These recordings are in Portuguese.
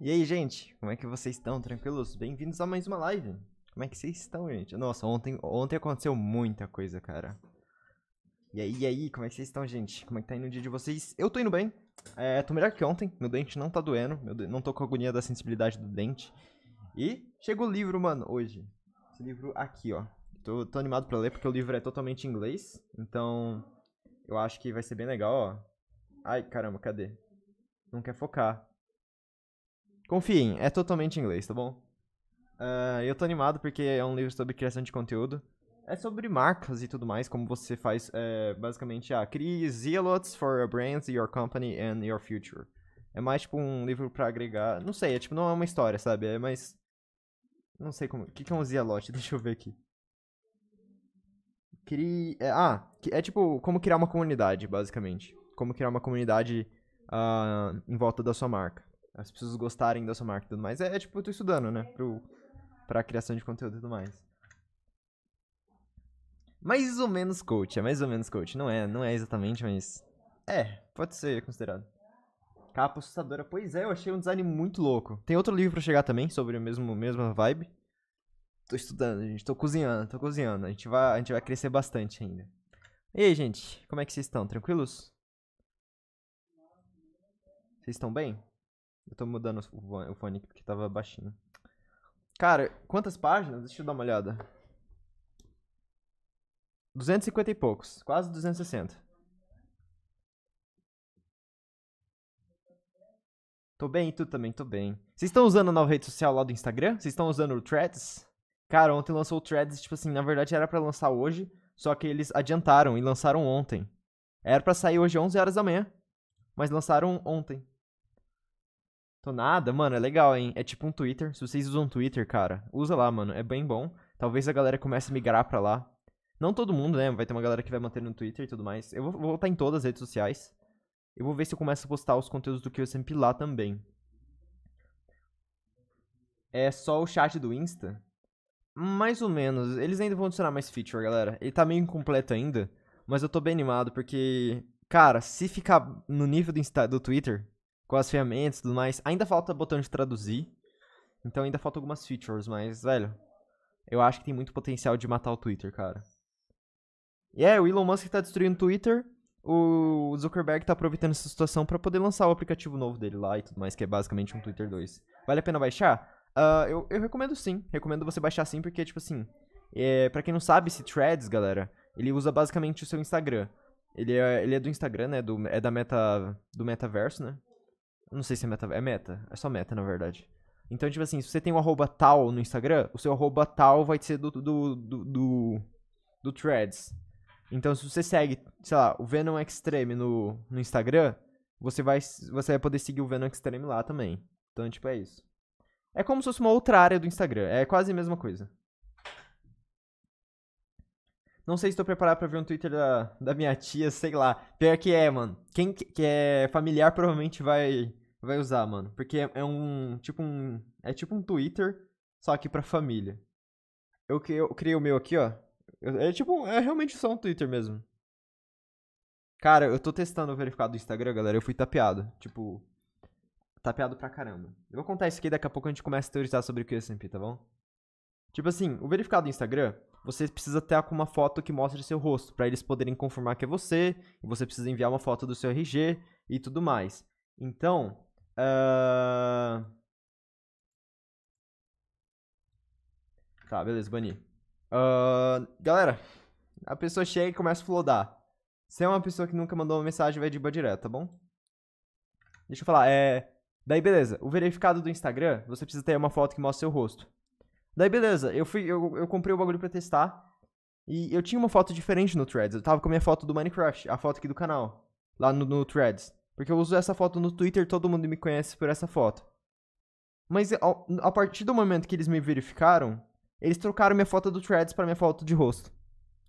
E aí, gente, como é que vocês estão? Tranquilos? Bem-vindos a mais uma live. Como é que vocês estão, gente? Nossa, ontem, ontem aconteceu muita coisa, cara. E aí, e aí, como é que vocês estão, gente? Como é que tá indo o dia de vocês? Eu tô indo bem. É, tô melhor que ontem. Meu dente não tá doendo. Meu de... Não tô com agonia da sensibilidade do dente. E chegou o livro, mano, hoje. Esse livro aqui, ó. Tô, tô animado pra ler porque o livro é totalmente em inglês. Então, eu acho que vai ser bem legal, ó. Ai, caramba, cadê? não quer focar. Confiem, é totalmente em inglês, tá bom? Uh, eu tô animado porque é um livro sobre criação de conteúdo. É sobre marcas e tudo mais, como você faz é, basicamente a ah, crie zealots for your brands, your company and your future. É mais tipo um livro para agregar. Não sei, é tipo, não é uma história, sabe? É mais. Não sei como. O que, que é um zealot Deixa eu ver aqui. Crie. É, ah, é tipo como criar uma comunidade, basicamente. Como criar uma comunidade uh, em volta da sua marca. As pessoas gostarem da sua marca e tudo mais. É, é tipo, eu tô estudando, né? Pro, pra criação de conteúdo e tudo mais. Mais ou menos coach, é mais ou menos coach. Não é, não é exatamente, mas. É, pode ser considerado. Capa assustadora. Pois é, eu achei um design muito louco. Tem outro livro para chegar também, sobre a mesmo, mesma vibe. Tô estudando, gente. Tô cozinhando, tô cozinhando. A gente vai, a gente vai crescer bastante ainda. E aí, gente? Como é que vocês estão? Tranquilos? Vocês estão bem? Eu tô mudando o fone porque tava baixinho. Cara, quantas páginas? Deixa eu dar uma olhada. 250 e poucos, quase 260. Tô bem, e tu também, tô bem. Vocês estão usando a nova rede social lá do Instagram? Vocês estão usando o Threads? Cara, ontem lançou o Threads, tipo assim, na verdade era para lançar hoje, só que eles adiantaram e lançaram ontem. Era para sair hoje 11 horas da manhã, mas lançaram ontem. Tô nada, mano, é legal, hein? É tipo um Twitter. Se vocês usam Twitter, cara, usa lá, mano. É bem bom. Talvez a galera comece a migrar pra lá. Não todo mundo, né? Vai ter uma galera que vai manter no Twitter e tudo mais. Eu vou voltar em todas as redes sociais. Eu vou ver se eu começo a postar os conteúdos do que eu sempre lá também. É só o chat do Insta? Mais ou menos. Eles ainda vão adicionar mais feature, galera. Ele tá meio incompleto ainda, mas eu tô bem animado porque, cara, se ficar no nível do, Insta, do Twitter, com as ferramentas e tudo mais. Ainda falta botão de traduzir. Então ainda falta algumas features, mas, velho, eu acho que tem muito potencial de matar o Twitter, cara. E é, o Elon Musk tá destruindo o Twitter. O Zuckerberg tá aproveitando essa situação para poder lançar o aplicativo novo dele lá e tudo mais, que é basicamente um Twitter 2. Vale a pena baixar? Uh, eu, eu, recomendo sim. Recomendo você baixar sim, porque, tipo assim, é, para quem não sabe, esse Threads, galera, ele usa basicamente o seu Instagram. Ele é, ele é do Instagram, né? Do, é da meta, do metaverso, né? Não sei se é meta. É meta. É só meta, na verdade. Então, tipo assim, se você tem um arroba tal no Instagram, o seu arroba tal vai ser do, do, do, do, do threads. Então, se você segue, sei lá, o Venom Extreme no, no Instagram, você vai, você vai poder seguir o Venom Extreme lá também. Então, tipo, é isso. É como se fosse uma outra área do Instagram. É quase a mesma coisa. Não sei se estou preparado para ver um Twitter da, da minha tia, sei lá. Pior que é, mano. Quem que é familiar provavelmente vai vai usar, mano. Porque é, é um. Tipo um. É tipo um Twitter, só que pra família. Eu, eu criei o meu aqui, ó. É tipo. É realmente só um Twitter mesmo. Cara, eu tô testando o verificado do Instagram, galera. Eu fui tapeado. Tipo. Tapeado pra caramba. Eu vou contar isso aqui daqui a pouco a gente começa a teorizar sobre o que é tá bom? Tipo assim, o verificado do Instagram, você precisa ter uma foto que mostre seu rosto, para eles poderem confirmar que é você, e você precisa enviar uma foto do seu RG e tudo mais. Então, Uh... Tá, beleza, bani. Uh... Galera, a pessoa chega e começa a flodar. Se é uma pessoa que nunca mandou uma mensagem, vai de ban direto, tá bom? Deixa eu falar, é... Daí, beleza. O verificado do Instagram, você precisa ter uma foto que mostra seu rosto. Daí, beleza. Eu fui, eu, eu comprei o bagulho pra testar. E eu tinha uma foto diferente no Threads. Eu tava com a minha foto do Minecraft, a foto aqui do canal. Lá no, no Threads. Porque eu uso essa foto no Twitter, todo mundo me conhece por essa foto. Mas a partir do momento que eles me verificaram, eles trocaram minha foto do Threads para minha foto de rosto.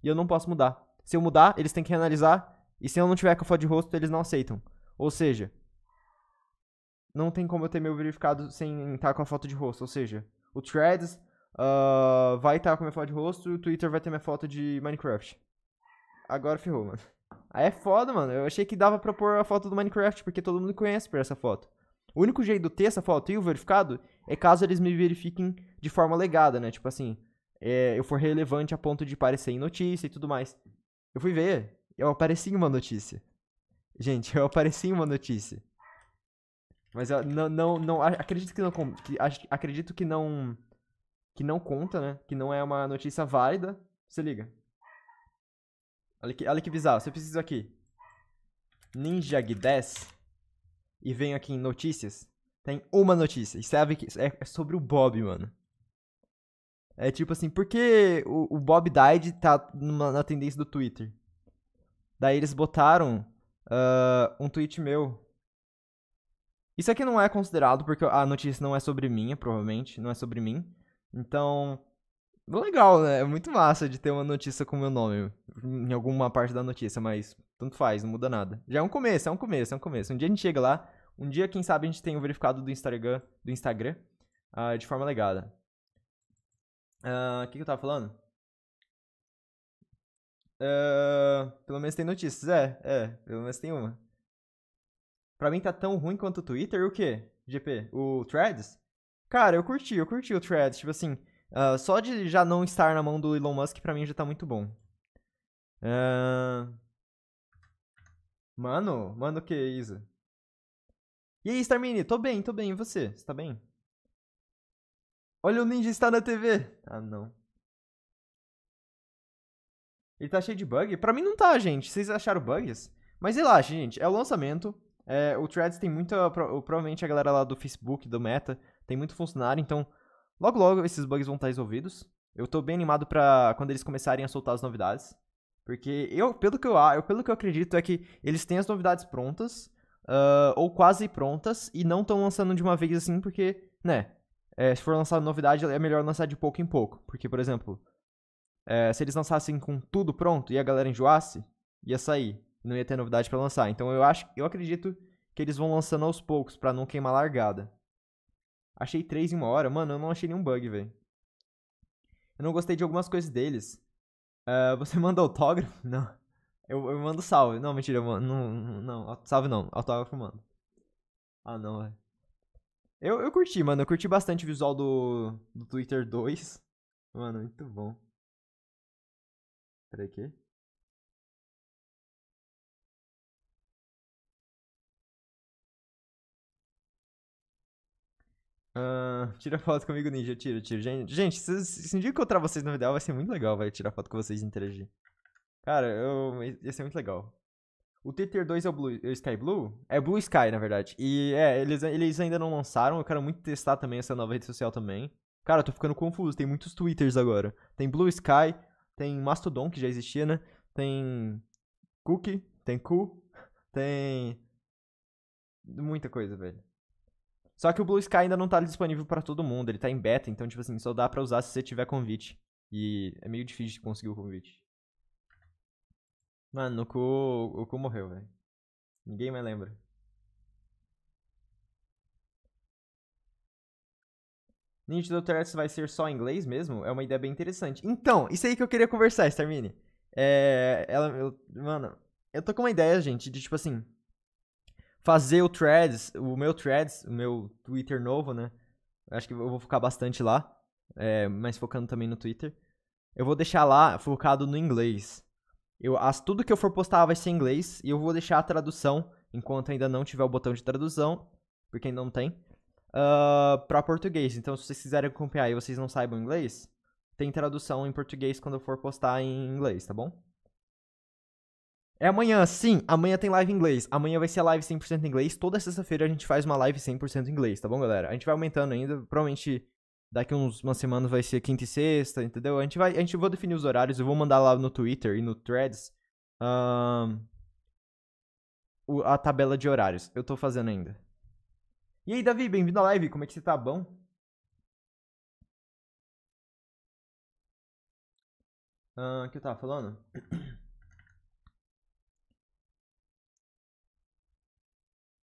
E eu não posso mudar. Se eu mudar, eles têm que analisar. E se eu não tiver com a foto de rosto, eles não aceitam. Ou seja, não tem como eu ter meu verificado sem estar com a foto de rosto. Ou seja, o Threads uh, vai estar com a minha foto de rosto e o Twitter vai ter minha foto de Minecraft. Agora ferrou, mano. Aí é foda, mano. Eu achei que dava pra pôr a foto do Minecraft, porque todo mundo conhece por essa foto. O único jeito de ter essa foto e o verificado é caso eles me verifiquem de forma legada, né? Tipo assim, é, eu for relevante a ponto de aparecer em notícia e tudo mais. Eu fui ver, eu apareci em uma notícia. Gente, eu apareci em uma notícia. Mas eu, não, não, não, acredito que não, que, acredito que não, que não conta, né? Que não é uma notícia válida. Se liga. Olha que, olha que bizarro. Se eu preciso aqui Ninja 10 e venho aqui em notícias, tem uma notícia. E sabe que é, é sobre o Bob, mano. É tipo assim, porque o, o Bob Died tá numa, na tendência do Twitter? Daí eles botaram uh, um tweet meu. Isso aqui não é considerado porque a notícia não é sobre mim, provavelmente, não é sobre mim. Então, legal, né? É muito massa de ter uma notícia com o meu nome em alguma parte da notícia, mas tanto faz, não muda nada. Já é um começo, é um começo, é um começo. Um dia a gente chega lá, um dia, quem sabe, a gente tem o um verificado do Instagram, do Instagram uh, de forma legada. Ah, o uh, que, que eu tava falando? Uh, pelo menos tem notícias, é, é, pelo menos tem uma. Pra mim tá tão ruim quanto o Twitter, o quê? GP? O Threads? Cara, eu curti, eu curti o Threads, tipo assim, Uh, só de já não estar na mão do Elon Musk, pra mim já tá muito bom. Uh... Mano, mano o que, Isa? E aí, Starmini? Tô bem, tô bem. E você? Você tá bem? Olha o ninja está na TV. Ah, não. Ele tá cheio de bug? Pra mim não tá, gente. Vocês acharam bugs? Mas relaxa, gente. É o lançamento. É, o Threads tem muita... Provavelmente a galera lá do Facebook, do Meta, tem muito funcionário. Então, Logo, logo esses bugs vão estar tá resolvidos. Eu tô bem animado pra quando eles começarem a soltar as novidades. Porque eu, pelo que eu, eu, pelo que eu acredito, é que eles têm as novidades prontas, uh, ou quase prontas, e não estão lançando de uma vez assim, porque, né, é, se for lançar novidade, é melhor lançar de pouco em pouco. Porque, por exemplo, é, se eles lançassem com tudo pronto e a galera enjoasse, ia sair. Não ia ter novidade para lançar. Então eu acho, eu acredito que eles vão lançando aos poucos para não queimar largada. Achei três em uma hora. Mano, eu não achei nenhum bug, velho. Eu não gostei de algumas coisas deles. Uh, você manda autógrafo? Não. Eu, eu mando salve. Não, mentira, eu mando. Não, não, salve não. Autógrafo mando. Ah, não, velho. É. Eu, eu curti, mano. Eu curti bastante o visual do, do Twitter 2. Mano, muito bom. Peraí, que? Uh, tira foto comigo, Ninja. Tira, tira. Gente, gente se, se um dia encontrar vocês no ideal, vai ser muito legal, vai tirar foto com vocês e interagir. Cara, eu, ia ser muito legal. O twitter 2 é o, Blue, é o Sky Blue? É Blue Sky, na verdade. E é, eles, eles ainda não lançaram. Eu quero muito testar também essa nova rede social também. Cara, eu tô ficando confuso. Tem muitos Twitters agora. Tem Blue Sky, tem Mastodon, que já existia, né? Tem Cookie, tem Ku, tem. Muita coisa, velho. Só que o Blue Sky ainda não tá disponível para todo mundo, ele tá em beta, então, tipo assim, só dá pra usar se você tiver convite. E é meio difícil de conseguir o convite. Mano, o Ku, o Ku morreu, velho. Ninguém mais lembra. Nintendo Turtles vai ser só em inglês mesmo? É uma ideia bem interessante. Então, isso aí que eu queria conversar, Starmine. É. Ela. Eu, mano, eu tô com uma ideia, gente, de tipo assim fazer o Threads, o meu Threads, o meu Twitter novo, né? Acho que eu vou focar bastante lá, é, mas focando também no Twitter. Eu vou deixar lá focado no inglês. Eu, as, tudo que eu for postar vai ser em inglês e eu vou deixar a tradução, enquanto ainda não tiver o botão de tradução, porque ainda não tem, uh, ah, para português. Então, se vocês quiserem acompanhar e vocês não saibam inglês, tem tradução em português quando eu for postar em inglês, tá bom? É amanhã, sim, amanhã tem live em inglês. Amanhã vai ser a live 100% em inglês. Toda sexta-feira a gente faz uma live 100% em inglês, tá bom, galera? A gente vai aumentando ainda, provavelmente daqui uns umas semanas vai ser quinta e sexta, entendeu? A gente vai, a gente vou definir os horários, eu vou mandar lá no Twitter e no Threads um, a tabela de horários. Eu tô fazendo ainda. E aí, Davi, bem-vindo à live. Como é que você tá? Bom? O uh, que eu tava falando?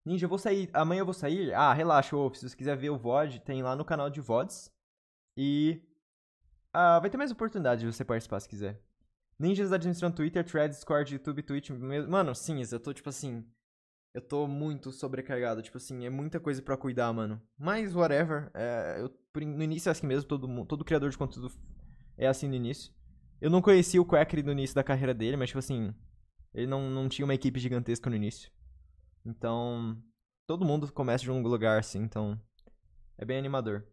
Ninja, eu vou sair. Amanhã eu vou sair. Ah, relaxa, Wolf. Se você quiser ver o VOD, tem lá no canal de VODs. E. Ah, vai ter mais oportunidade de você participar se quiser. Ninjas administrando Twitter, Thread, Discord, YouTube, Twitch. Mano, sim, eu tô tipo assim. Eu tô muito sobrecarregado. Tipo assim, é muita coisa para cuidar, mano. Mas, whatever. É, eu, no início é assim mesmo. Todo, todo criador de conteúdo é assim no início. Eu não conheci o Quackery no início da carreira dele, mas, tipo assim. Ele não, não tinha uma equipe gigantesca no início. Então, todo mundo começa de um lugar assim, então é bem animador.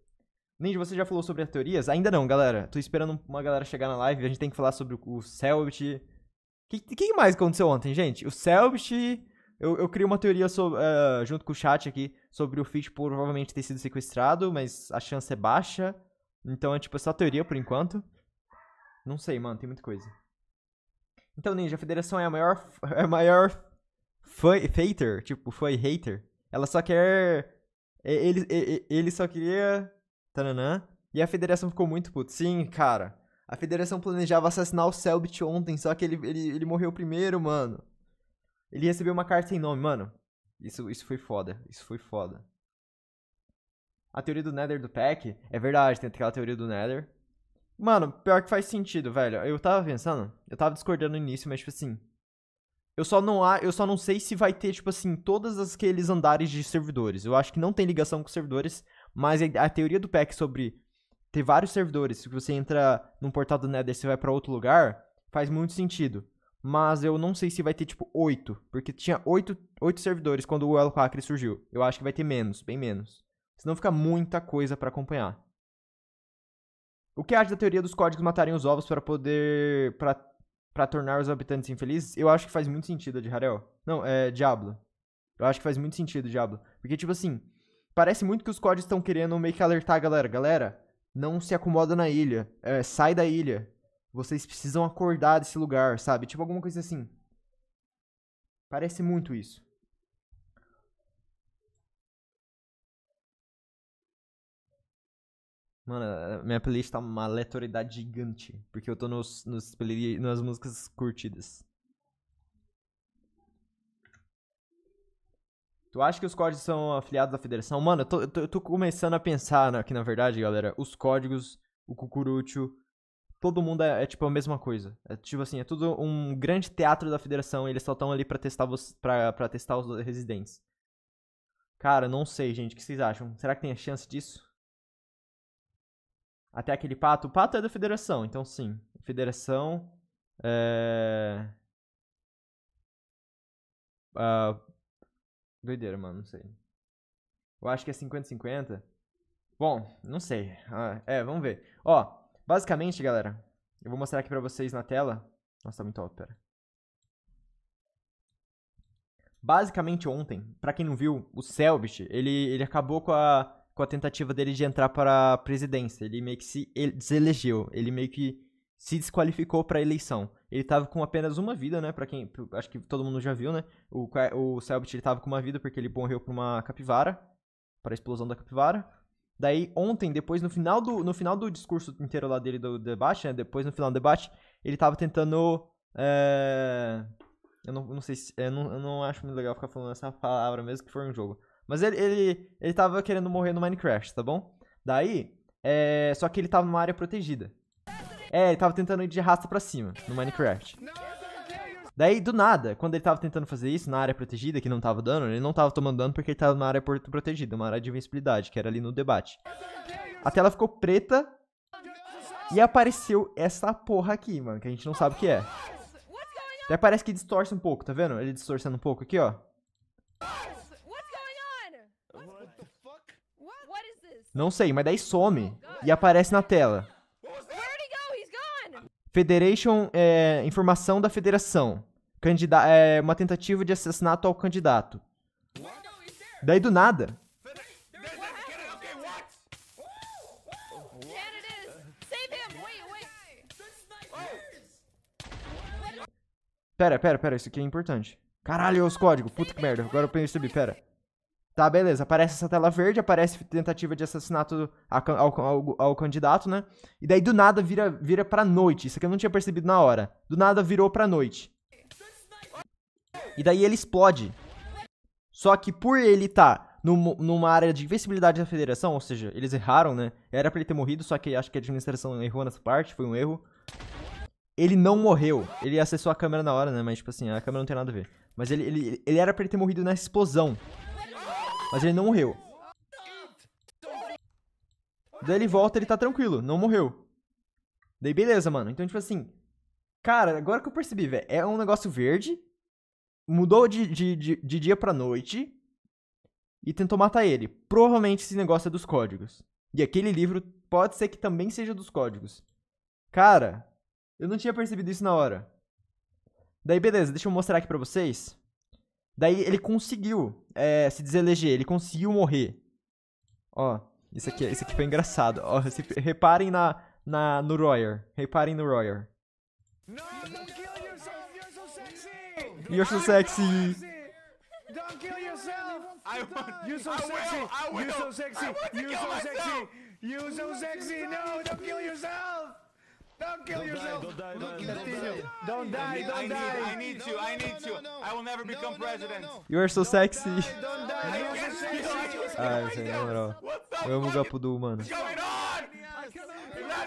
Ninja, você já falou sobre as teorias? Ainda não, galera. Tô esperando uma galera chegar na live. A gente tem que falar sobre o Selbit. O que, que, mais aconteceu ontem, gente? O Selbit. Eu, eu criei uma teoria sobre, uh, junto com o chat aqui sobre o Fitch provavelmente ter sido sequestrado, mas a chance é baixa. Então é tipo só teoria por enquanto. Não sei, mano, tem muita coisa. Então, Ninja, a federação é a maior, é a maior foi hater, tipo, foi hater. Ela só quer. Ele, ele, ele só queria. Tananã. E a federação ficou muito puto. Sim, cara. A federação planejava assassinar o Selbit ontem, só que ele, ele, ele morreu primeiro, mano. Ele recebeu uma carta sem nome, mano. Isso, isso foi foda. Isso foi foda. A teoria do Nether do Pack é verdade, tem aquela teoria do Nether. Mano, pior que faz sentido, velho. Eu tava pensando, eu tava discordando no início, mas tipo assim, eu só não há, eu só não sei se vai ter tipo assim todas aqueles andares de servidores. Eu acho que não tem ligação com servidores, mas a teoria do pack sobre ter vários servidores, se você entra num portal do Nether, você vai para outro lugar, faz muito sentido. Mas eu não sei se vai ter tipo oito, porque tinha oito, oito servidores quando o El Quacre surgiu. Eu acho que vai ter menos, bem menos. Senão fica muita coisa para acompanhar. O que acha da teoria dos códigos matarem os ovos para poder para para tornar os habitantes infelizes, eu acho que faz muito sentido de Harel. Não, é Diablo. Eu acho que faz muito sentido Diablo. Porque, tipo assim, parece muito que os códigos estão querendo meio que alertar a galera. Galera, não se acomoda na ilha. É, sai da ilha. Vocês precisam acordar desse lugar, sabe? Tipo alguma coisa assim. Parece muito isso. Mano, minha playlist tá uma aleatoriedade gigante. Porque eu tô nos, nos nas músicas curtidas. Tu acha que os códigos são afiliados à federação? Mano, eu tô, eu tô, eu tô começando a pensar aqui, na verdade, galera. Os códigos, o cucurucho, todo mundo é, é, tipo a mesma coisa. É tipo assim, é tudo um grande teatro da federação e eles só estão ali pra testar, pra, pra testar os residentes. Cara, não sei, gente. O que vocês acham? Será que tem a chance disso? até aquele pato. O pato é da federação, então sim. Federação. É... Uh... Doideira, mano, não sei. Eu acho que é 50-50. Bom, não sei. Ah, é, vamos ver. Ó, basicamente, galera, eu vou mostrar aqui pra vocês na tela. Nossa, tá muito alto, pera. Basicamente, ontem, pra quem não viu, o Selbit, ele, ele acabou com a com a tentativa dele de entrar para a presidência. Ele meio que se deselegeu, ele meio que se desqualificou para a eleição. Ele tava com apenas uma vida, né? Para quem acho que todo mundo já viu, né? O o Selbit ele tava com uma vida porque ele morreu por uma capivara, para a explosão da capivara. Daí ontem, depois no final do no final do discurso inteiro lá dele do debate, né? Depois no final do debate, ele tava tentando é... eu não, não sei se, eu não, eu não acho muito legal ficar falando essa palavra mesmo que for um jogo. Mas ele, ele, ele tava querendo morrer no Minecraft, tá bom? Daí, é... só que ele tava numa área protegida. É, ele tava tentando ir de rasta pra cima, no Minecraft. Daí, do nada, quando ele tava tentando fazer isso na área protegida, que não tava dando, ele não tava tomando dano porque ele tava numa área protegida, uma área de invencibilidade, que era ali no debate. A tela ficou preta e apareceu essa porra aqui, mano, que a gente não sabe o que é. Até parece que distorce um pouco, tá vendo? Ele distorcendo um pouco aqui, ó. Não sei, mas daí some e aparece na tela. Federation é informação da federação. Candida é uma tentativa de assassinato ao candidato. Daí do nada. Pera, pera, pera, isso aqui é importante. Caralho, os códigos. Puta que merda, agora eu percebi, pera. Tá, beleza. Aparece essa tela verde, aparece tentativa de assassinato ao, ao, ao, candidato, né? E daí do nada vira, vira pra noite. Isso aqui eu não tinha percebido na hora. Do nada virou pra noite. E daí ele explode. Só que por ele estar tá numa área de invisibilidade da federação, ou seja, eles erraram, né? Era pra ele ter morrido, só que acho que a administração errou nessa parte, foi um erro. Ele não morreu. Ele acessou a câmera na hora, né? Mas, tipo assim, a câmera não tem nada a ver. Mas ele, ele, ele era pra ele ter morrido nessa explosão. Mas ele não morreu. Daí ele volta, ele tá tranquilo, não morreu. Daí beleza, mano. Então, tipo assim... Cara, agora que eu percebi, velho. É um negócio verde. Mudou de, de, de, de dia pra noite. E tentou matar ele. Provavelmente esse negócio é dos códigos. E aquele livro pode ser que também seja dos códigos. Cara, eu não tinha percebido isso na hora. Daí, beleza, deixa eu mostrar aqui pra vocês. Daí ele conseguiu é, se deseleger, ele conseguiu morrer. Ó, isso aqui, é, isso aqui foi engraçado. Ó, se, reparem na, na, no Royer. Reparem no Royer. Não, don't yourself, you're so sexy! You're so sexy! Don't kill yourself! I want, you're so I sexy! Will, I will. You're so sexy! You're so sexy! You're so sexy! No, don't kill yourself! Don't kill don't yourself. Die, don't die, don't die, don't die. I need you, I need you. I will never become president. You are so sexy. Don't die. Ai, ah, velho, na moral. Eu amo o Gapo do mano. Let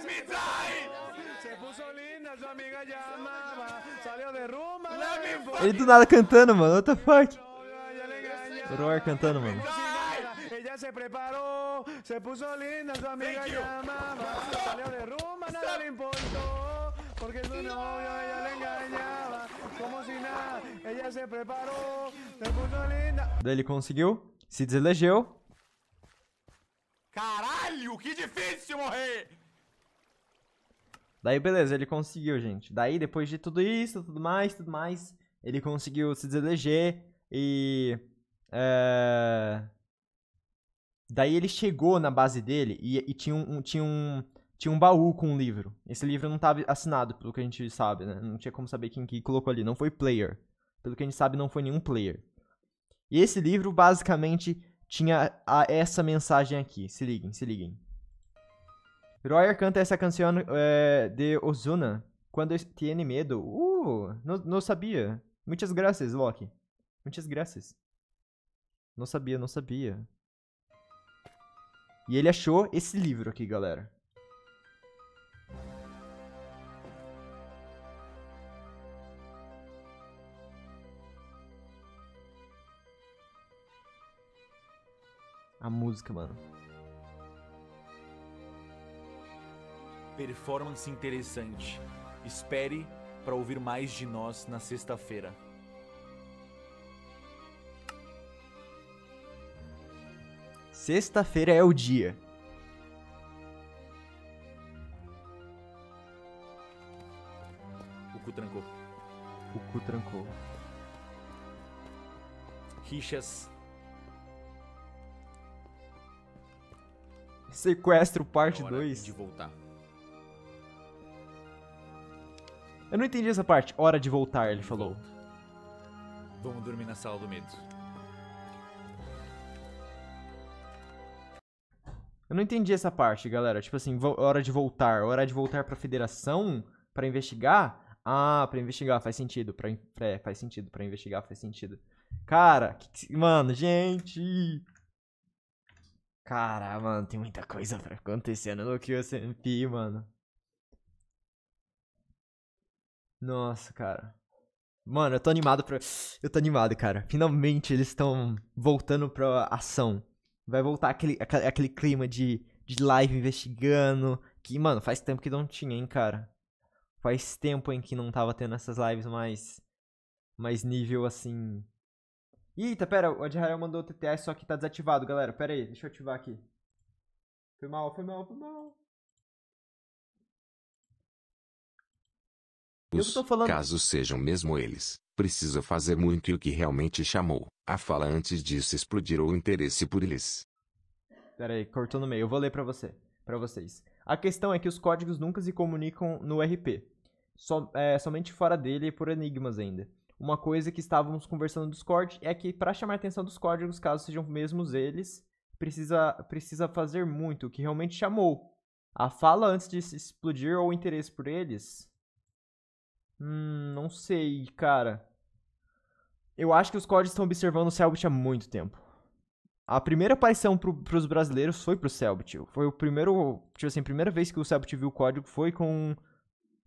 me die! Ele do nada cantando, mano. What the fuck? Roar cantando, mano ya se preparó, se puso linda, su amiga Thank llamaba, you. salió de rumba, Stop. nada le importó, porque su no. novio ella le engañaba, como si nada, ella se preparó, se puso linda. Daí ele conseguiu, se deselegeu. Caralho, que difícil morrer! Daí beleza, ele conseguiu, gente. Daí depois de tudo isso, tudo mais, tudo mais, ele conseguiu se deseleger e... É... Daí ele chegou na base dele e, e tinha, um, um, tinha, um, tinha um baú com um livro. Esse livro não estava assinado, pelo que a gente sabe, né? Não tinha como saber quem que colocou ali. Não foi player. Pelo que a gente sabe, não foi nenhum player. E esse livro, basicamente, tinha a, essa mensagem aqui. Se liguem, se liguem. Royer canta essa canção é, de Ozuna quando tiene medo. Uh, não, não sabia. Muitas graças, Loki. Muitas graças. Não sabia, não sabia. E ele achou esse livro aqui, galera. A música, mano. Performance interessante. Espere para ouvir mais de nós na sexta-feira. Sexta-feira é o dia. O cu trancou. O cu trancou. Rixas. Sequestro parte 2. É de voltar. Eu não entendi essa parte. Hora de voltar, ele falou. Vamos dormir na sala do medo. Eu não entendi essa parte, galera. Tipo assim, hora de voltar. Hora de voltar pra federação para investigar? Ah, pra investigar faz sentido. Pra, é, faz sentido. Pra investigar faz sentido. Cara, que, mano, gente. Cara, mano, tem muita coisa pra acontecer no QSMP, mano. Nossa, cara. Mano, eu tô animado pra. Eu tô animado, cara. Finalmente eles estão voltando pra ação. Vai voltar aquele, aquele clima de, de live investigando. Que, mano, faz tempo que não tinha, hein, cara. Faz tempo em que não tava tendo essas lives mais. Mais nível assim. Eita, pera, o Adhael mandou o TTS, só que tá desativado, galera. Pera aí, deixa eu ativar aqui. Foi mal, foi mal, foi mal. Eu tô falando... caso sejam mesmo eles precisa fazer muito e o que realmente chamou a fala antes disso explodir o interesse por eles. Pera aí, cortou no meio. Eu vou ler para você, para vocês. A questão é que os códigos nunca se comunicam no RP. So, é, somente fora dele e por enigmas ainda. Uma coisa que estávamos conversando no Discord é que para chamar a atenção dos códigos, caso sejam mesmos eles, precisa, precisa fazer muito, o que realmente chamou. A fala antes de explodir ou o interesse por eles? Hum, não sei, cara. Eu acho que os Códigos estão observando o Selbit há muito tempo. A primeira aparição para os brasileiros foi para o Selbit. Foi o primeiro, tipo assim, a primeira vez que o Selbit viu o código foi com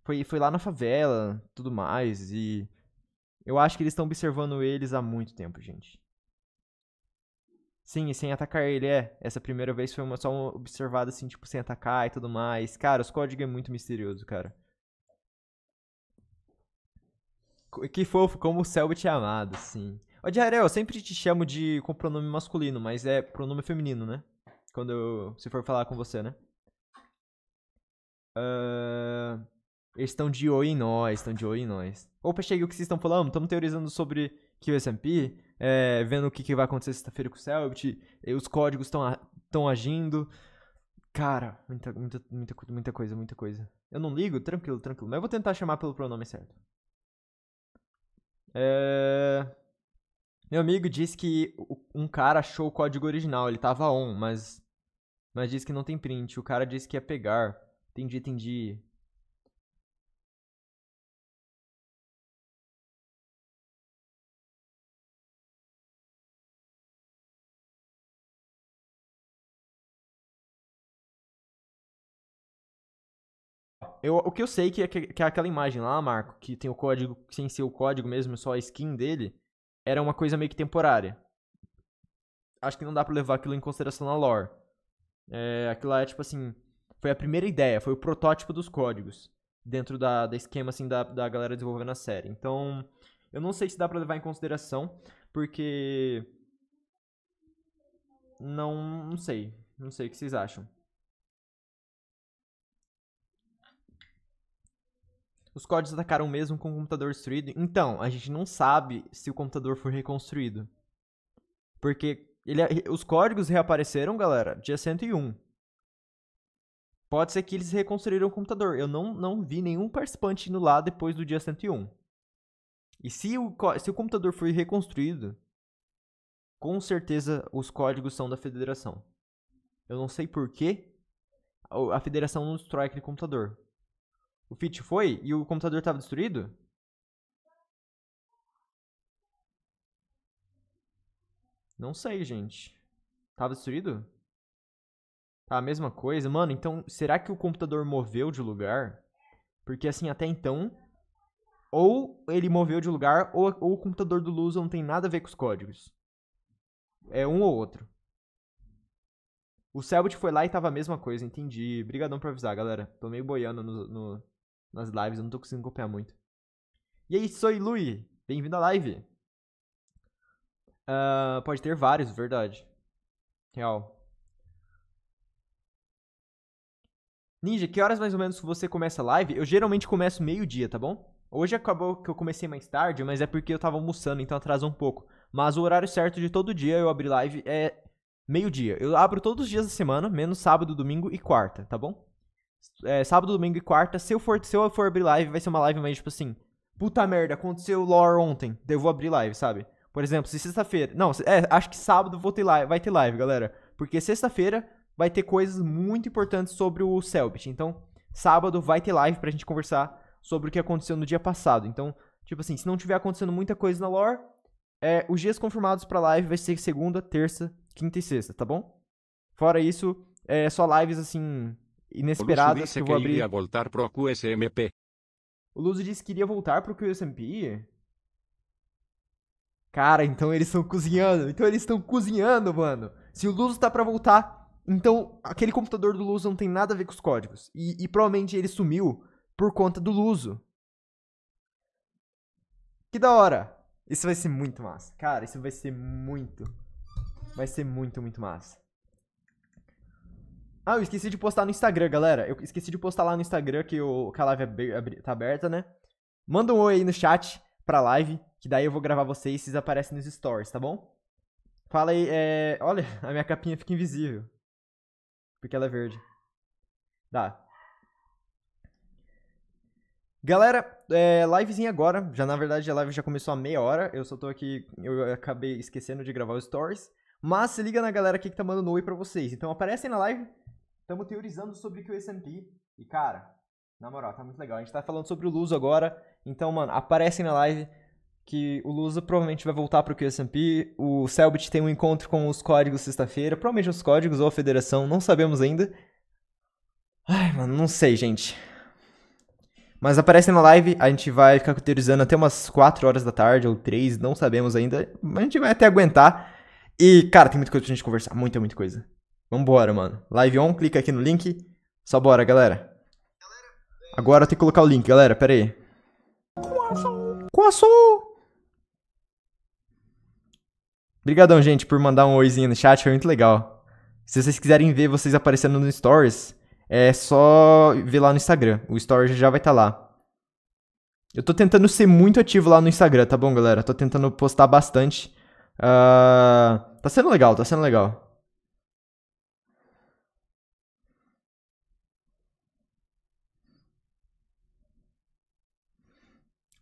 foi, foi lá na favela, tudo mais e eu acho que eles estão observando eles há muito tempo, gente. Sim, e sem atacar ele é. Essa primeira vez foi uma, só uma observada assim, tipo, sem atacar e tudo mais. Cara, os códigos é muito misterioso, cara. Que fofo, como o Selby te é amado, sim. Ô, Diarel, eu sempre te chamo de com pronome masculino, mas é pronome feminino, né? Quando eu, se for falar com você, né? Uh, eles estão de oi em nós, estão de oi em nós. Opa, cheguei o que vocês estão falando, estamos teorizando sobre que o S&P, é, vendo o que, que vai acontecer sexta-feira com o Selbit, os códigos estão agindo. Cara, muita, muita, muita, muita coisa, muita coisa. Eu não ligo, tranquilo, tranquilo. Mas eu vou tentar chamar pelo pronome certo. É... Meu amigo disse que um cara achou o código original, ele tava on, mas mas disse que não tem print. O cara disse que ia pegar. Entendi, entendi. Eu, o que eu sei é é que, que, que é aquela imagem lá, Marco, que tem o código, sem ser o código mesmo, só a skin dele, era uma coisa meio que temporária. Acho que não dá para levar aquilo em consideração na lore. É, aquilo lá é tipo assim. Foi a primeira ideia, foi o protótipo dos códigos. Dentro da, da esquema, assim, da, da galera desenvolvendo a série. Então, eu não sei se dá para levar em consideração, porque. Não, não sei. Não sei o que vocês acham. Os códigos atacaram mesmo com o computador destruído. Então, a gente não sabe se o computador foi reconstruído. Porque ele, é, os códigos reapareceram, galera, dia 101. Pode ser que eles reconstruíram o computador. Eu não, não vi nenhum participante indo lá depois do dia 101. E se o, se o computador foi reconstruído, com certeza os códigos são da federação. Eu não sei porquê a federação não destrói aquele computador. O Fit foi e o computador estava destruído? Não sei, gente. Tava destruído? Tá, a mesma coisa. Mano, então, será que o computador moveu de lugar? Porque, assim, até então, ou ele moveu de lugar, ou, ou o computador do Luso não tem nada a ver com os códigos. É um ou outro. O Selbit foi lá e tava a mesma coisa, entendi. Brigadão pra avisar, galera. Tô meio boiando no, no, nas lives, eu não tô conseguindo copiar muito. E é aí, sou Lui, bem-vindo à live. Uh, pode ter vários, verdade. Real. Ninja, que horas mais ou menos você começa a live? Eu geralmente começo meio-dia, tá bom? Hoje acabou que eu comecei mais tarde, mas é porque eu tava almoçando, então atrasou um pouco. Mas o horário certo de todo dia eu abrir live é meio-dia. Eu abro todos os dias da semana, menos sábado, domingo e quarta, tá bom? é, sábado, domingo e quarta. Se eu, for, se eu for abrir live, vai ser uma live mais tipo assim. Puta merda, aconteceu lore ontem. Daí eu vou abrir live, sabe? Por exemplo, se sexta-feira. Não, é, acho que sábado vou ter live, vai ter live, galera. Porque sexta-feira vai ter coisas muito importantes sobre o Selbit. Então, sábado vai ter live pra gente conversar sobre o que aconteceu no dia passado. Então, tipo assim, se não tiver acontecendo muita coisa na lore, é, os dias confirmados pra live vai ser segunda, terça, quinta e sexta, tá bom? Fora isso, é só lives assim, inesperadas que eu vou que queria iria voltar pro QSMP. O Luso disse que iria voltar pro QSMP. Cara, então eles estão cozinhando. Então eles estão cozinhando, mano. Se o Luso tá para voltar, então aquele computador do Luso não tem nada a ver com os códigos. E, e provavelmente ele sumiu por conta do Luso. Que da hora. Isso vai ser muito massa. Cara, isso vai ser muito. Vai ser muito, muito massa. Ah, eu esqueci de postar no Instagram, galera. Eu esqueci de postar lá no Instagram que, o, que a live é é tá aberta, né? Manda um oi aí no chat pra live, que daí eu vou gravar vocês e vocês aparecem nos stories, tá bom? Fala aí, é... Olha, a minha capinha fica invisível. Porque ela é verde. Dá. Galera, é, livezinha agora. Já na verdade a live já começou há meia hora. Eu só tô aqui. Eu acabei esquecendo de gravar os stories. Mas se liga na galera aqui que tá mandando oi pra vocês. Então aparecem na live. Estamos teorizando sobre o QSMP. E, cara, na moral, tá muito legal. A gente tá falando sobre o Luso agora. Então, mano, aparecem na live que o Luso provavelmente vai voltar pro QSMP. O Selbit tem um encontro com os códigos sexta-feira. Provavelmente os códigos ou a federação, não sabemos ainda. Ai, mano, não sei, gente. Mas aparecem na live, a gente vai ficar teorizando até umas 4 horas da tarde ou 3, não sabemos ainda. A gente vai até aguentar. E, cara, tem muita coisa pra gente conversar. Muita, muita coisa. Vambora, mano. Live on, clica aqui no link. Só bora, galera. Agora tem que colocar o link, galera. Pera aí. Coaçou! Obrigadão, gente, por mandar um oizinho no chat. Foi muito legal. Se vocês quiserem ver vocês aparecendo no Stories, é só ver lá no Instagram. O Stories já vai estar tá lá. Eu tô tentando ser muito ativo lá no Instagram, tá bom, galera? Tô tentando postar bastante. Uh, tá sendo legal, tá sendo legal.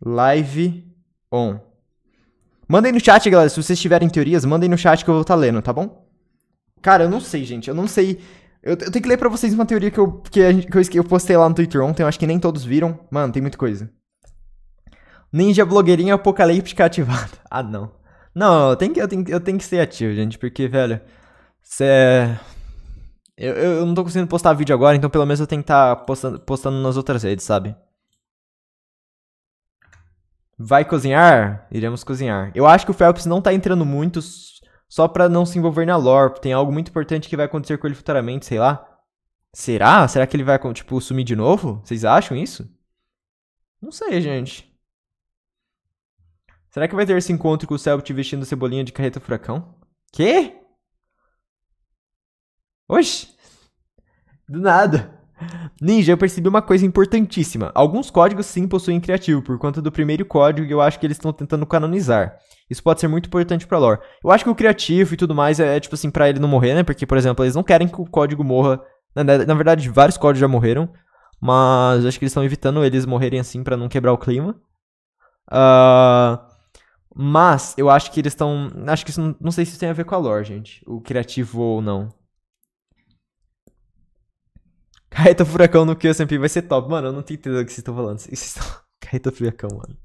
Live on. Mandem no chat, galera. Se vocês tiverem teorias, mandem no chat que eu vou estar tá lendo, tá bom? Cara, eu não sei, gente. Eu não sei. Eu, eu tenho que ler pra vocês uma teoria que eu, que, a, gente que eu postei lá no Twitter ontem. Eu acho que nem todos viram. Mano, tem muita coisa. Ninja blogueirinha apocalíptica ativada. Ah, não. Não, eu tenho que, eu tenho, eu tenho que ser ativo, gente, porque, velho, cê... É, eu, eu, não tô conseguindo postar vídeo agora, então pelo menos eu tenho que estar tá postando, postando nas outras redes, sabe? Vai cozinhar? Iremos cozinhar. Eu acho que o Phelps não tá entrando muito só pra não se envolver na lore. Tem algo muito importante que vai acontecer com ele futuramente, sei lá. Será? Será que ele vai, tipo, sumir de novo? Vocês acham isso? Não sei, gente. Será que vai ter esse encontro com o Selbit vestindo cebolinha de carreta furacão? Quê? Oxi! Do nada! Ninja, eu percebi uma coisa importantíssima. Alguns códigos sim possuem criativo, por conta do primeiro código eu acho que eles estão tentando canonizar. Isso pode ser muito importante pra lore. Eu acho que o criativo e tudo mais é, é tipo assim, pra ele não morrer, né? Porque, por exemplo, eles não querem que o código morra. Na, na verdade, vários códigos já morreram. Mas acho que eles estão evitando eles morrerem assim para não quebrar o clima. Ahn. Uh... Mas eu acho que eles estão. Acho que isso não, não sei se isso tem a ver com a lore, gente. O criativo ou não. Carreta Furacão no QSMP vai ser top. Mano, eu não tenho ideia do que vocês estão falando. Vocês estão... Carreta Furacão, mano.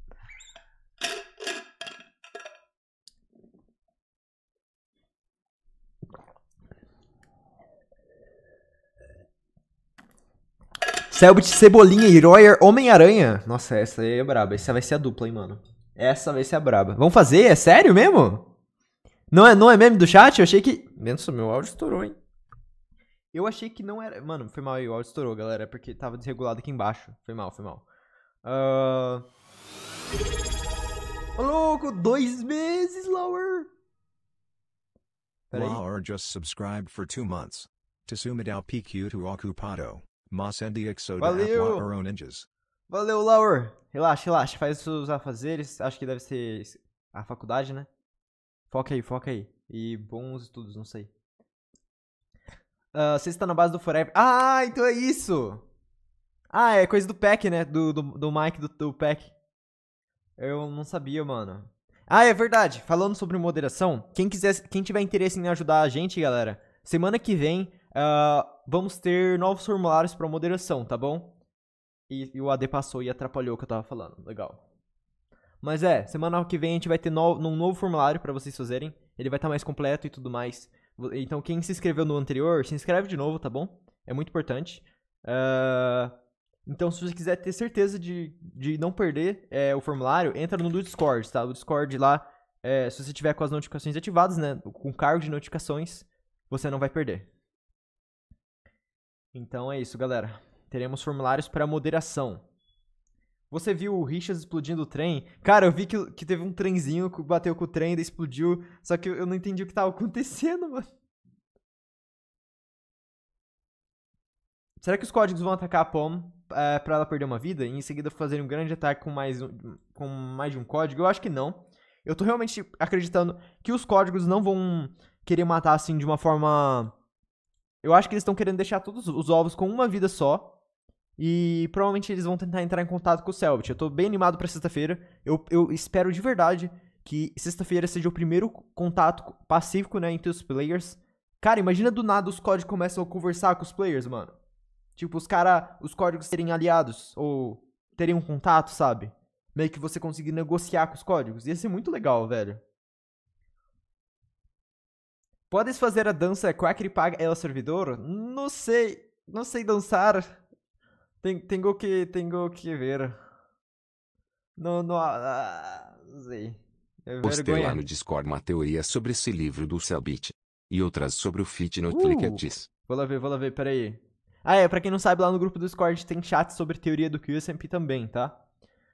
Selbit, Cebolinha e Royer Homem-Aranha. Nossa, essa aí é braba. Essa vai ser a dupla, hein, mano. Essa vai ser a braba. Vamos fazer? É sério mesmo? Não é, não é meme do chat? Eu achei que. Nossa, meu áudio estourou, hein? Eu achei que não era. Mano, foi mal aí, o áudio estourou, galera, porque tava desregulado aqui embaixo. Foi mal, foi mal. Uh... Ô, louco, dois meses, Lower! Lower just subscribed for two months. Tsumidao PQ to ocupado. Mas NDXO to Ninjas. Valeu, Laur. Relaxa, relaxa. Faz os seus afazeres. Acho que deve ser a faculdade, né? Foca aí, foca aí. E bons estudos, não sei. Uh, você está na base do Forever. Ah, então é isso! Ah, é coisa do pack, né? Do, do, do Mike do, do pack. Eu não sabia, mano. Ah, é verdade. Falando sobre moderação, quem quiser, quem tiver interesse em ajudar a gente, galera, semana que vem uh, vamos ter novos formulários para moderação, tá bom? E, e, o AD passou e atrapalhou o que eu tava falando. Legal. Mas é, semana que vem a gente vai ter no, um novo formulário para vocês fazerem. Ele vai estar tá mais completo e tudo mais. Então, quem se inscreveu no anterior, se inscreve de novo, tá bom? É muito importante. Uh, então, se você quiser ter certeza de, de não perder é, o formulário, entra no Discord, tá? O Discord lá, é, se você tiver com as notificações ativadas, né? Com cargo de notificações, você não vai perder. Então é isso, galera teremos formulários para moderação. Você viu o Richas explodindo o trem? Cara, eu vi que, que teve um trenzinho que bateu com o trem e explodiu. Só que eu não entendi o que estava acontecendo, mano. Será que os códigos vão atacar a Pom é, eh, para ela perder uma vida? E em seguida fazer um grande ataque com mais, com mais de um código? Eu acho que não. Eu tô realmente acreditando que os códigos não vão querer matar assim de uma forma. Eu acho que eles estão querendo deixar todos os ovos com uma vida só. E provavelmente eles vão tentar entrar em contato com o Selbit. Eu tô bem animado para sexta-feira. Eu, eu espero de verdade que sexta-feira seja o primeiro contato pacífico, né, entre os players. Cara, imagina do nada os códigos começam a conversar com os players, mano. Tipo, os cara, os códigos serem aliados ou terem um contato, sabe? Meio que você conseguir negociar com os códigos. Ia ser muito legal, velho. Podes fazer a dança Quackry Paga El Servidor? Não sei, não sei dançar tem tengo que, tengo que ver. Não, não, ah, não sei. É Postei lá no Discord uma teoria sobre esse livro do Selbit. E outras sobre o fit no Uh, vou lá ver, vou lá ver, peraí. Ah, é, pra quem não sabe, lá no grupo do Discord tem chat sobre teoria do QSMP também, tá?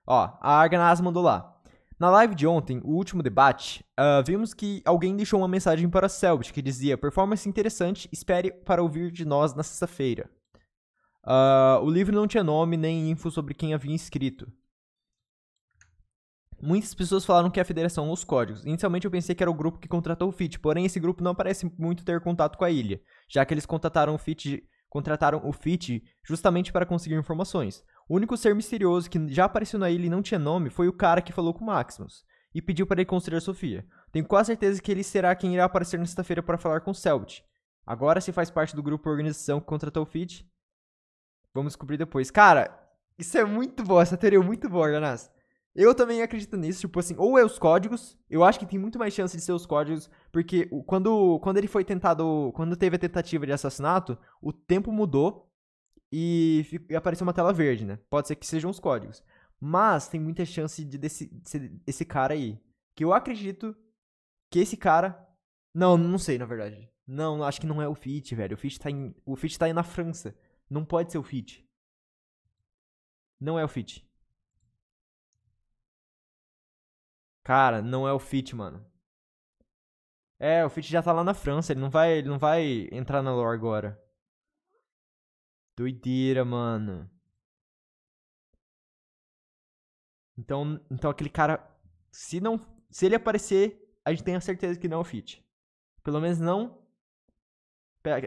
Ó, a Arganaz mandou lá. Na live de ontem, o último debate, uh, vimos que alguém deixou uma mensagem para Selbit que dizia: performance interessante, espere para ouvir de nós na sexta-feira. Uh, o livro não tinha nome nem info sobre quem havia escrito. Muitas pessoas falaram que a federação ou os códigos. Inicialmente eu pensei que era o grupo que contratou o FIT, porém esse grupo não parece muito ter contato com a ilha, já que eles contrataram o FIT, contrataram o FIT justamente para conseguir informações. O único ser misterioso que já apareceu na ilha e não tinha nome foi o cara que falou com Maximus e pediu para ele construir a Sofia. Tenho quase certeza que ele será quem irá aparecer na sexta-feira para falar com Selbit. Agora se faz parte do grupo organização que contratou o FIT Vamos descobrir depois. Cara, isso é muito bom, essa teoria é muito boa, Jonas. Eu também acredito nisso, tipo assim, ou é os códigos, eu acho que tem muito mais chance de ser os códigos, porque quando, quando ele foi tentado, quando teve a tentativa de assassinato, o tempo mudou e, e apareceu uma tela verde, né? Pode ser que sejam os códigos. Mas tem muita chance de, desse, de ser esse cara aí. Que eu acredito que esse cara. Não, não sei, na verdade. Não, acho que não é o Fit, velho. O Fit tá, em, o fit tá aí na França. Não pode ser o fit. Não é o fit. Cara, não é o fit, mano. É, o fit já tá lá na França, ele não vai, ele não vai entrar na lore agora. Doideira, mano. Então, então aquele cara, se não, se ele aparecer, a gente tem a certeza que não é o fit. Pelo menos não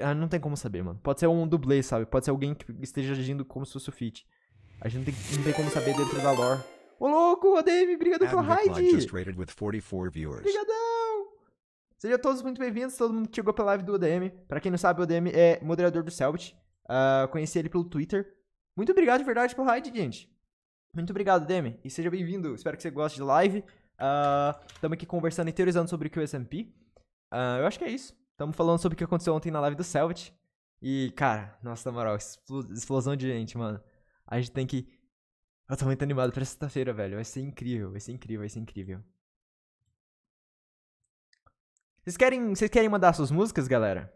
ah, não tem como saber, mano. Pode ser um dublê, sabe? Pode ser alguém que esteja agindo como se fosse o Fit. A gente não tem, não tem como saber dentro da lore. Ô louco, ADM, obrigado pelo raid! Obrigadão! Sejam todos muito bem-vindos, todo mundo que chegou pela live do ADM. Pra quem não sabe, o ADM é moderador do Selbit. Uh, ah, conheci ele pelo Twitter. Muito obrigado de verdade pelo raid, gente. Muito obrigado, ADM. E seja bem-vindo. Espero que você goste de live. Estamos ah, uh, aqui conversando e teorizando sobre o QSMP. Uh, eu acho que é isso. Estamos falando sobre o que aconteceu ontem na live do Celtic. E, cara, nossa, na moral, explosão de gente, mano. A gente tem que. Eu tô muito animado pra sexta-feira, velho. Vai ser incrível, vai ser incrível, vai ser incrível. Vocês querem, vocês querem mandar suas músicas, galera?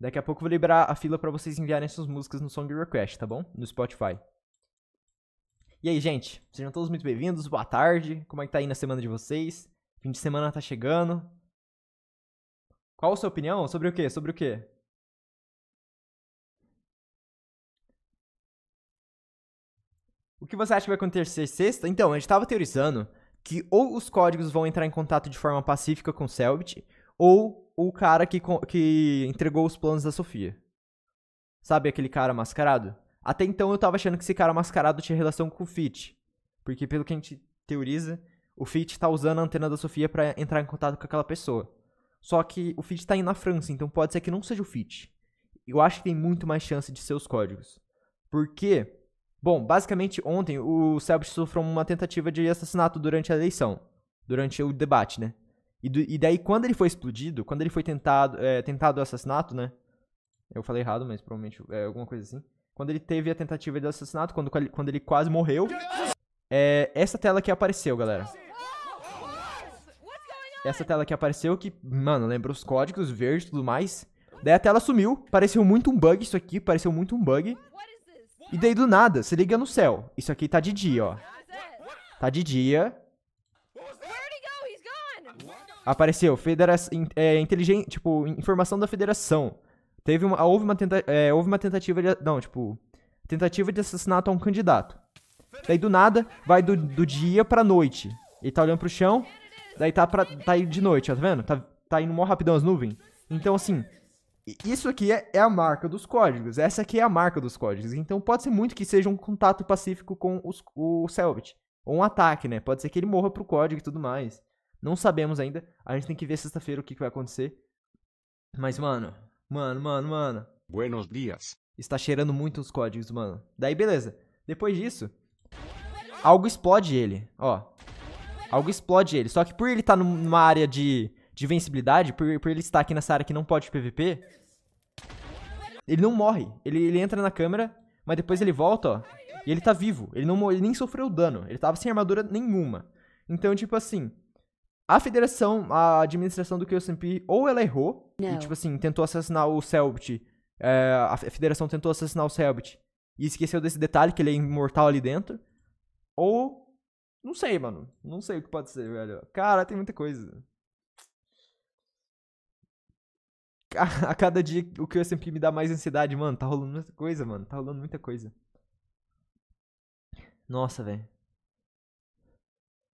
Daqui a pouco eu vou liberar a fila para vocês enviarem suas músicas no Song Request, tá bom? No Spotify. E aí, gente? Sejam todos muito bem-vindos. Boa tarde. Como é que tá aí na semana de vocês? Fim de semana tá chegando. Qual a sua opinião? Sobre o quê? Sobre o quê? O que você acha que vai acontecer sexta? Então, a gente estava teorizando que ou os códigos vão entrar em contato de forma pacífica com o Selbit, ou o cara que, que entregou os planos da Sofia. Sabe aquele cara mascarado? Até então eu tava achando que esse cara mascarado tinha relação com o Fit. Porque pelo que a gente teoriza, o Fit tá usando a antena da Sofia para entrar em contato com aquela pessoa. Só que o feed tá aí na França, então pode ser que não seja o feed. Eu acho que tem muito mais chance de ser os códigos. Porque, bom, basicamente ontem o Selbst sofreu uma tentativa de assassinato durante a eleição, durante o debate, né? E, do, e daí quando ele foi explodido, quando ele foi tentado, é, tentado o assassinato, né? Eu falei errado, mas provavelmente é alguma coisa assim. Quando ele teve a tentativa de assassinato, quando, quando ele quase morreu, é essa tela que apareceu, galera. Essa tela que apareceu que, mano, lembra os códigos verdes e tudo mais. Daí a tela sumiu. Pareceu muito um bug isso aqui. Pareceu muito um bug. E daí do nada, se liga no céu. Isso aqui tá de dia, ó. Tá de dia. Apareceu. Federação... É, inteligente... Tipo, informação da federação. Teve uma... Houve uma, tenta, é, houve uma tentativa de... Não, tipo... Tentativa de assassinato a um candidato. Daí do nada, vai do, do dia pra noite. Ele tá olhando pro chão. Daí tá, pra, tá aí de noite, ó, tá vendo? Tá, tá indo mó rapidão as nuvens. Então, assim, isso aqui é, é, a marca dos códigos. Essa aqui é a marca dos códigos. Então pode ser muito que seja um contato pacífico com os, o Selvit. Ou um ataque, né? Pode ser que ele morra pro código e tudo mais. Não sabemos ainda. A gente tem que ver sexta-feira o que, que vai acontecer. Mas, mano, mano, mano, mano. Buenos dias. Está cheirando muito os códigos, mano. Daí, beleza. Depois disso, algo explode ele. Ó, Algo explode ele. Só que por ele estar tá numa área de, de vencibilidade, por, por ele estar aqui nessa área que não pode PVP, ele não morre. Ele, ele entra na câmera, mas depois ele volta, ó. E ele tá vivo. Ele, não, ele nem sofreu dano. Ele tava sem armadura nenhuma. Então, tipo assim, a federação, a administração do KSMP, ou ela errou, não. e tipo assim, tentou assassinar o Selbit. É, a federação tentou assassinar o Selbit e esqueceu desse detalhe que ele é imortal ali dentro. Ou não sei, mano. Não sei o que pode ser, velho. Cara, tem muita coisa. A cada dia o que o S&P me dá mais ansiedade, mano. Tá rolando muita coisa, mano. Tá rolando muita coisa. Nossa, velho.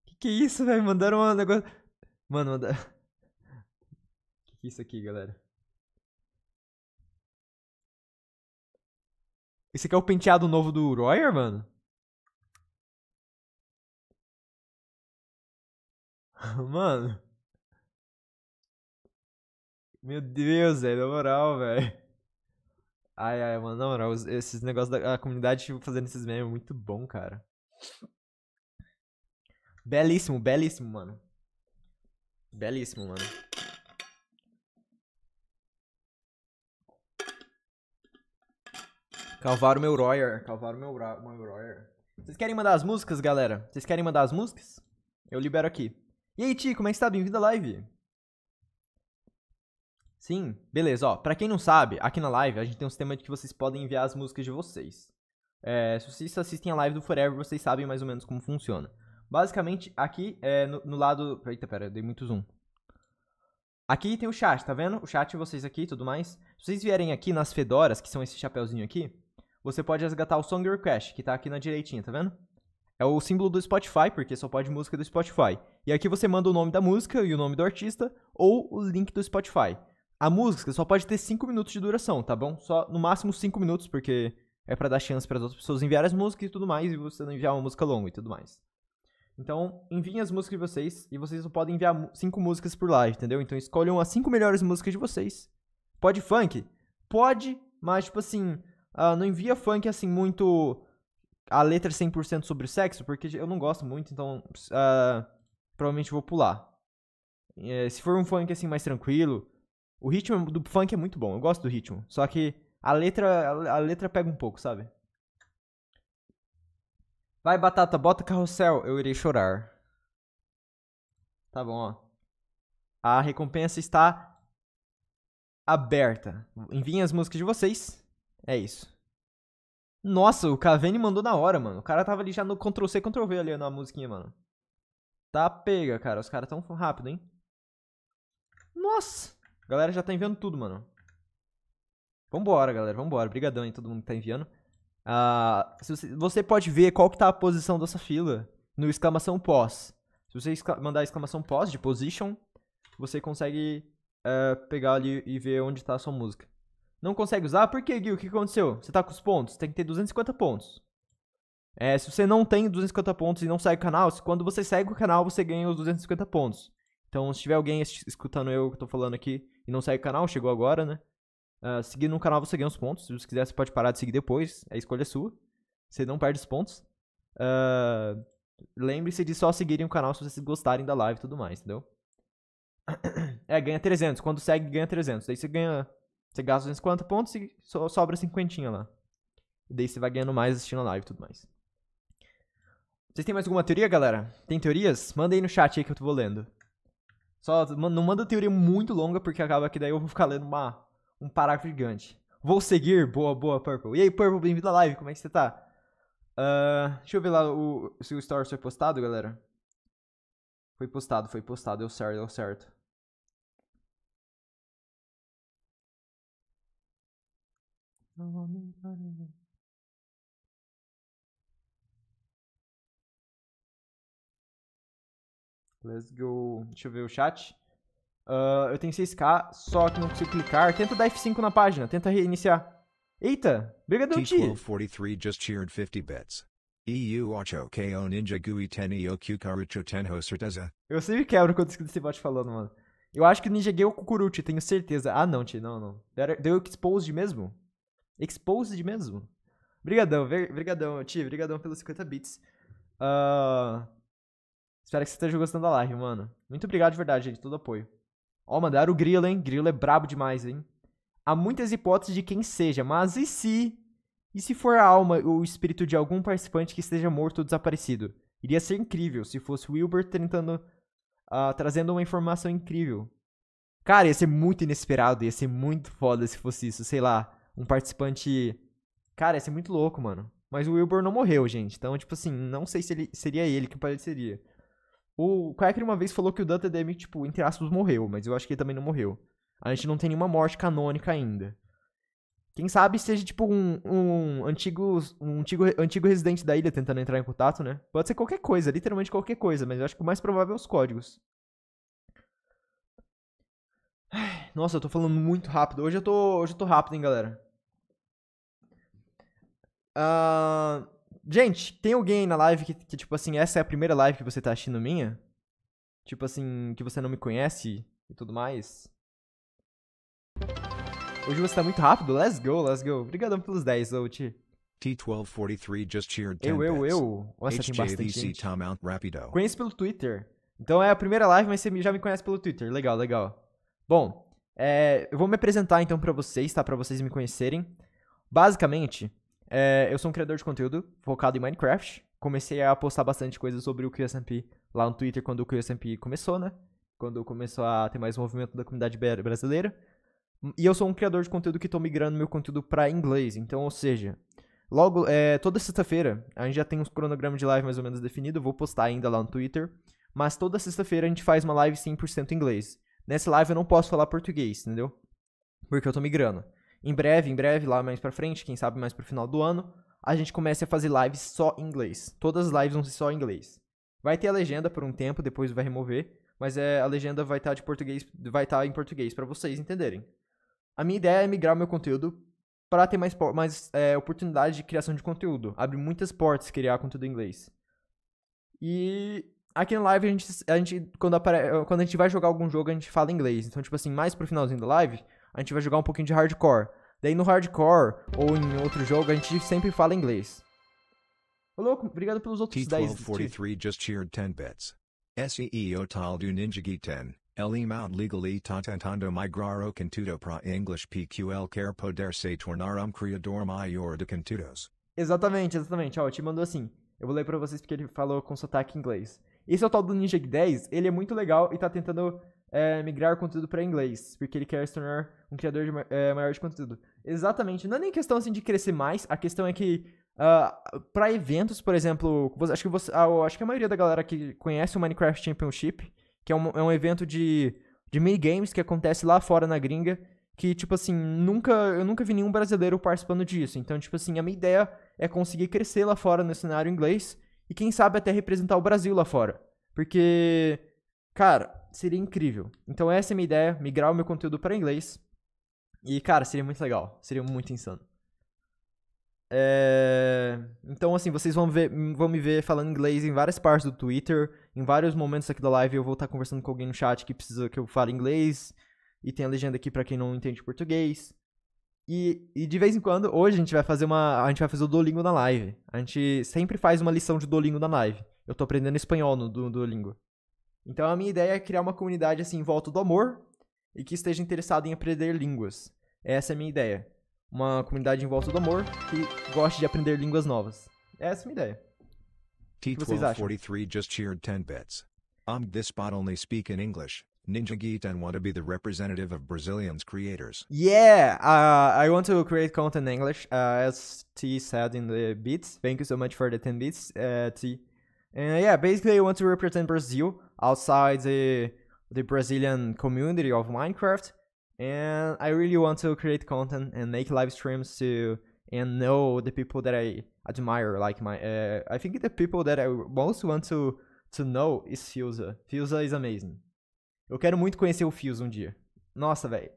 Que que é isso, velho? Mandaram um negócio... Mano, mandaram... Que que é isso aqui, galera? Esse aqui é o penteado novo do Royer, mano? Mano. Meu Deus, velho, na moral, velho. Ai, ai, mano, na moral, esses negócios da comunidade tipo, fazendo esses memes é muito bom, cara. Belíssimo, belíssimo, mano. Belíssimo, mano. Calvar o meu Royer. Calvar o meu, meu Royer. Vocês querem mandar as músicas, galera? Vocês querem mandar as músicas? Eu libero aqui. E aí, Ti, como é que está? Bem-vindo à live. Sim, beleza. Ó, pra quem não sabe, aqui na live a gente tem um sistema de que vocês podem enviar as músicas de vocês. É, se vocês assistem a live do Forever, vocês sabem mais ou menos como funciona. Basicamente, aqui é, no, no, lado... Eita, pera, eu dei muito zoom. Aqui tem o chat, tá vendo? O chat, vocês aqui e tudo mais. Se vocês vierem aqui nas fedoras, que são esse chapéuzinho aqui, você pode resgatar o Song Request, que tá aqui na direitinha, tá vendo? É o símbolo do Spotify, porque só pode música do Spotify. E aqui você manda o nome da música e o nome do artista ou o link do Spotify. A música só pode ter 5 minutos de duração, tá bom? Só no máximo 5 minutos, porque é para dar chance para as outras pessoas enviarem as músicas e tudo mais, e você não enviar uma música longa e tudo mais. Então, enviem as músicas de vocês e vocês só podem enviar 5 músicas por lá, entendeu? Então escolham as 5 melhores músicas de vocês. Pode funk? Pode, mas tipo assim, uh, não envia funk assim muito a letra 100% sobre sexo, porque eu não gosto muito, então uh, provavelmente vou pular. É, se for um funk assim mais tranquilo, o ritmo do funk é muito bom, eu gosto do ritmo. Só que a letra, a letra pega um pouco, sabe? Vai, batata, bota carrossel, eu irei chorar. Tá bom, ó. A recompensa está aberta. Enviem as músicas de vocês. É isso. Nossa, o Cavani mandou na hora, mano. O cara tava ali já no Ctrl-C, Ctrl-V ali na musiquinha, mano. Tá pega, cara. Os caras tão rápido, hein? Nossa! A galera já tá enviando tudo, mano. Vambora, galera. Vambora. Obrigadão aí todo mundo que tá enviando. Ah, você, você, pode ver qual que tá a posição dessa fila no exclamação pós. Se você mandar exclamação pós, de position, você consegue é, pegar ali e ver onde tá a sua música. Não consegue usar? Por que, Gui? O que aconteceu? Você tá com os pontos? Tem que ter 250 pontos. É, se você não tem 250 pontos e não segue o canal, quando você segue o canal, você ganha os 250 pontos. Então, se tiver alguém escutando eu que tô falando aqui e não segue o canal, chegou agora, né? Uh, ah, seguindo o canal você ganha os pontos. Se você quiser, você pode parar de seguir depois. A escolha é sua. Você não perde os pontos. Uh, Lembre-se de só seguirem o canal se vocês gostarem da live e tudo mais, entendeu? É, ganha 300. Quando segue, ganha 300. Daí você ganha... Você gasta 250 pontos e sobra 50 lá. Daí você vai ganhando mais assistindo a live e tudo mais. Vocês têm mais alguma teoria, galera? Tem teorias? Manda aí no chat aí que eu tô lendo. Só não manda teoria muito longa, porque acaba que daí eu vou ficar lendo uma, um parágrafo gigante. Vou seguir. Boa, boa, Purple. E aí, Purple, bem-vindo à live. Como é que você tá? Uh, deixa eu ver lá o, se o Stories foi postado, galera. Foi postado, foi postado. Deu certo, deu certo. Não, Let's go. Deixa eu ver o chat. Uh, eu tenho 6k, só que não consigo clicar. Tenta dar F5 na página, tenta reiniciar. Eita, brigadão, T. 43 just cheered 50 bits. EU Ocho Ko Ninja Gui Tenho Certeza. Eu sempre quebro quando esse bot falando, mano. Eu acho que Ninja Gui é o Kukuruchi, tenho certeza. Ah, não, Tio. não, não. Deu Exposed mesmo? Exposed mesmo? Brigadão, brigadão, Tio. brigadão pelos 50 bits. Uh, Espero que você esteja gostando da live, mano. Muito obrigado de verdade, gente. Todo apoio. Ó, mandaram o Grilo, hein? Grilo é brabo demais, hein? Há muitas hipóteses de quem seja, mas e se? E se for a alma ou o espírito de algum participante que esteja morto ou desaparecido? Iria ser incrível se fosse o Wilbur tentando. Uh, trazendo uma informação incrível. Cara, ia ser muito inesperado, ia ser muito foda se fosse isso, sei lá. Um participante. Cara, ia ser muito louco, mano. Mas o Wilbur não morreu, gente. Então, tipo assim, não sei se ele, seria ele que pareceria. O Quacker uma vez falou que o Dante Demi tipo, entre aspas, morreu, mas eu acho que ele também não morreu. A gente não tem nenhuma morte canônica ainda. Quem sabe seja, tipo, um, um, antigo, um antigo, antigo residente da ilha tentando entrar em contato, né? Pode ser qualquer coisa, literalmente qualquer coisa, mas eu acho que o mais provável é os códigos. Nossa, eu tô falando muito rápido. Hoje eu tô, hoje eu tô rápido, hein, galera. Uh, Gente, tem alguém na live que, que, tipo assim, essa é a primeira live que você tá assistindo minha? Tipo assim, que você não me conhece e tudo mais? Hoje você tá muito rápido. Let's go, let's go. Obrigadão pelos 10, Outi. T1243 just cheered 10 Eu, eu, eu. Nossa, tem bastante gente. Conheço pelo Twitter. Então é a primeira live, mas você já me conhece pelo Twitter. Legal, legal. Bom, é, eu vou me apresentar então para vocês, tá? Para vocês me conhecerem. Basicamente, é, eu sou um criador de conteúdo focado em Minecraft. Comecei a postar bastante coisa sobre o QSMP lá no Twitter quando o QSMP começou, né? Quando começou a ter mais movimento da comunidade brasileira. E eu sou um criador de conteúdo que estou migrando meu conteúdo para inglês. Então, ou seja, logo, é, toda sexta-feira, a gente já tem um cronograma de live mais ou menos definido. Vou postar ainda lá no Twitter. Mas toda sexta-feira a gente faz uma live 100% em inglês. Nessa live eu não posso falar português, entendeu? Porque eu tô migrando. Em breve, em breve, lá mais pra frente, quem sabe mais pro final do ano, a gente começa a fazer lives só em inglês. Todas as lives vão ser só em inglês. Vai ter a legenda por um tempo, depois vai remover, mas é, a legenda vai estar tá de português, vai estar tá em português para vocês entenderem. A minha ideia é migrar o meu conteúdo para ter mais, mais é, oportunidade de criação de conteúdo. Abre muitas portas criar conteúdo em inglês. E aqui na live, a gente, a gente quando, apare... quando a gente vai jogar algum jogo, a gente fala inglês. Então, tipo assim, mais pro finalzinho da live, a gente vai jogar um pouquinho de hardcore. Daí no hardcore ou em outro jogo, a gente sempre fala inglês. Ô louco, obrigado pelos outros 10 just cheered 10 bits. SEEO 10. Ele Mount Legally Migrar o English PQL Poder Se Tornar Um Criador Maior de Exatamente, exatamente. Ó, te mandou assim. Eu vou ler pra vocês porque ele falou com sotaque inglês. Esse é o tal do Ninja 10, ele é muito legal e tá tentando é, migrar conteúdo para inglês, porque ele quer se tornar um criador de, é, maior de conteúdo. Exatamente. Não é nem questão assim de crescer mais, a questão é que uh, ah, para eventos, por exemplo, você, acho que você, ah, acho que a maioria da galera que conhece o Minecraft Championship, que é um, é um evento de, de minigames que acontece lá fora na gringa, que, tipo assim, nunca, eu nunca vi nenhum brasileiro participando disso. Então, tipo assim, a minha ideia é conseguir crescer lá fora no cenário inglês e quem sabe até representar o Brasil lá fora. Porque, cara, seria incrível. Então essa é a minha ideia, migrar o meu conteúdo para inglês. E, cara, seria muito legal. Seria muito insano. É... Então, assim, vocês vão, ver, vão me ver falando inglês em várias partes do Twitter. Em vários momentos aqui da live eu vou estar conversando com alguém no chat que precisa que eu fale inglês. E tem a legenda aqui para quem não entende português. E, e, de vez em quando, hoje a gente vai fazer uma. A gente vai fazer o Duolingo na live. A gente sempre faz uma lição de Duolingo na live. Eu tô aprendendo espanhol no Duolingo. Então a minha ideia é criar uma comunidade assim em volta do amor e que esteja interessado em aprender línguas. Essa é a minha ideia. Uma comunidade em volta do amor que goste de aprender línguas novas. Essa é a minha ideia. T1243 just cheered 10 bits. I'm this bot only speak in English. Ninja Geet and want to be the representative of Brazilians creators. Yeah, uh, I want to create content in English, uh, as T said in the beats. Thank you so much for the 10 bits, uh, T. And yeah, basically I want to represent Brazil outside the the Brazilian community of Minecraft. And I really want to create content and make live streams to and know the people that I admire. Like my, uh, I think the people that I most want to to know is Fusa. Fusa is amazing. Eu quero muito conhecer o Fusa um dia. Nossa, velho.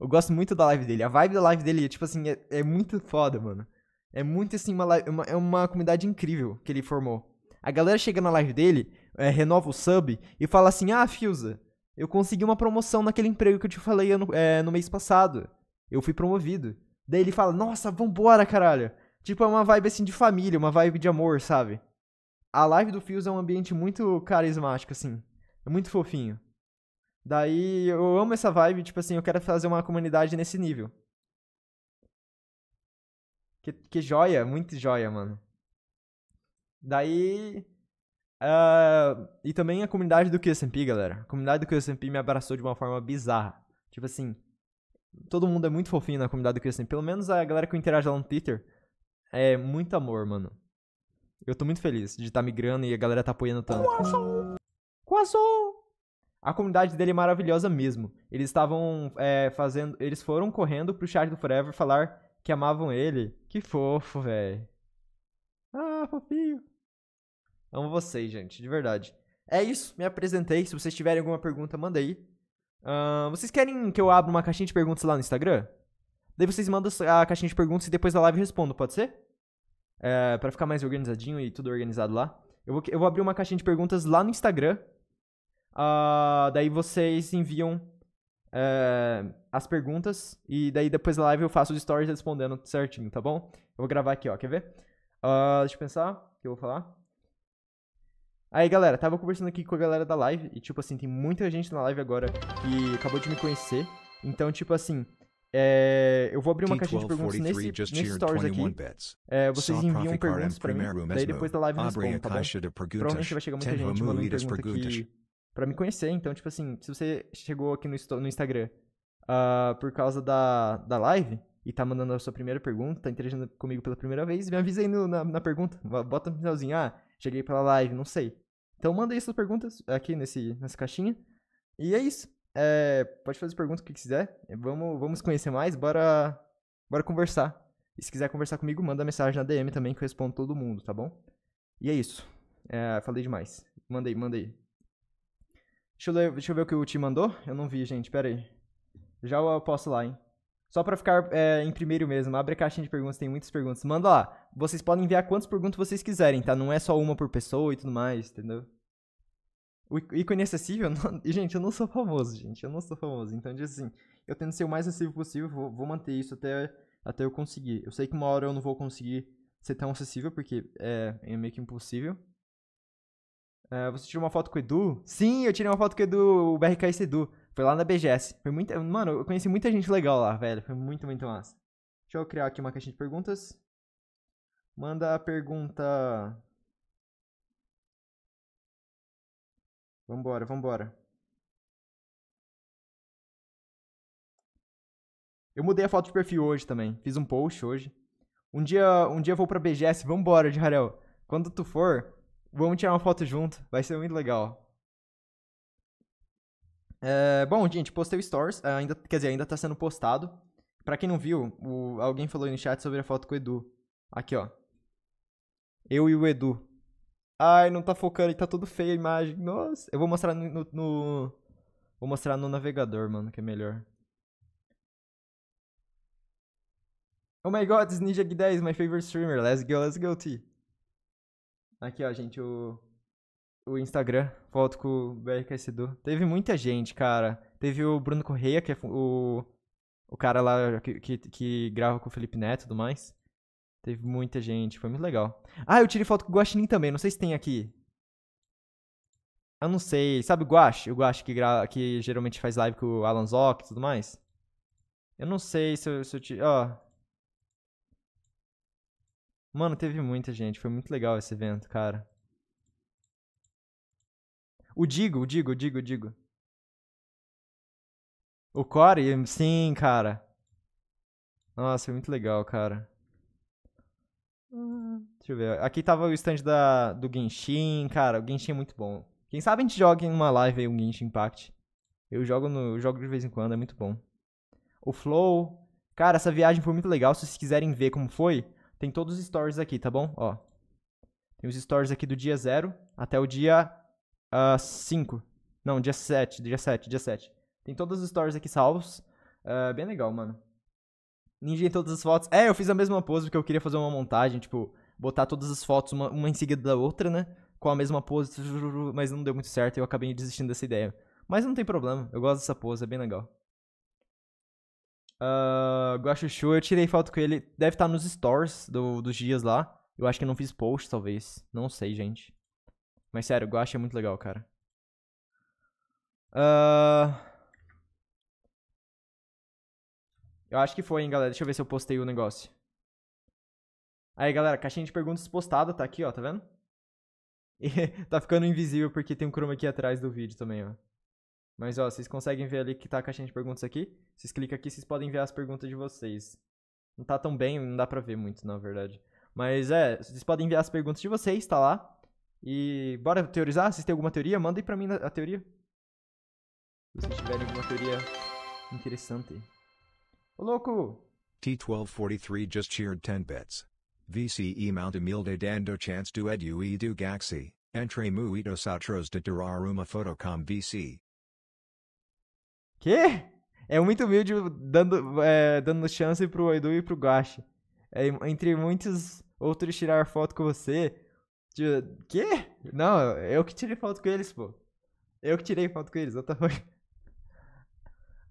Eu gosto muito da live dele. A vibe da live dele, tipo assim, é, é muito foda, mano. É muito assim, uma, uma, é uma comunidade incrível que ele formou. A galera chega na live dele, é, renova o sub e fala assim: Ah, Fiusa eu consegui uma promoção naquele emprego que eu te falei ano, é, no mês passado. Eu fui promovido. Daí ele fala: Nossa, vambora, caralho. Tipo, é uma vibe assim de família, uma vibe de amor, sabe? A live do Fios é um ambiente muito carismático, assim. É muito fofinho. Daí eu amo essa vibe, tipo assim, eu quero fazer uma comunidade nesse nível. Que, que joia, muito joia, mano. Daí. Uh, e também a comunidade do QSMP, galera. A comunidade do QSMP me abraçou de uma forma bizarra. Tipo assim, todo mundo é muito fofinho na comunidade do QSMP. Pelo menos a galera que eu interajo lá no Twitter. É muito amor, mano. Eu tô muito feliz de estar tá migrando e a galera tá apoiando tanto. Quasou! Quasou! A comunidade dele é maravilhosa mesmo. Eles estavam é, fazendo. Eles foram correndo pro chat do Forever falar que amavam ele. Que fofo, velho. Ah, fofinho. Amo vocês, gente, de verdade. É isso, me apresentei. Se vocês tiverem alguma pergunta, manda aí. Uh, vocês querem que eu abra uma caixinha de perguntas lá no Instagram? Daí vocês mandam a caixinha de perguntas e depois da live eu respondo, pode ser? É, para ficar mais organizadinho e tudo organizado lá. Eu vou, eu vou abrir uma caixinha de perguntas lá no Instagram. Uh, daí vocês enviam é, as perguntas e daí depois da live eu faço os stories respondendo certinho, tá bom? Eu vou gravar aqui, ó, quer ver? Uh, deixa eu pensar o que eu vou falar. Aí, galera, tava conversando aqui com a galera da live e, tipo assim, tem muita gente na live agora que acabou de me conhecer. Então, tipo assim, é, eu vou abrir uma caixinha de perguntas nesse, nesse stories aqui. É, vocês enviam perguntas pra mim, daí depois da live eu respondo, tá bom? Provavelmente vai chegar muita gente mandando pergunta aqui pra me conhecer. Então, tipo assim, se você chegou aqui no, no Instagram uh, por causa da, da live e tá mandando a sua primeira pergunta, tá interagindo comigo pela primeira vez, me avisa aí no, na, na pergunta, bota no finalzinho, ah cheguei pela live, não sei. Então manda aí suas perguntas aqui nesse, nessa caixinha. E é isso. É, pode fazer perguntas o que quiser. Vamos, vamos conhecer mais, bora, bora conversar. E se quiser conversar comigo, manda mensagem na DM também que eu respondo todo mundo, tá bom? E é isso. É, falei demais. mandei mandei Deixa eu, deixa eu ver o que o Ti mandou. Eu não vi, gente. Pera aí. Já eu posso lá, hein? Só para ficar é, em primeiro mesmo, abre a caixinha de perguntas, tem muitas perguntas. Manda lá. Vocês podem enviar quantas perguntas vocês quiserem, tá? Não é só uma por pessoa e tudo mais, entendeu? O ícone acessível? Não... Gente, eu não sou famoso, gente. Eu não sou famoso. Então, diz assim, eu tento ser o mais acessível possível, vou, vou, manter isso até, até eu conseguir. Eu sei que uma hora eu não vou conseguir ser tão acessível, porque é, é meio que impossível. É, você tirou uma foto com o Edu? Sim, eu tirei uma foto com o Edu, o BRKS Edu. Foi lá na BGS. Foi muita... Mano, eu conheci muita gente legal lá, velho. Foi muito, muito massa. Deixa eu criar aqui uma caixinha de perguntas. Manda a pergunta. Vambora, vambora. Eu mudei a foto de perfil hoje também. Fiz um post hoje. Um dia, um dia eu vou pra BGS. Vambora, Jarel. Quando tu for, vamos tirar uma foto junto. Vai ser muito legal. É, bom, gente, postei o Stories, é, ainda, quer dizer, ainda tá sendo postado. Pra quem não viu, o, alguém falou aí no chat sobre a foto com o Edu. Aqui, ó. Eu e o Edu. Ai, não tá focando, tá tudo feio a imagem. Nossa, eu vou mostrar no, no, no Vou mostrar no navegador, mano, que é melhor. Oh my god, this Ninja G10, my favorite streamer. Let's go, let's go, T. Aqui, ó, gente, o o Instagram, volto com o BRKS Edu. Teve muita gente, cara. Teve o Bruno Correia, que é o, o cara lá que, que, que grava com o Felipe Neto e tudo mais. Teve muita gente, foi muito legal. Ah, eu tirei foto com o Guaxinim também, não sei se tem aqui. Eu não sei, sabe o Guax? O Guax que, gra... que geralmente faz live com o Alan Zoc e tudo mais. Eu não sei se eu, se eu te... Ó. Mano, teve muita gente, foi muito legal esse evento, cara. O Digo, o Digo, o Digo, o Digo. O Core, sim, cara. Nossa, é muito legal, cara. Hum, deixa eu ver. Aqui tava o stand da, do Genshin, cara. O Genshin é muito bom. Quem sabe a gente joga em uma live aí o um Genshin Impact. Eu jogo, no, eu jogo de vez em quando, é muito bom. O Flow. Cara, essa viagem foi muito legal. Se vocês quiserem ver como foi, tem todos os stories aqui, tá bom? Ó. Tem os stories aqui do dia 0 até o dia uh, ah, 5. Não, dia 7, dia 7, dia 7. Tem todas as stories aqui salvos. Uh, bem legal, mano. Ninja em todas as fotos. É, eu fiz a mesma pose porque eu queria fazer uma montagem, tipo, botar todas as fotos uma, uma em seguida da outra, né? Com a mesma pose, mas não deu muito certo e eu acabei desistindo dessa ideia. Mas não tem problema, eu gosto dessa pose, é bem legal. Uh, Guaxuxu, eu tirei foto com ele. Deve estar tá nos stores do, dos dias lá. Eu acho que não fiz post, talvez. Não sei, gente. Mas sério, Guache é muito legal, cara. Uh... Eu acho que foi, hein, galera. Deixa eu ver se eu postei o negócio. Aí, galera, caixinha de perguntas postada tá aqui, ó, tá vendo? E tá ficando invisível porque tem um chroma aqui atrás do vídeo também, ó. Mas, ó, vocês conseguem ver ali que tá a caixinha de perguntas aqui? Vocês clicam aqui, vocês podem ver as perguntas de vocês. Não tá tão bem, não dá pra ver muito, na verdade. Mas, é, vocês podem enviar as perguntas de vocês, tá lá. E bora teorizar? Se tem alguma teoria? manda aí pra mim a teoria. Se vocês tiverem alguma teoria interessante. Ô louco! T1243 just cheered 10 bits. VCE Mount Emilde Dando Chance do Edu E do Gaxi, Entre Muito Satros de Duraruma Photocom VC. Que? É muito humilde dando, é, dando chance pro Edu e pro Gashi. É, entre muitos outros tirar foto com você, Tipo, quê? Não, eu que tirei foto com eles, pô. Eu que tirei foto com eles, what the fuck?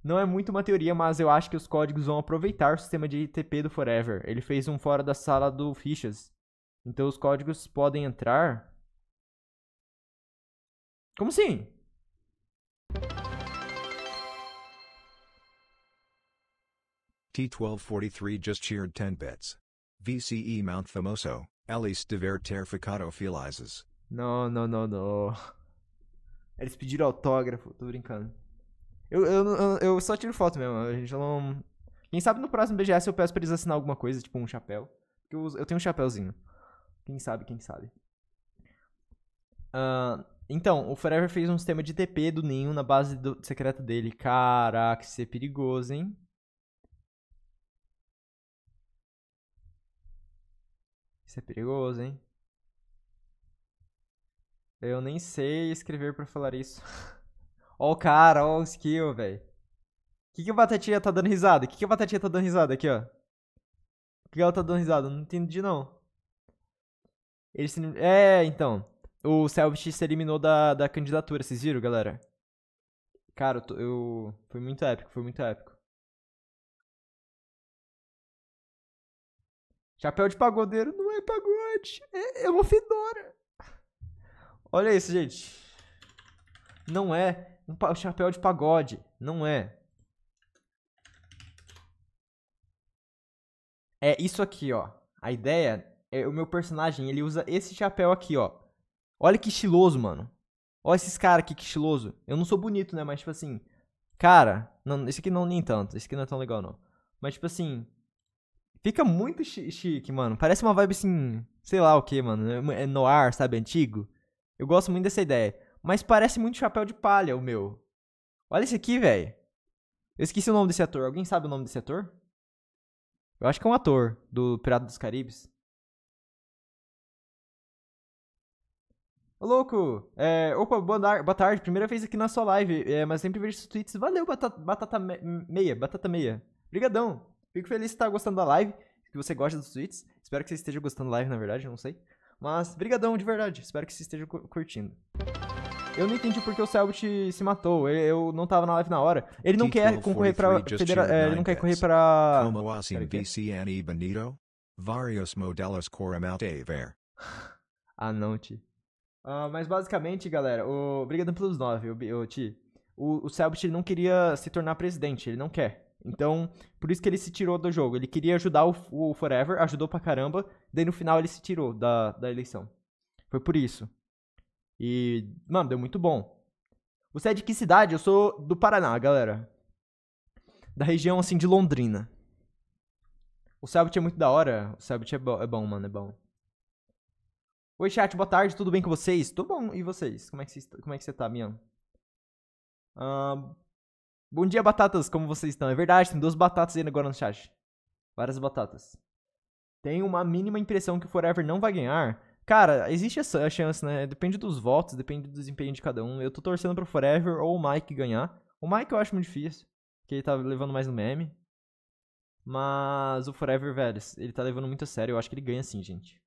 Não é muito uma teoria, mas eu acho que os códigos vão aproveitar o sistema de ITP do Forever. Ele fez um fora da sala do Fichas. Então os códigos podem entrar. Como assim? T1243 just cheered 10 bits. VCE Mount Famoso. Alice dever ter ficado felizes. Não, não, não, não. Eles pediram autógrafo, tô brincando. Eu, eu, eu, eu só tiro foto mesmo, a gente não... Quem sabe no próximo BGS eu peço pra eles assinar alguma coisa, tipo um chapéu. Porque eu, eu tenho um chapéuzinho. Quem sabe, quem sabe. Uh, então, o Forever fez um sistema de TP do ninho na base do, secreta dele. Caraca, isso é perigoso, hein? Isso é perigoso, hein? Eu nem sei escrever pra falar isso. ó o cara, ó o skill, velho. O que, que o Batatinha tá dando risada? O que, que o Batatinha tá dando risada aqui, ó? O que ela tá dando risada? Não entendi, não. Ele se... É, então. O Selbit se eliminou da, da candidatura, vocês viram, galera? Cara, eu, eu... foi muito épico, foi muito épico. Chapéu de pagodeiro não é pagode, é, é uma fedora. Olha isso, gente. Não é um chapéu de pagode, não é. É isso aqui, ó. A ideia é o meu personagem, ele usa esse chapéu aqui, ó. Olha que estiloso, mano. Olha esses caras aqui, que estiloso. Eu não sou bonito, né? Mas, tipo assim... Cara, não, esse aqui não nem tanto. Esse aqui não é tão legal, não. Mas, tipo assim... Fica muito chique, mano. Parece uma vibe assim, sei lá o que, mano. É, é noir, sabe? Antigo. Eu gosto muito dessa ideia. Mas parece muito chapéu de palha, o meu. Olha esse aqui, velho. Eu esqueci o nome desse ator. Alguém sabe o nome desse ator? Eu acho que é um ator do Pirata dos Caribes. Ô, louco! É, opa, boa, tarde. Primeira vez aqui na sua live, é, mas sempre vejo seus tweets. Valeu, Batata, batata Meia. Batata Meia. Obrigadão. Fico feliz que tá gostando da live, que você gosta dos tweets. Espero que você esteja gostando da live, na verdade, não sei. Mas, brigadão de verdade. Espero que você esteja curtindo. Eu não entendi porque o Selbit se matou. Eu não tava na live na hora. Ele não quer concorrer pra... Federa... É, ele não quer correr pra... Como assim VCN Benito? Varios modelos corremate ver. Ah, não, Ti. Uh, mas basicamente, galera, o... obrigado pelos nove, o, o Ti. O, o Selbit não queria se tornar presidente, ele não quer. Então, por isso que ele se tirou do jogo. Ele queria ajudar o, o Forever, ajudou pra caramba. Daí no final ele se tirou da, da eleição. Foi por isso. E, mano, deu muito bom. Você é de que cidade? Eu sou do Paraná, galera. Da região, assim, de Londrina. O Selbit é muito da hora. O Selbit é, bo é bom, mano, é bom. Oi, chat, boa tarde, tudo bem com vocês? Tudo bom, e vocês? Como é que, como é que você tá, Mian? Uh, Bom dia, batatas, como vocês estão? É verdade, tem duas batatas aí agora no chat. Várias batatas. Tem uma mínima impressão que o Forever não vai ganhar. Cara, existe essa chance, né? Depende dos votos, depende do desempenho de cada um. Eu tô torcendo pro Forever ou o Mike ganhar. O Mike eu acho muito difícil, porque ele tá levando mais no meme. Mas o Forever, velho, ele tá levando muito a sério. Eu acho que ele ganha sim, gente.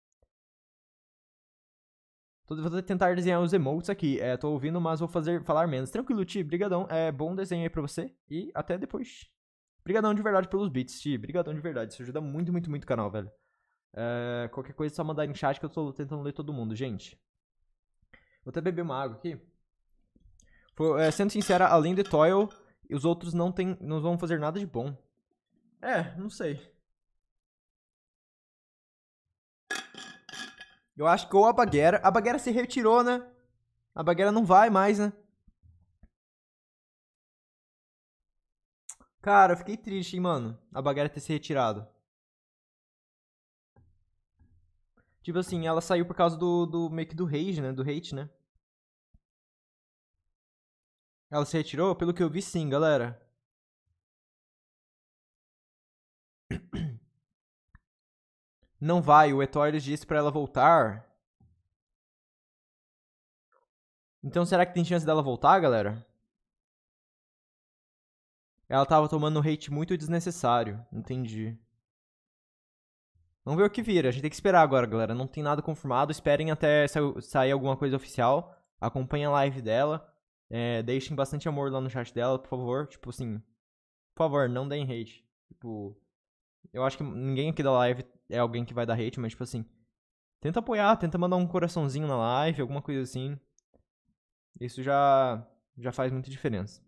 Tô vou tentar desenhar os emotes aqui. É, tô ouvindo, mas vou fazer falar menos. Tranquilo, Ti. Brigadão. É bom desenho aí pra você. E até depois. Brigadão de verdade pelos beats, Ti. Brigadão de verdade. Isso ajuda muito, muito, muito o canal, velho. É, qualquer coisa é só mandar em chat que eu tô tentando ler todo mundo, gente. Vou até beber uma água aqui. é, sendo sincera, além de Toil, os outros não, tem, não vão fazer nada de bom. É, não sei. Eu acho que ou a Baguera. A Baguera se retirou, né? A Baguera não vai mais, né? Cara, eu fiquei triste, hein, mano. A Baguera ter se retirado. Tipo assim, ela saiu por causa do, do meio que do rage, né? Do hate, né? Ela se retirou? Pelo que eu vi, sim, galera não vai. O Etoiles disse para ela voltar. Então será que tem chance dela voltar, galera? Ela tava tomando um hate muito desnecessário. Entendi. Vamos ver o que vira. A gente tem que esperar agora, galera. Não tem nada confirmado. Esperem até sair alguma coisa oficial. Acompanhem a live dela. É, deixem bastante amor lá no chat dela, por favor. Tipo assim. Por favor, não deem hate. Tipo. Eu acho que ninguém aqui da live é alguém que vai dar hate, mas tipo assim, tenta apoiar, tenta mandar um coraçãozinho na live, alguma coisa assim. Isso já já faz muita diferença.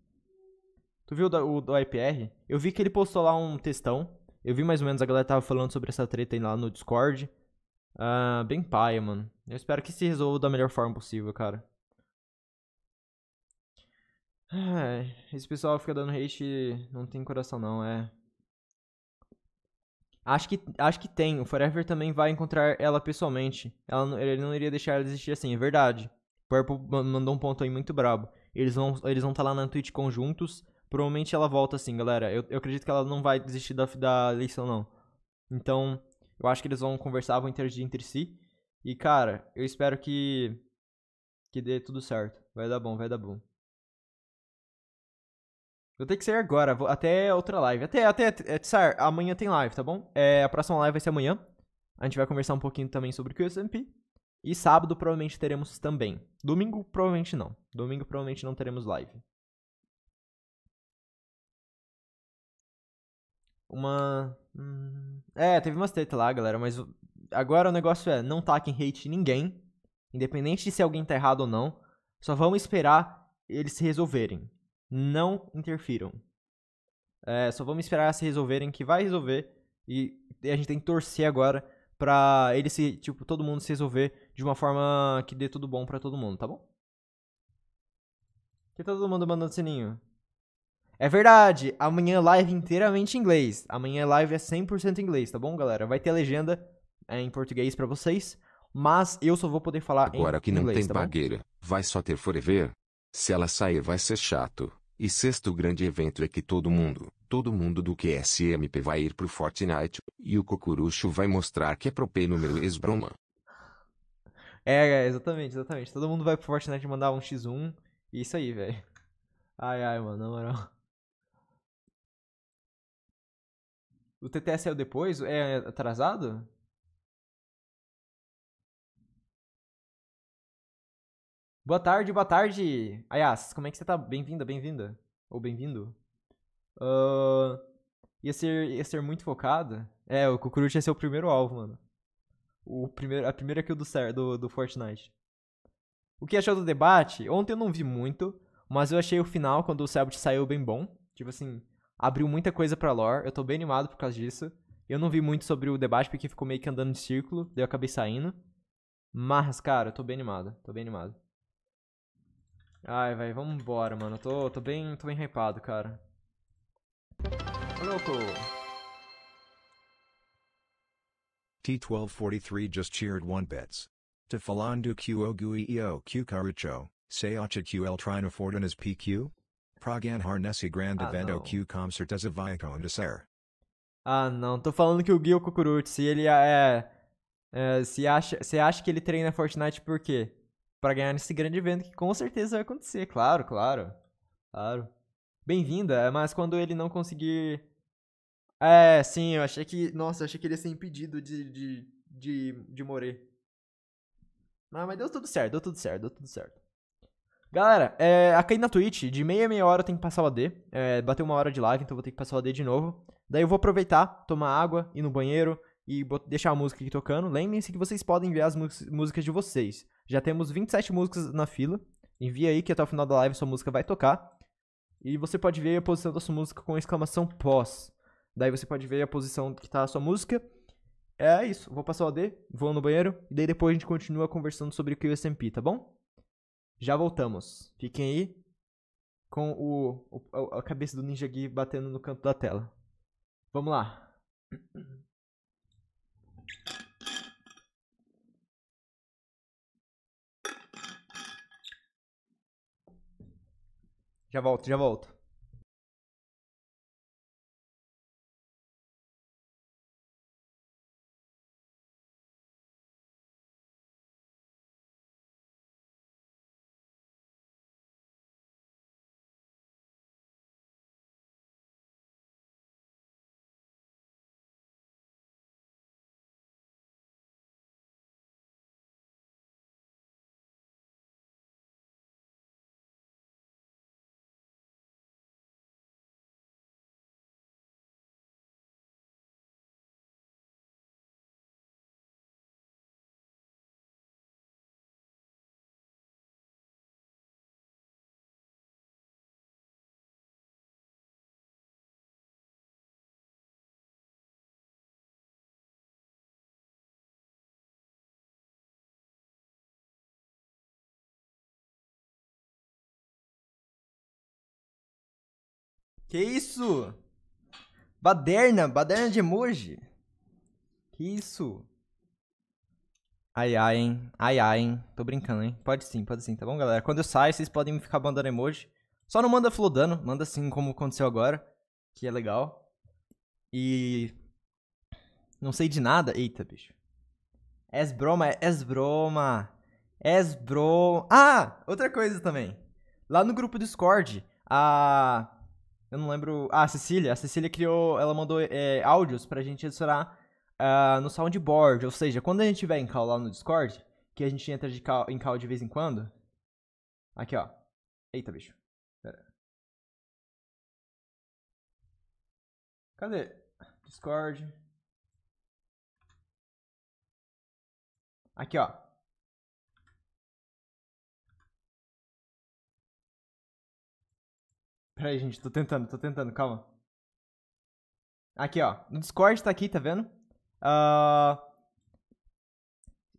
Tu viu o do, o IPR? Eu vi que ele postou lá um textão. Eu vi mais ou menos a galera tava falando sobre essa treta aí lá no Discord. Ah, bem paia, mano. Eu espero que se resolva da melhor forma possível, cara. esse pessoal fica dando hate, não tem coração não, é. Acho que, acho que tem. O Forever também vai encontrar ela pessoalmente. Ela, ele não iria deixar ela desistir assim, é verdade. Purple mandou um ponto aí muito brabo. Eles vão estar eles vão tá lá na Twitch conjuntos. Provavelmente ela volta assim, galera. Eu, eu acredito que ela não vai desistir da, da eleição, não. Então, eu acho que eles vão conversar, vão interagir entre si. E, cara, eu espero que. Que dê tudo certo. Vai dar bom, vai dar bom. Eu tenho que sair agora, vou, até outra live. Até, até, é, Tsar, amanhã tem live, tá bom? É, a próxima live vai ser amanhã. A gente vai conversar um pouquinho também sobre o E sábado provavelmente teremos também. Domingo provavelmente não. Domingo provavelmente não teremos live. Uma... Hum... É, teve umas treta lá, galera, mas agora o negócio é não taquem hate em ninguém. Independente de se alguém tá errado ou não. Só vamos esperar eles se resolverem não interfiram. É, só vamos esperar se resolverem, que vai resolver. E, a gente tem que torcer agora pra ele se, tipo, todo mundo se resolver de uma forma que dê tudo bom para todo mundo, tá bom? Que todo mundo mandando sininho. É verdade, amanhã é live inteiramente em inglês. Amanhã é live é 100% em inglês, tá bom, galera? Vai ter legenda é, em português para vocês, mas eu só vou poder falar agora em inglês, Agora que não tem tá bagueira, vai só ter forever. Se ela sair vai ser chato. E sexto grande evento é que todo mundo, todo mundo do QSMP vai ir pro Fortnite, e o Cocurucho vai mostrar que é pro número ex-broma. É, é, exatamente, exatamente. Todo mundo vai pro Fortnite mandar um x1, e isso aí, velho. Ai, ai, mano, na moral. O TTS é o depois? É atrasado? Boa tarde, boa tarde. Ayas, como é que você tá? Bem-vinda, bem-vinda. Ou bem-vindo. Uh, ia, ser, ia ser muito focado. É, o Kukuruchi ia ser o primeiro alvo, mano. O primeiro, a primeira kill do, do, do Fortnite. O que achou do debate? Ontem eu não vi muito, mas eu achei o final, quando o Selbit saiu, bem bom. Tipo assim, abriu muita coisa pra lore. Eu tô bem animado por causa disso. Eu não vi muito sobre o debate porque ficou meio que andando de círculo, daí eu acabei saindo. Mas, cara, eu tô bem animado, tô bem animado. Ai, vai, vambora, mano. tô, tô bem, tô bem hypado, cara. louco! T1243 just cheered one bets. To Falandu Qogui EO Q Karucho, Sayacha QL Trinofortunas PQ? Pragan Harnesi Grand ah, Evento Q Concertes Aviacon de Ser. Ah, não. Tô falando que o Gil é se ele é... é se, acha, se acha que ele treina Fortnite por quê? para ganhar nesse grande evento que com certeza vai acontecer, claro, claro. Claro. Bem-vinda, é, mas quando ele não conseguir. É, sim, eu achei que. Nossa, eu achei que ele ia ser impedido de, de, de, de morrer. Mas, mas deu tudo certo, deu tudo certo, deu tudo certo. Galera, é, aqui na Twitch, de meia a meia hora eu tenho que passar o AD. É, bateu uma hora de live, então vou ter que passar o AD de novo. Daí eu vou aproveitar, tomar água, ir no banheiro, e deixar a música aqui tocando. Lembrem-se que vocês podem enviar as músicas de vocês. Já temos 27 músicas na fila. Envia aí que até o final da live sua música vai tocar. E você pode ver a posição da sua música com exclamação pós. Daí você pode ver a posição que está a sua música. É isso. Vou passar o AD, vou no banheiro. E daí depois a gente continua conversando sobre o QSMP, tá bom? Já voltamos. Fiquem aí com o, o a cabeça do Ninja Gui batendo no canto da tela. Vamos lá. Já volto, já volto. Que isso? Baderna, baderna de emoji. Que isso? Ai, ai, hein? Ai, ai, hein? Tô brincando, hein? Pode sim, pode sim, tá bom, galera? Quando eu sair, vocês podem ficar mandando emoji. Só não manda flodando, manda assim como aconteceu agora, que é legal. E... Não sei de nada. Eita, bicho. És broma, és broma. és broma. Ah, outra coisa também. Lá no grupo do Discord, a eu não lembro. Ah, a Cecília. A Cecília criou. Ela mandou é, áudios pra gente adicionar uh, no soundboard. Ou seja, quando a gente tiver em call lá no Discord, que a gente entra de call, em call de vez em quando. Aqui, ó. Eita, bicho. Pera. Cadê? Discord. Aqui, ó. Peraí, gente, tô tentando, tô tentando, calma. Aqui, ó. No Discord tá aqui, tá vendo? Uh...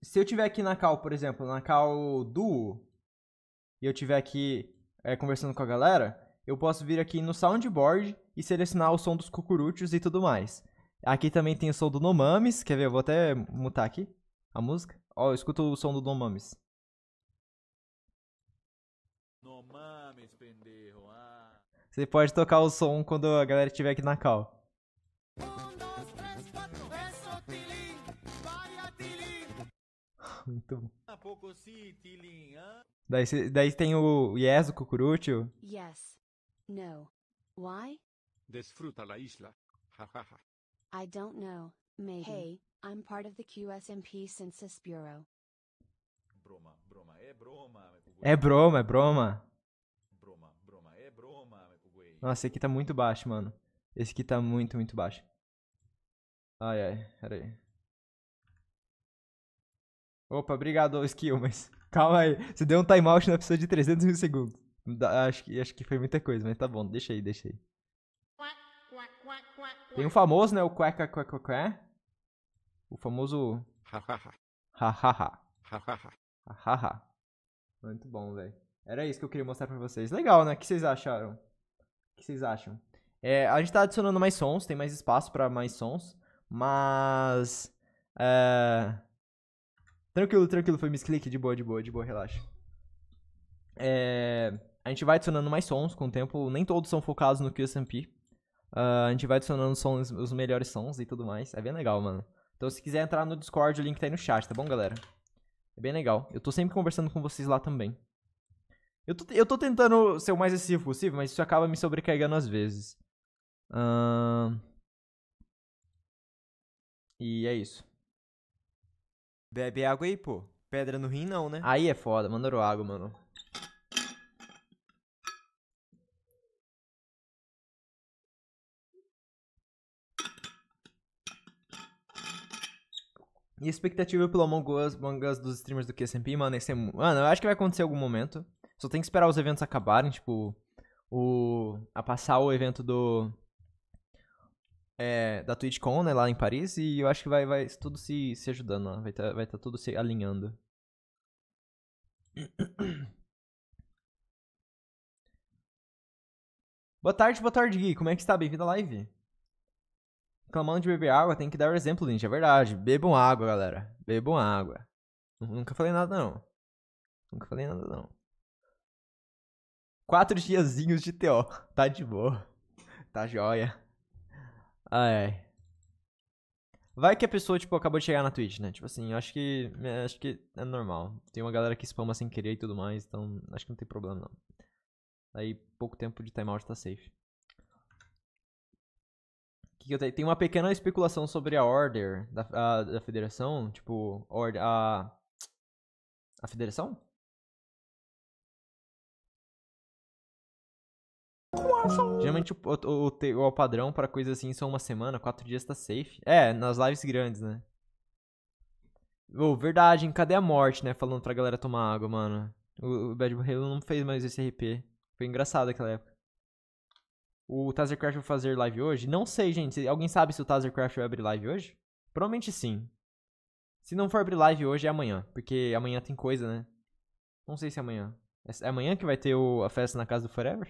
Se eu tiver aqui na cal, por exemplo, na cal duo, e eu tiver aqui é, conversando com a galera, eu posso vir aqui no soundboard e selecionar o som dos cucuruchos e tudo mais. Aqui também tem o som do Nomames, quer ver? Eu vou até mutar aqui a música. Ó, eu escuto o som do Nomames. mames, pendejo. Ah. Você pode tocar o som quando a galera estiver aqui na cal. Muito Daí, daí tem o Yes, o cucurúcio. Yes. No. Why? Desfruta la isla. I don't know. Maybe. Hey, I'm part of the QSMP Census Bureau. Broma, broma, é broma. É broma, é broma. Nossa, esse aqui tá muito baixo, mano. Esse aqui tá muito, muito baixo. Ai, ai, pera aí. Opa, obrigado, skill, mas calma aí. Você deu um timeout na pessoa de 300 mil segundos. Acho que, acho que foi muita coisa, mas tá bom, deixa aí, deixa aí. Tem um famoso, né? O cueca, cueca, cueca. É? O famoso. Hahaha. Hahaha. Muito bom, velho. Era isso que eu queria mostrar pra vocês. Legal, né? O que vocês acharam? que vocês acham? É, a gente está adicionando mais sons, tem mais espaço para mais sons, mas. É... Tranquilo, tranquilo, foi misclick, de boa, de boa, de boa, relaxa. É... A gente vai adicionando mais sons com o tempo, nem todos são focados no QSMP. Uh, ah, a gente vai adicionando sons, os melhores sons e tudo mais. É bem legal, mano. Então se quiser entrar no Discord, o link tá aí no chat, tá bom, galera? É bem legal. Eu tô sempre conversando com vocês lá também. Eu tô, eu tô tentando ser o mais excessivo possível, mas isso acaba me sobrecarregando às vezes. E é isso. Bebe água aí, pô. Pedra no rim não, né? Aí é foda, Mandou água, mano. E expectativa pelo Among Us, Among Us dos streamers do QSMP, mano, esse é... Mano, eu acho que vai acontecer em algum momento. Só tem que esperar os eventos acabarem, tipo, o a passar o evento do é, da TwitchCon, né, lá em Paris, e eu acho que vai, vai tudo se, se ajudando, né? vai estar tá, vai tá tudo se alinhando. boa tarde, boa tarde, Gui. Como é que está? Bem-vindo à live. Reclamando de beber água, tem que dar o exemplo, gente. É verdade. Bebam água, galera. Bebam água. Nunca falei nada, não. Nunca falei nada, não. Quatro diazinhos de TO. Tá de boa. Tá joia. Ai. Vai que a pessoa, tipo, acabou de chegar na Twitch, né? Tipo assim, acho que. Acho que é normal. Tem uma galera que spama sem querer e tudo mais, então acho que não tem problema não. Aí pouco tempo de timeout tá safe. Que que eu tenho? Tem uma pequena especulação sobre a order da, a, da federação. Tipo, order, a. A federação? Geralmente o, o, o, o padrão para coisas assim são uma semana, quatro dias tá safe. É, nas lives grandes, né? Ô, oh, verdade, hein? Cadê a morte, né? Falando pra galera tomar água, mano. O, o Bad Halo não fez mais esse RP. Foi engraçado aquela época. O Tazercraft vai fazer live hoje? Não sei, gente. Alguém sabe se o Tazercraft vai abrir live hoje? Provavelmente sim. Se não for abrir live hoje, é amanhã. Porque amanhã tem coisa, né? Não sei se é amanhã. É, é amanhã que vai ter o, a festa na casa do Forever?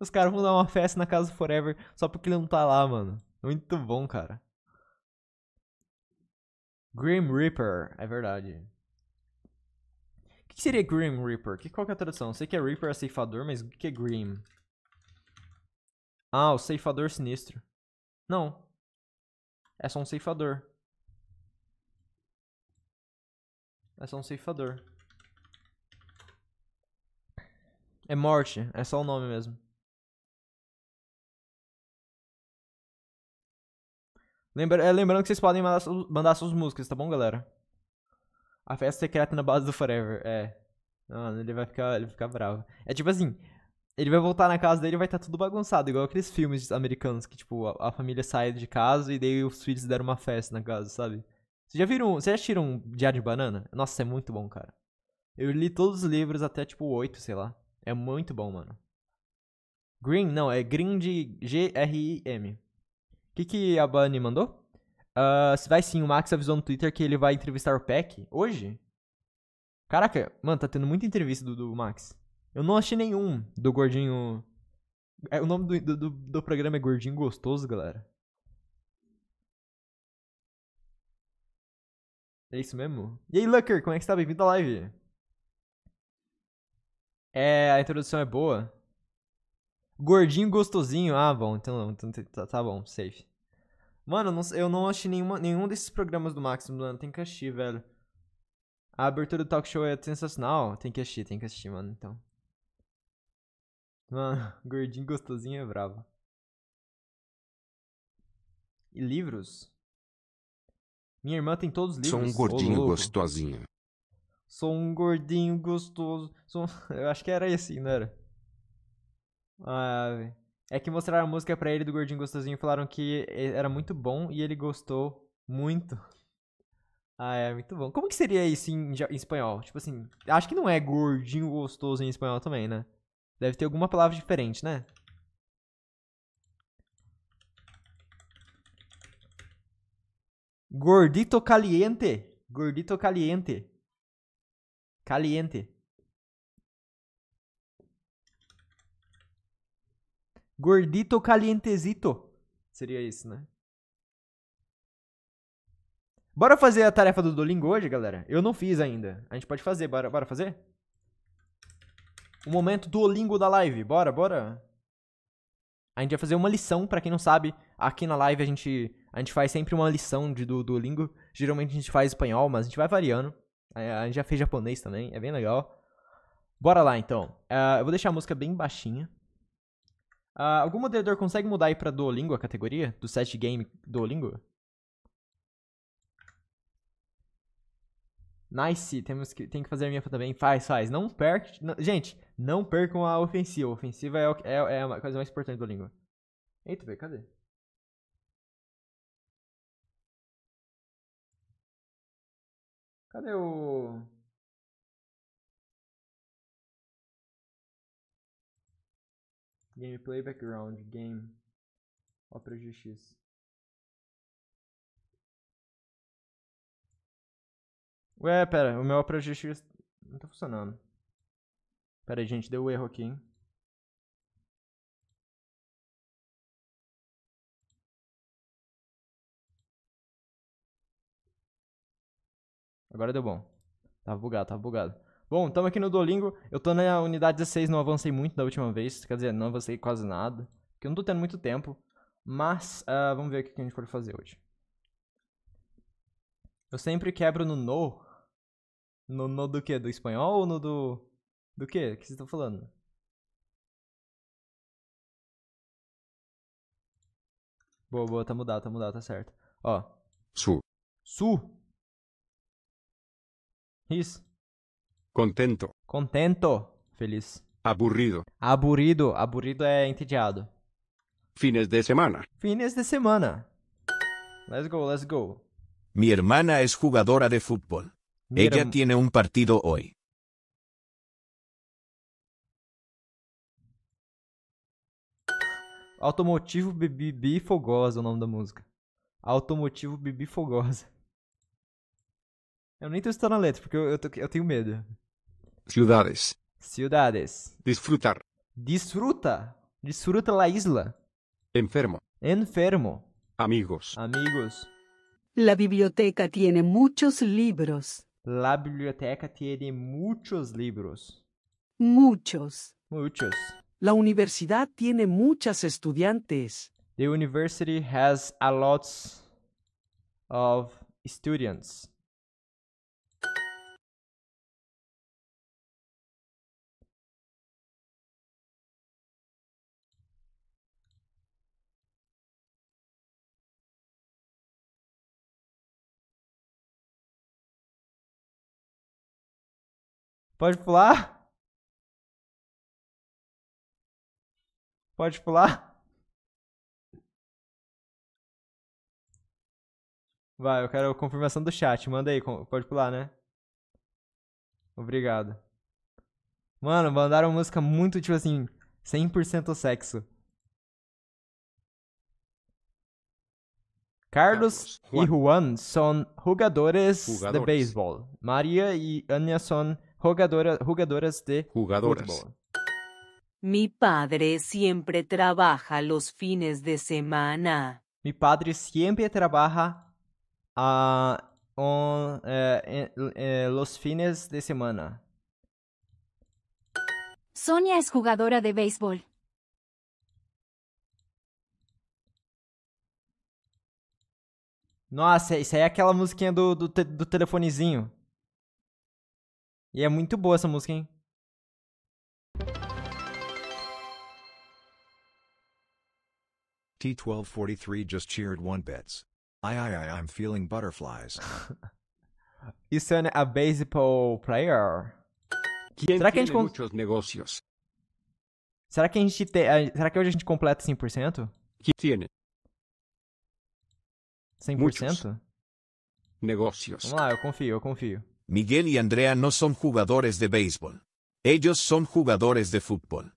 Os caras vão dar uma festa na casa do Forever só porque ele não tá lá, mano. Muito bom, cara. Grim Reaper, é verdade. O que, que seria Grim Reaper? Que, qual que é a tradução? Eu sei que é Reaper é ceifador, mas o que é Grim? Ah, o ceifador sinistro. Não. É só um ceifador. É só um ceifador. É morte, é só o nome mesmo. Lembra é, lembrando que vocês podem mandar, mandar suas músicas, tá bom, galera? A festa secreta na base do Forever, é. Mano, ele vai ficar, ele vai ficar bravo. É tipo assim, ele vai voltar na casa dele e vai estar tá tudo bagunçado, igual aqueles filmes americanos que, tipo, a, a, família sai de casa e daí os filhos deram uma festa na casa, sabe? Vocês já viram, vocês já assistiram um Diário de Banana? Nossa, é muito bom, cara. Eu li todos os livros até, tipo, oito, sei lá. É muito bom, mano. Green, não, é Green de G-R-I-M que, que a Bunny mandou? Uh, vai sim, o Max avisou no Twitter que ele vai entrevistar o Peck hoje. Caraca, mano, tá tendo muita entrevista do, do Max. Eu não achei nenhum do Gordinho. É, o nome do, do, do programa é Gordinho Gostoso, galera. É isso mesmo? E aí, Lucker, como é que está? Bem-vindo à live. É, a introdução é boa. Gordinho gostosinho. Ah, bom, então, então tá, tá bom, safe. Mano, eu não, eu não achei nenhuma, nenhum desses programas do Máximo, mano. Tem que assistir, velho. A abertura do talk show é sensacional. Tem que assistir, tem que assistir, mano, então. Mano, gordinho gostosinho é bravo. E livros? Minha irmã tem todos os livros. Sou um gordinho oh, gostosinho. Sou um gordinho gostoso. Sou... Eu acho que era esse, não era? Ah, velho é que mostraram a música para ele do Gordinho Gostosinho e falaram que era muito bom e ele gostou muito. Ah, é, muito bom. Como que seria isso em, em, espanhol? Tipo assim, acho que não é gordinho gostoso em espanhol também, né? Deve ter alguma palavra diferente, né? Gordito caliente. Gordito caliente. Caliente. Gordito calientezito. Seria isso, né? Bora fazer a tarefa do Duolingo hoje, galera? Eu não fiz ainda. A gente pode fazer, bora, bora fazer? O momento Duolingo da live, bora, bora. A gente vai fazer uma lição, para quem não sabe, aqui na live a gente, a gente faz sempre uma lição de, do Duolingo. Geralmente a gente faz espanhol, mas a gente vai variando. É, a, gente já fez japonês também, é bem legal. Bora lá então. Uh, eu vou deixar a música bem baixinha. Uh, algum moderador consegue mudar aí pra Duolingo a categoria? Do set game Duolingo? Nice, temos que, tem que fazer a minha também. Faz, faz. Não perca. gente, não percam a ofensiva. A ofensiva é, é, é a coisa mais importante do língua. Eita, velho, cadê? Cadê o. Gameplay Background Game Opera GX Ué, pera, o meu Opera GX não tá funcionando. Pera aí, gente, deu um erro aqui, hein? Agora deu bom. Tava bugado, tava bugado. Bom, estamos aqui no Duolingo. Eu estou na unidade 16, não avancei muito da última vez. Quer dizer, não avancei quase nada. Porque eu não estou tendo muito tempo. Mas, uh, vamos ver o que a gente pode fazer hoje. Eu sempre quebro no no. No, no do que? Do espanhol ou no do. Do que? O que vocês estão falando? Boa, boa, tá mudado, tá mudado, tá certo. Ó. Su. Su. Isso. Contento. Contento. Feliz. Aburrido. Aburrido. Aburrido é entediado. Fines de semana. Fines de semana. Let's go, let's go. Mi hermana es jugadora de fútbol. Mi Ella herma... tiene un partido hoy. Automotivo Bibi Fogosa é o nome da música. Automotivo Bibi Fogosa. Eu nem tô estudando a letra, porque eu, eu, eu tenho medo. Ciudades. Ciudades. Disfrutar. Disfruta. Disfruta la isla. Enfermo. Enfermo. Amigos. Amigos. La biblioteca tiene muchos libros. La biblioteca tiene muchos libros. Muchos. Muchos. La universidad tiene muchas estudiantes. The university has a lot of students. Pode pular? Pode pular? Vai, eu quero a confirmação do chat. Manda aí, pode pular, né? Obrigado. Mano, mandaram música muito, tipo assim, 100% sexo. Carlos, e Juan são jogadores, jogadores. de beisebol. Maria e Anya são jogadoras de jugadoras. fútbol. Mi padre siempre trabaja los fines de semana. Mi padre siempre trabaja uh, on, eh, eh, los fines de semana. Sonia es jugadora de béisbol. Nossa, isso aí é aquela musiquinha do, do, te, do telefonezinho. E é muito boa essa música, hein? T1243 just cheered one bits. I, I, I, I'm feeling butterflies. Isso é a baseball player. Quem será que a gente con... negócios. Será que a gente te... será que hoje a gente completa 100%? Que tiene. 100%? Negócios. Vamos lá, eu confio, eu confio. Miguel y Andrea no son jugadores de béisbol. Ellos son jugadores de fútbol.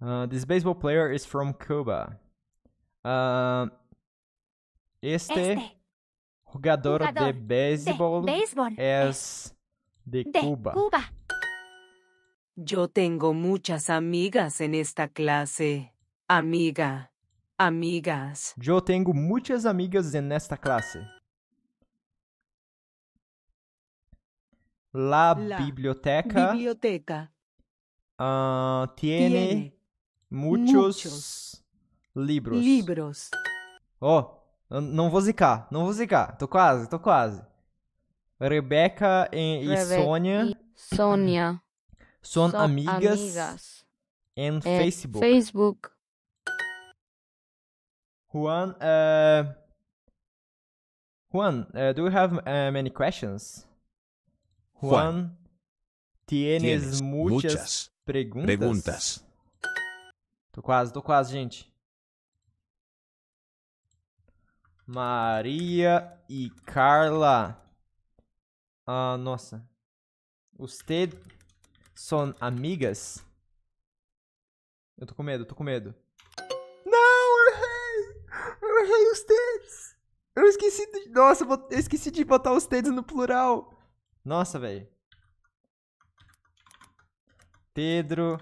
Uh, this baseball player is from Cuba. Uh, este, este, jugador, de béisbol es de, Cuba. Yo tengo muchas amigas en esta clase. Amiga. Amigas. Yo tenho muitas amigas nesta classe. La, La biblioteca. Biblioteca. Uh, tiene, tiene muitos, livros. Oh, não vou zicar, não vou zicar. Tô quase, tô quase. Rebeca e, e Sônia. E Sônia. Son, amigas, amigas. Eh, Facebook. Facebook. Juan, uh, Juan, uh, do you have uh, many questions? Juan, Juan tienes, tienes muchas, muchas preguntas? preguntas? Tô quase, tô quase, gente. Maria e Carla. Ah, nossa. Usted Son amigas? Eu tô com medo, tô com medo. Não, eu errei! Eu errei os tênis! Eu esqueci de... Nossa, eu esqueci de botar os tênis no plural. Nossa, velho. Pedro...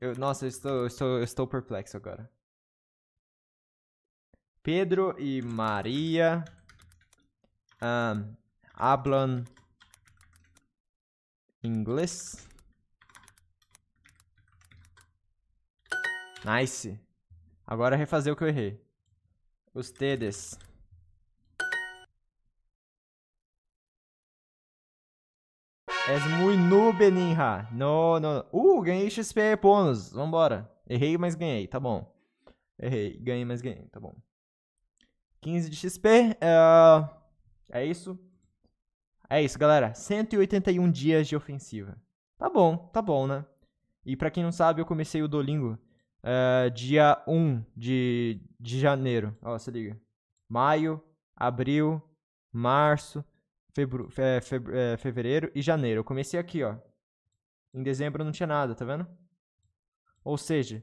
Eu, nossa, eu estou, eu estou, eu estou perplexo agora. Pedro e Maria um, hablan inglês. Nice. Agora é refazer o que eu errei. Ustedes. És muito noob, ninja. No, no, no. Uh, ganhei XP bônus. Vambora. Errei, mas ganhei. Tá bom. Errei. Ganhei, mas ganhei. Tá bom. 15 de XP. Uh, é, é isso. É isso, galera. 181 dias de ofensiva. Tá bom, tá bom, né? E para quem não sabe, eu comecei o Dolingo ah, dia 1 de, de janeiro. Ó, se liga. Maio, abril, março, febru, fe, fe, eh, fevereiro e janeiro. Eu comecei aqui, ó. Em dezembro não tinha nada, tá vendo? Ou seja,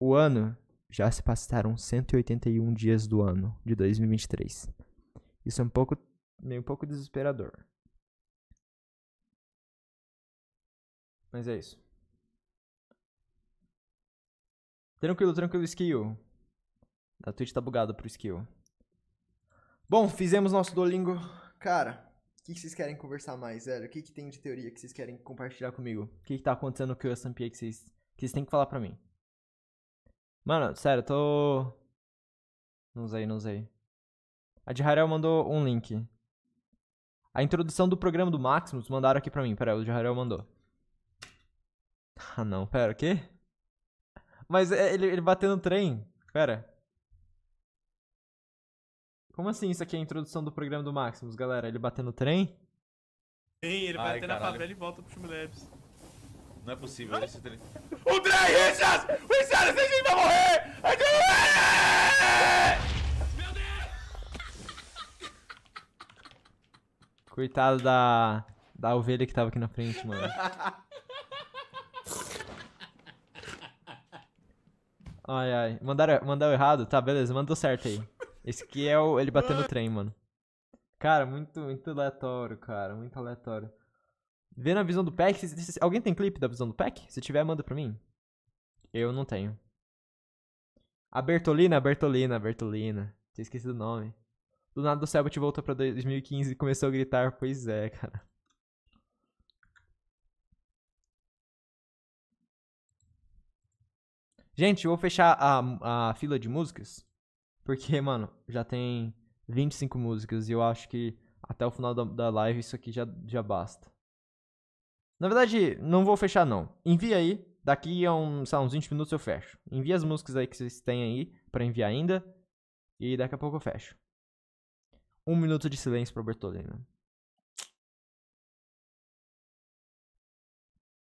o ano já se passaram 181 dias do ano de 2023. Isso é um pouco meio um pouco desesperador. Mas é isso. Tranquilo, tranquilo, skill. A Twitch tá bugada pro skill. Bom, fizemos nosso Dolingo. Cara, o que, que, vocês querem conversar mais, velho? O que, que tem de teoria que vocês querem compartilhar comigo? O que, que tá acontecendo com o S&P que vocês, que vocês têm que falar pra mim? Mano, sério, tô... Não sei, não sei. A de mandou um link. A introdução do programa do Maximus mandaram aqui pra mim. Pera o de mandou. Ah, não. Pera, o quê? Mas é, ele, ele bateu no trem. Pera. Como assim isso aqui é a introdução do programa do Maximus, galera? Ele bateu no trem? Sim, ele vai na favela e volta pro Chumilebs. Não é possível, esse trem. O trem, Richards! O Richards, esse gente vai morrer! A gente vai morrer! Meu Deus! Coitado da. da ovelha que tava aqui na frente, mano. Ai, ai. Mandaram, mandaram errado? Tá, beleza, mandou certo aí. Esse aqui é o, ele batendo no trem, mano. Cara, muito, muito aleatório, cara. Muito aleatório. Vendo a visão do pack. Alguém tem clipe da visão do pack? Se tiver, manda pra mim. Eu não tenho. A Bertolina, Bertolina, Bertolina. Tinha esquecido o nome. Do nada do céu, te voltou pra 2015 e começou a gritar. Pois é, cara. Gente, eu vou fechar a, a fila de músicas. Porque, mano, já tem 25 músicas e eu acho que até o final da, da live isso aqui já, já basta. Na verdade, não vou fechar não. Envia aí. Daqui a uns, uns 20 minutos eu fecho. Envia as músicas aí que vocês têm aí para enviar ainda. E daqui a pouco eu fecho. Um minuto de silêncio para Bertolino.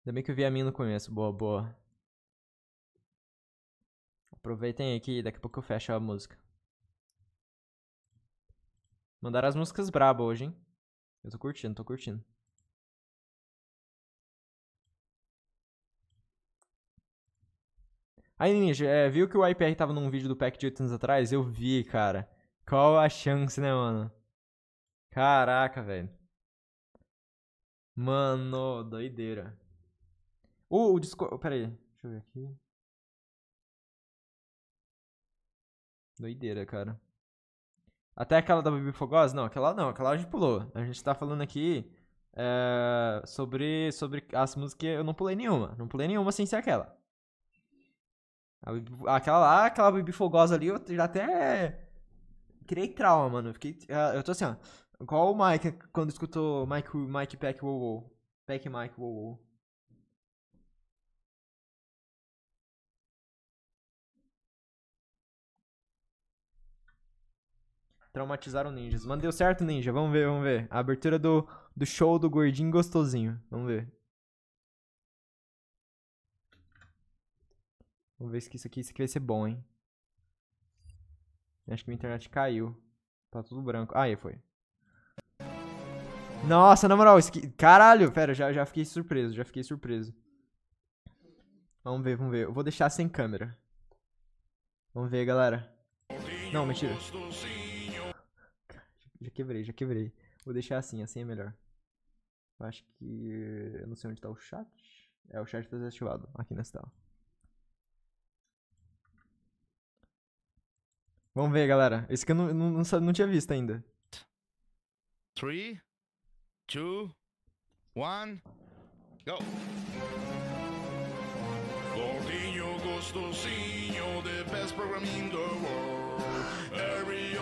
Ainda bem que eu vi a minha não conheço. Boa, boa. Aproveitem aí que daqui a pouco eu fecho a música. Mandaram as músicas brabo hoje, hein? Eu tô curtindo, tô curtindo. Aí, Ninja, é, viu que o IPR tava num vídeo do pack de 8 anos atrás? Eu vi, cara. Qual a chance, né, mano? Caraca, velho. Mano, doideira. Uh, o Discord. Pera aí, deixa eu ver aqui. Doideira, cara. Até aquela da Bibi Fogosa? Não, aquela não, aquela a gente pulou. A gente tá falando aqui é, sobre, sobre as músicas que eu não pulei nenhuma. Não pulei nenhuma sem ser aquela. Aquela lá, aquela Bibi Fogosa ali, eu já até criei trauma, mano. Eu fiquei, ah, eu tô assim, ó. Igual o Mike, quando escutou Mike, Mike Pack Wow Wow. Pack Mike Wow Wow. Traumatizaram ninjas. Mas deu certo, ninja. Vamos ver, vamos ver. A abertura do, do show do gordinho gostosinho. Vamos ver. Vamos ver se isso aqui, isso aqui vai ser bom, hein? Acho que minha internet caiu. Tá tudo branco. Aí, foi. Nossa, na moral, caralho, pera, já, já fiquei surpreso, já fiquei surpreso. Vamos ver, vamos ver. Eu vou deixar sem câmera. Vamos ver, galera. Não, mentira. Já quebrei, já quebrei. Vou deixar assim, assim é melhor. Eu acho que. Eu não sei onde tá o chat. É, o chat tá desativado aqui nessa tela. Vamos ver, galera. Esse que eu não, não, não, não tinha visto ainda. 3, 2, 1, go! Gordinho gostosinho, the best program in the world. Every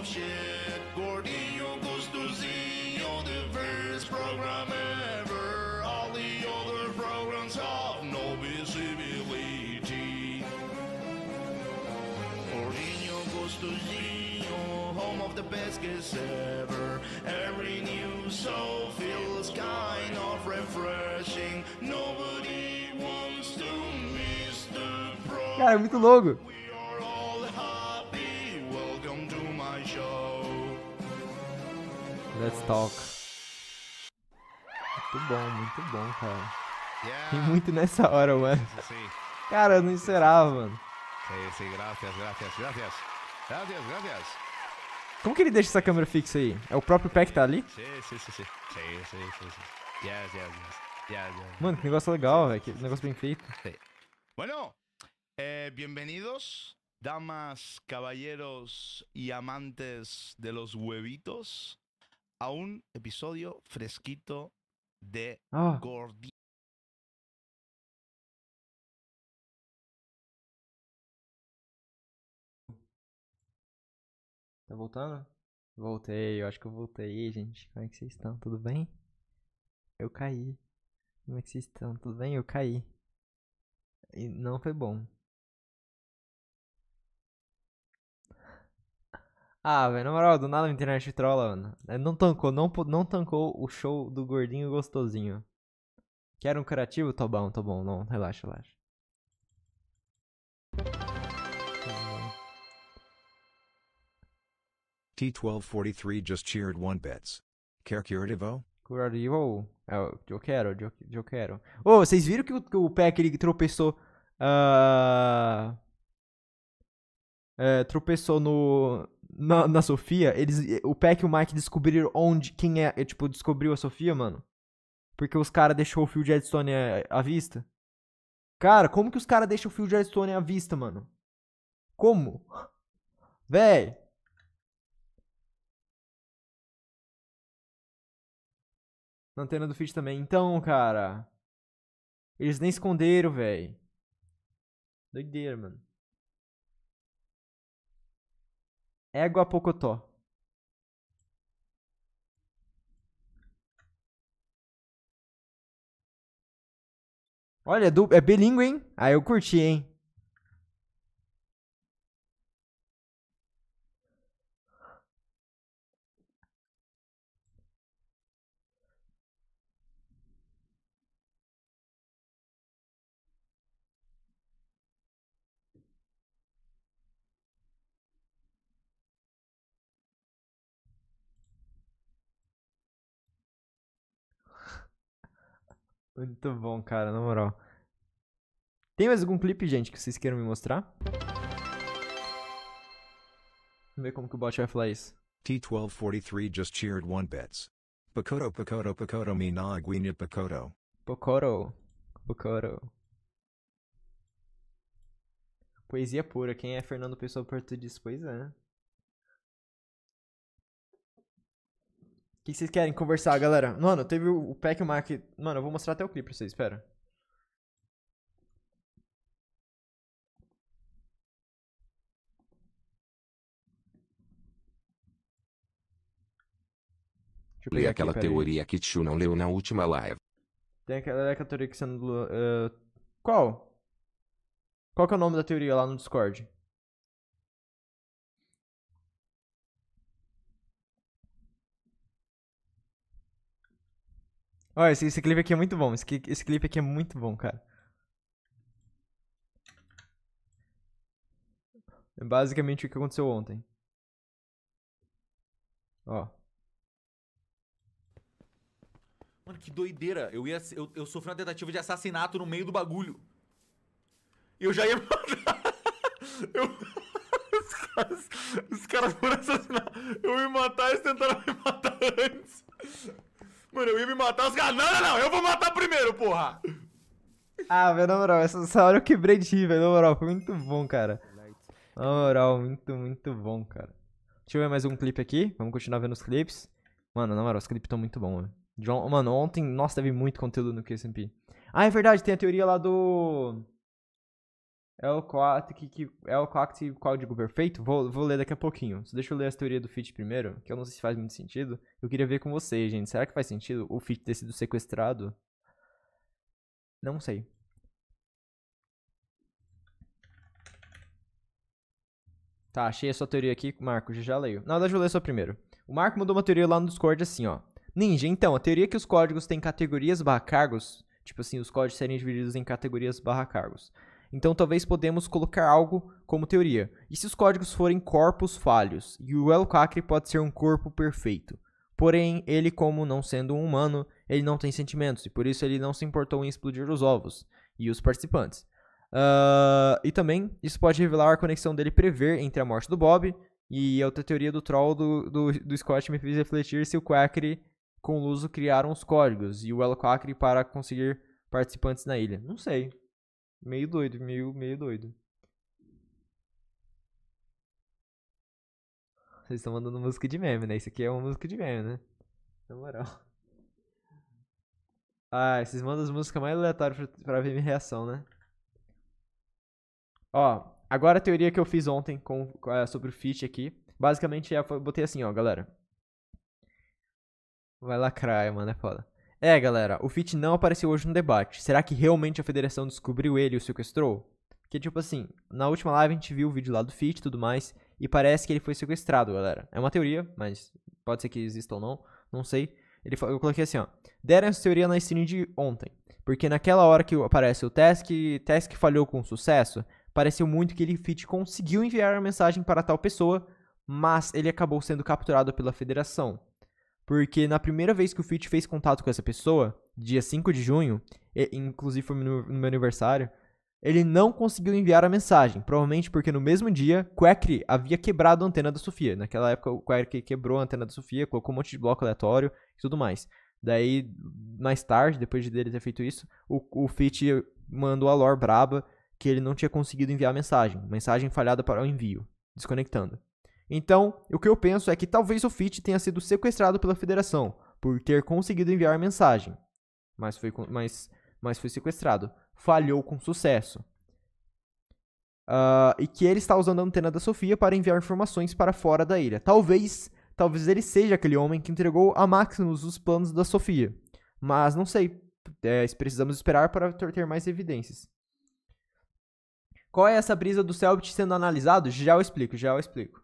of shit. the first program ever. All the other programs have no visibility. home of the best guests ever. Every new show feels kind of refreshing. Nobody wants to miss the program. Cara, é muito logo. Let's Talk. Muito bom, muito bom, cara. Tem muito nessa hora, mano. Cara, eu não esperava, mano. É sim, sim, graças, graças, graças. Graças, graças. Como que ele deixa essa câmera fixa aí? É o próprio pé que tá ali? Sim, sim, sim. Sim, sim, sim. sim. Yes, yes, yes. Mano, que negócio legal, velho. Que negócio bem feito. Bueno, eh, bienvenidos, damas, caballeros e amantes de los huevitos a un episodio fresquito de ah. Tá voltando? Voltei, eu acho que eu voltei, gente. Como é que vocês estão? Tudo bem? Eu caí. Como é que vocês estão? Tudo bem? Eu caí. E não foi bom. Ah, velho, na moral, do nada a internet trola, mano. É, não tancou, não, não tancou o show do gordinho gostosinho. Quer um curativo? Tô bom, tô bom. Não, relaxa, relaxa. T1243 just cheered one bets. Quer curativo? Curativo? É eu, eu quero, eu, eu quero. Ô, oh, vocês viram que o, que o Peck ele tropeçou. Uh, é, tropeçou no, na, na Sofia, eles, o Peck e o Mike descobriram onde, quem é, é tipo, descobriu a Sofia, mano. Porque os caras deixou o fio de Redstone à, é, à vista. Cara, como que os caras deixam o fio de Redstone à vista, mano? Como? Véi. Na antena do feed também. Então, cara. Eles nem esconderam, véi. Doideira, mano. Égua Pocotó. Olha, é, do, é hein? Aí ah, eu curti, hein? Muito bom, cara, na moral. Tem mais algum clipe, gente, que vocês queiram me mostrar? Vamos ver como que o bot vai falar isso. T1243 just cheered one bets. Pocoro, Pocoro, Pocoro, me na aguinha Pocoro. Pocoro, Pocoro. Poesia pura. Quem é Fernando Pessoa por tudo Pois é. Né? que vocês querem conversar, galera? Mano, teve o Pack Mark. Mano, eu vou mostrar até o clipe pra vocês, espera. Lê aquela aqui, teoria aí. que Tio não leu na última live. Tem aquela é teoria que você não. Uh, qual? Qual que é o nome da teoria lá no Discord? Olha, esse, esse, clipe aqui é muito bom. Esse, esse clipe aqui é muito bom, cara. É basicamente o que aconteceu ontem. Ó. Mano, que doideira. Eu, ia, eu, eu sofri uma tentativa de assassinato no meio do bagulho. Eu já ia matar. Eu. Os caras foram assassinar. Eu ia matar, eles tentaram me matar antes. Mano, eu ia me matar os ganadas, não, eu vou matar primeiro, porra! Ah, velho, na moral, essa, essa hora eu quebrei de rir, velho, na moral, foi muito bom, cara. Na moral, muito, muito bom, cara. Deixa eu ver mais um clipe aqui, vamos continuar vendo os clipes. Mano, na moral, os clipes estão muito bons, velho. Mano, ontem, nossa, teve muito conteúdo no QSMP. Ah, é verdade, tem a teoria lá do é o coact, que, que, é o código perfeito? Vou, vou ler daqui a pouquinho. Só deixa eu ler as teorias do fit primeiro, que eu não sei se faz muito sentido. Eu queria ver com vocês, gente. Será que faz sentido o fit ter sido sequestrado? Não sei. Tá, achei a sua teoria aqui, Marco, já, já leio. Na verdade, eu vou ler só primeiro. O Marco mandou uma teoria lá no Discord assim, ó. Ninja, então, a teoria é que os códigos têm categorias barra cargos, tipo assim, os códigos serem divididos em categorias barra cargos. Então talvez podemos colocar algo como teoria. E se os códigos forem corpos falhos? E o El Cacre pode ser um corpo perfeito. Porém, ele, como não sendo um humano, ele não tem sentimentos, e por isso ele não se importou em explodir os ovos e os participantes. Uh, e também, isso pode revelar a conexão dele prever entre a morte do Bob e a outra teoria do troll do, do, do Scott me fez refletir se o Quackery com o Luso criaram os códigos e o El Quackery para conseguir participantes na ilha. Não sei, Meio doido, meio, meio doido. Vocês estão mandando música de meme, né? Isso aqui é uma música de meme, né? Na moral. Ah, vocês mandam as músicas mais aleatórias pra, ver minha reação, né? Ó, agora a teoria que eu fiz ontem com, eh, sobre o feat aqui. Basicamente, eu é, botei assim, ó, galera. Vai lacrar, mano, é foda. É, galera, o Fit não apareceu hoje no debate. Será que realmente a federação descobriu ele e o sequestrou? Porque, tipo assim, na última live a gente viu o vídeo lá do Fit e tudo mais, e parece que ele foi sequestrado, galera. É uma teoria, mas pode ser que exista ou não, não sei. Ele, eu coloquei assim, ó. Deram essa teoria na stream de ontem. Porque naquela hora que aparece o task, task falhou com sucesso, pareceu muito que ele Fit conseguiu enviar a mensagem para tal pessoa, mas ele acabou sendo capturado pela federação. Porque na primeira vez que o Fitch fez contato com essa pessoa, dia 5 de junho, e, inclusive foi no, meu aniversário, ele não conseguiu enviar a mensagem. Provavelmente porque no mesmo dia, Quackry havia quebrado a antena da Sofia. Naquela época, o Quackry quebrou a antena da Sofia, colocou um monte de bloco aleatório e tudo mais. Daí, mais tarde, depois de dele ter feito isso, o, o Fitch mandou a lore braba que ele não tinha conseguido enviar a mensagem. Mensagem falhada para o envio, desconectando. Então, o que eu penso é que talvez o Fitch tenha sido sequestrado pela federação por ter conseguido enviar mensagem, mas foi, mas, mas foi sequestrado. Falhou com sucesso. Uh, e que ele está usando a antena da Sofia para enviar informações para fora da ilha. Talvez, talvez ele seja aquele homem que entregou a Maximus os planos da Sofia. Mas não sei. É, precisamos esperar para ter mais evidências. Qual é essa brisa do Selbit sendo analisado? Já eu explico, já eu explico.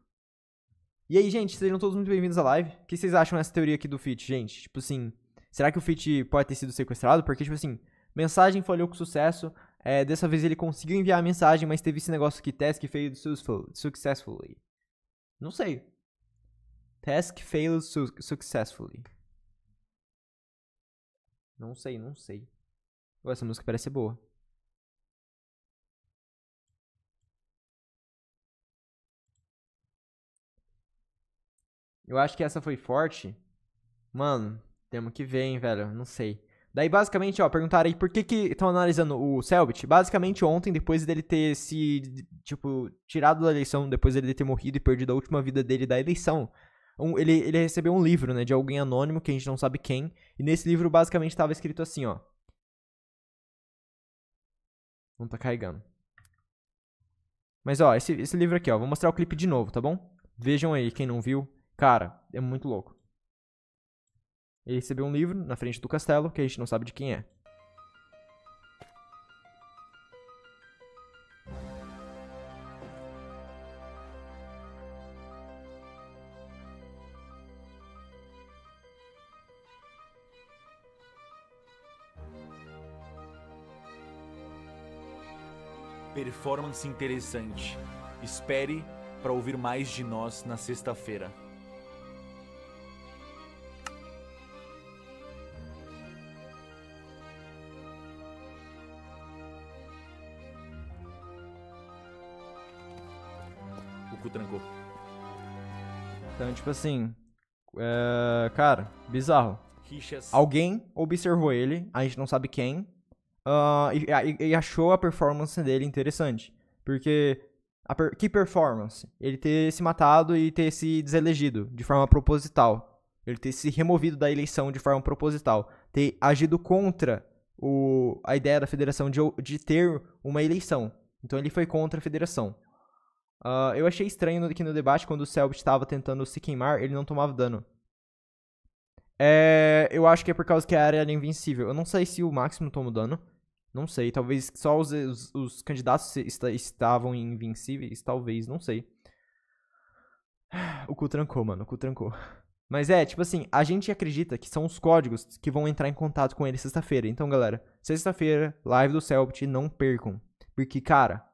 E aí, gente, sejam todos muito bem-vindos à live. O que vocês acham dessa teoria aqui do Fit, gente? Tipo assim, será que o Fit pode ter sido sequestrado? Porque, tipo assim, mensagem falhou com sucesso. É, dessa vez ele conseguiu enviar a mensagem, mas teve esse negócio aqui, task failed successfully. Não sei. Task failed su successfully. Não sei, não sei. essa música parece ser boa. Eu acho que essa foi forte. Mano, temos que ver, hein, velho. Não sei. Daí, basicamente, ó, perguntaram aí por que que estão analisando o Selbit. Basicamente, ontem, depois dele ter se, tipo, tirado da eleição, depois dele ter morrido e perdido a última vida dele da eleição, um, ele, ele recebeu um livro, né, de alguém anônimo, que a gente não sabe quem. E nesse livro, basicamente, estava escrito assim, ó. Não tá carregando. Mas, ó, esse, esse livro aqui, ó. Vou mostrar o clipe de novo, tá bom? Vejam aí, quem não viu. Cara, é muito louco. Ele recebeu um livro na frente do castelo que a gente não sabe de quem é. Performance interessante. Espere para ouvir mais de nós na sexta-feira. trancou. Então, tipo assim. É, cara, bizarro. Assim. Alguém observou ele, a gente não sabe quem, uh, e, e, achou a performance dele interessante. Porque. Per que performance? Ele ter se matado e ter se deselegido de forma proposital. Ele ter se removido da eleição de forma proposital. Ter agido contra o, a ideia da federação de, de ter uma eleição. Então ele foi contra a federação. Uh, eu achei estranho aqui que no debate, quando o Selbit estava tentando se queimar, ele não tomava dano. É, eu acho que é por causa que a área era invencível. Eu não sei se o Máximo toma dano. Não sei. Talvez só os, os, os candidatos est estavam invencíveis. Talvez, não sei. O cu trancou, mano. O cu trancou. Mas é, tipo assim, a gente acredita que são os códigos que vão entrar em contato com ele sexta-feira. Então, galera, sexta-feira, live do Selbit, não percam. Porque, cara,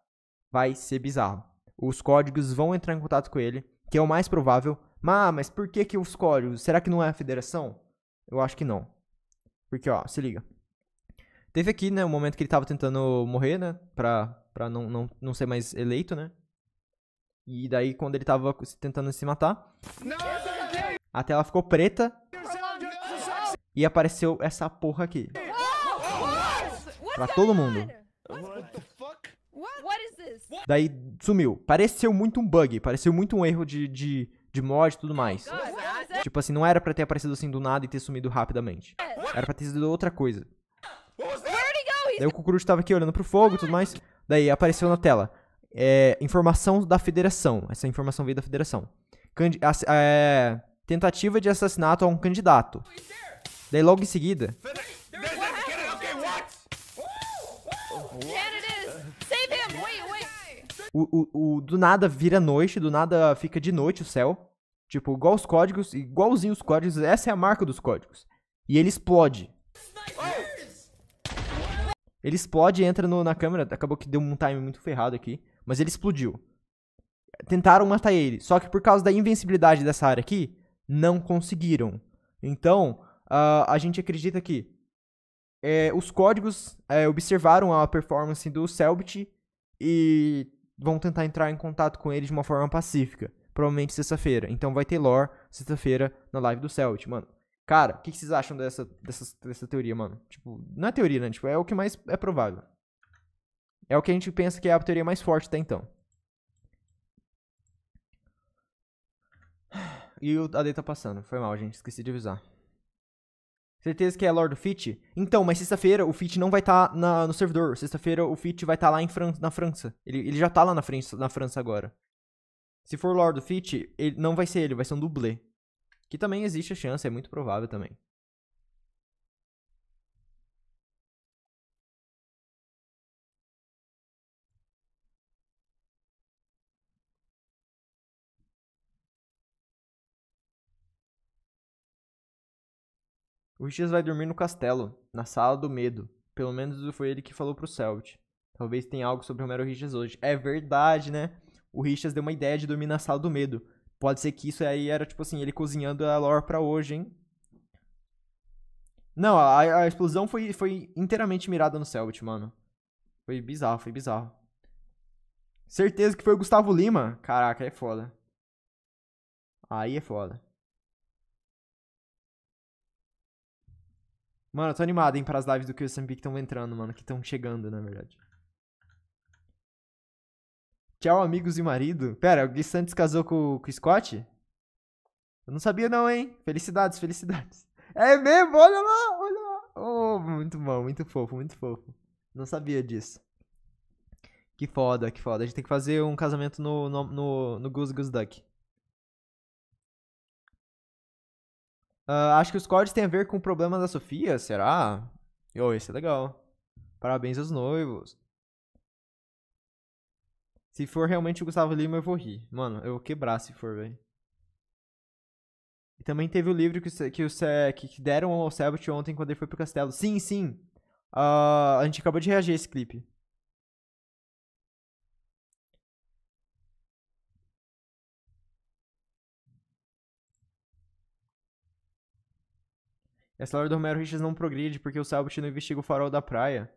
vai ser bizarro os códigos vão entrar em contato com ele, que é o mais provável. Mas, mas por que, que os códigos? Será que não é a federação? Eu acho que não. Porque, ó, se liga. Teve aqui, né, o um momento que ele tava tentando morrer, né, pra, pra não, não, não ser mais eleito, né. E daí, quando ele tava tentando se matar, a tela ficou preta e apareceu essa porra aqui. Pra todo mundo. Daí sumiu. Pareceu muito um bug, pareceu muito um erro de, de, de mod e tudo mais. É, é. Tipo assim, não era pra ter aparecido assim do nada e ter sumido rapidamente. É. Era pra ter sido outra coisa. Daí o Cucurucho tava aqui olhando pro fogo e tudo mais. Daí apareceu na tela. É, informação da federação. Essa informação veio da federação. Candi é, tentativa de assassinato a um candidato. Daí logo em seguida... O, o, o, do nada vira noite, do nada fica de noite o céu. Tipo, igual os códigos, igualzinho os códigos, essa é a marca dos códigos. E ele explode. Ele explode e entra no, na câmera. Acabou que deu um time muito ferrado aqui. Mas ele explodiu. Tentaram matar ele. Só que por causa da invencibilidade dessa área aqui, não conseguiram. Então, uh, a gente acredita que é, os códigos é, observaram a performance do Selbit e vão tentar entrar em contato com ele de uma forma pacífica. Provavelmente sexta-feira. Então vai ter lore sexta-feira na live do Celt, mano. Cara, o que, que, vocês acham dessa, dessa, dessa teoria, mano? Tipo, não é teoria, né? Tipo, é o que mais é provável. É o que a gente pensa que é a teoria mais forte até então. E o AD tá passando. Foi mal, gente. Esqueci de avisar. Certeza que é Lord Fit? Então, mas sexta-feira o Fit não vai estar tá no servidor. Sexta-feira o Fit vai estar tá lá em Fran na França. Ele, ele já tá lá na França, na França agora. Se for Lord Fit, ele não vai ser ele, vai ser um dublê. Que também existe a chance, é muito provável também. O X vai dormir no castelo, na sala do medo. Pelo menos foi ele que falou pro Celt. Talvez tenha algo sobre o Romero Richards hoje. É verdade, né? O Richards deu uma ideia de dormir na sala do medo. Pode ser que isso aí era, tipo assim, ele cozinhando a lore pra hoje, hein? Não, a, a explosão foi, foi inteiramente mirada no Selbit, mano. Foi bizarro, foi bizarro. Certeza que foi o Gustavo Lima. Caraca, aí é foda. Aí é foda. Mano, eu tô animado, hein, para as lives do QSMB que estão entrando, mano, que estão chegando, na verdade. Tchau, amigos e marido. Pera, o Gui Santos casou com, com o Scott? Eu não sabia não, hein? Felicidades, felicidades. É mesmo? Olha lá, olha lá. Oh, muito bom, muito fofo, muito fofo. Não sabia disso. Que foda, que foda. A gente tem que fazer um casamento no, no, no, no Goose Goose Duck. Uh, acho que os cortes têm a ver com o problema da Sofia, será? Oh, esse é legal. Parabéns aos noivos. Se for realmente o Gustavo Lima, eu vou rir. Mano, eu vou quebrar se for, velho. E também teve o livro que, que, que, que deram ao Selbit ontem quando ele foi pro castelo. Sim, sim. Uh, a gente acabou de reagir a esse clipe. Essa lore do Romero Richards não progride porque o Selbit não investiga o farol da praia.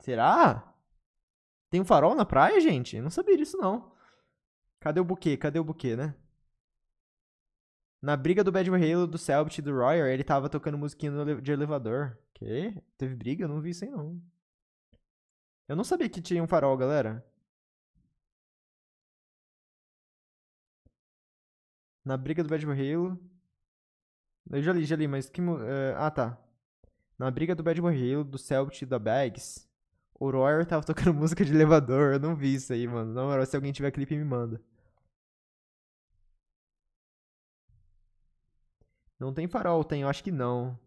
Será? Tem um farol na praia, gente? Eu não sabia disso, não. Cadê o buquê? Cadê o buquê, né? Na briga do Bad Halo, do Selbit e do Royer, ele tava tocando musiquinha de elevador. Que? Teve briga? Eu não vi isso aí, não. Eu não sabia que tinha um farol, galera. Na briga do Bad Halo... Eu já li, já li, mas que. Uh, ah, tá. Na briga do Bad Hill, do Celtic e da Bags, o Royer tava tocando música de elevador. Eu não vi isso aí, mano. Na moral, se alguém tiver clipe, me manda. Não tem farol, tem? Eu acho que não.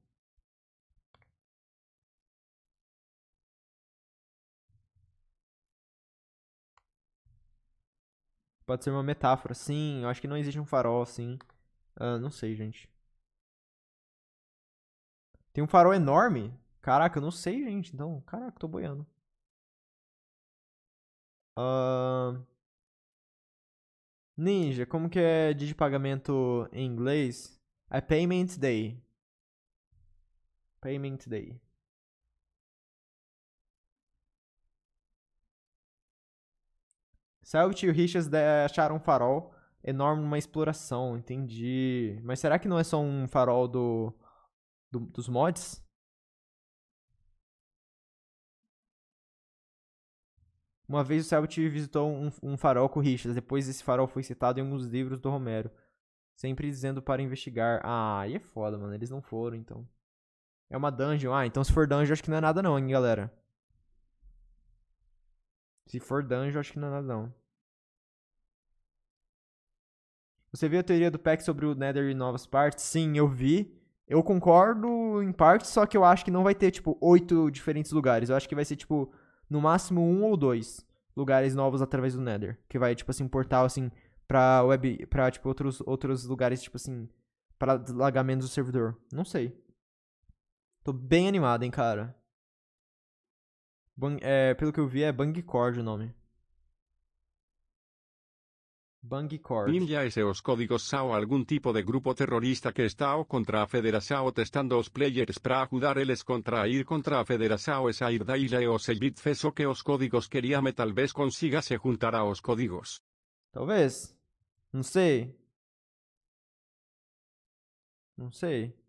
Pode ser uma metáfora. Sim, eu acho que não existe um farol, sim. Uh, não sei, gente. Tem um farol enorme. Caraca, eu não sei, gente. Então, caraca, tô boiando. Uh... Ninja, como que é dia de pagamento em inglês? É payment day. Payment day. Selbit e o acharam um farol enorme numa exploração, entendi. Mas será que não é só um farol do do, dos mods. Uma vez o Selbit visitou um, um, farol com rixas. Depois esse farol foi citado em um dos livros do Romero. Sempre dizendo para investigar. Ah, aí é foda, mano. Eles não foram, então. É uma dungeon. Ah, então se for dungeon, acho que não é nada não, hein, galera. Se for dungeon, acho que não é nada não. Você viu a teoria do pack sobre o Nether em novas partes? Sim, eu vi. Eu concordo em parte, só que eu acho que não vai ter, tipo, oito diferentes lugares. Eu acho que vai ser, tipo, no máximo um ou dois lugares novos através do Nether. Que vai, tipo assim, portal, assim, pra web. pra, tipo, outros, outros lugares, tipo assim. para lagar menos o servidor. Não sei. Tô bem animado, hein, cara. Bang, é, pelo que eu vi, é Bangcord o nome. Ninja ese os códigos sao algún tipo de grupo terrorista que está o contra a federação testando os players para ajudar eles contra ir contra a federação esa ir da o se os que os códigos quería me tal vez consiga se juntar a os códigos. Talvez. Não sei. Não sei.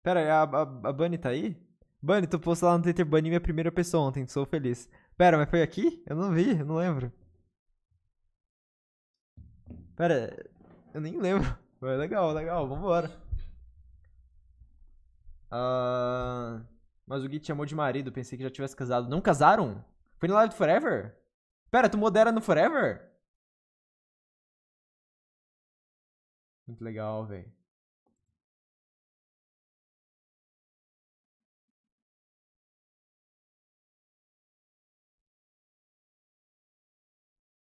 Pera, a, a, Bunny tá aí? Bunny, tu postou lá Twitter Bunny minha primeira pessoa ontem, sou feliz. Pera, mas foi aqui? Eu não vi, eu não lembro. Pera, eu nem lembro. foi legal, legal, vambora. Uh, mas o Gui te chamou de marido, pensei que já tivesse casado. Não casaram? Foi no Live do Forever? Pera, tu modera no Forever? Muito legal, velho.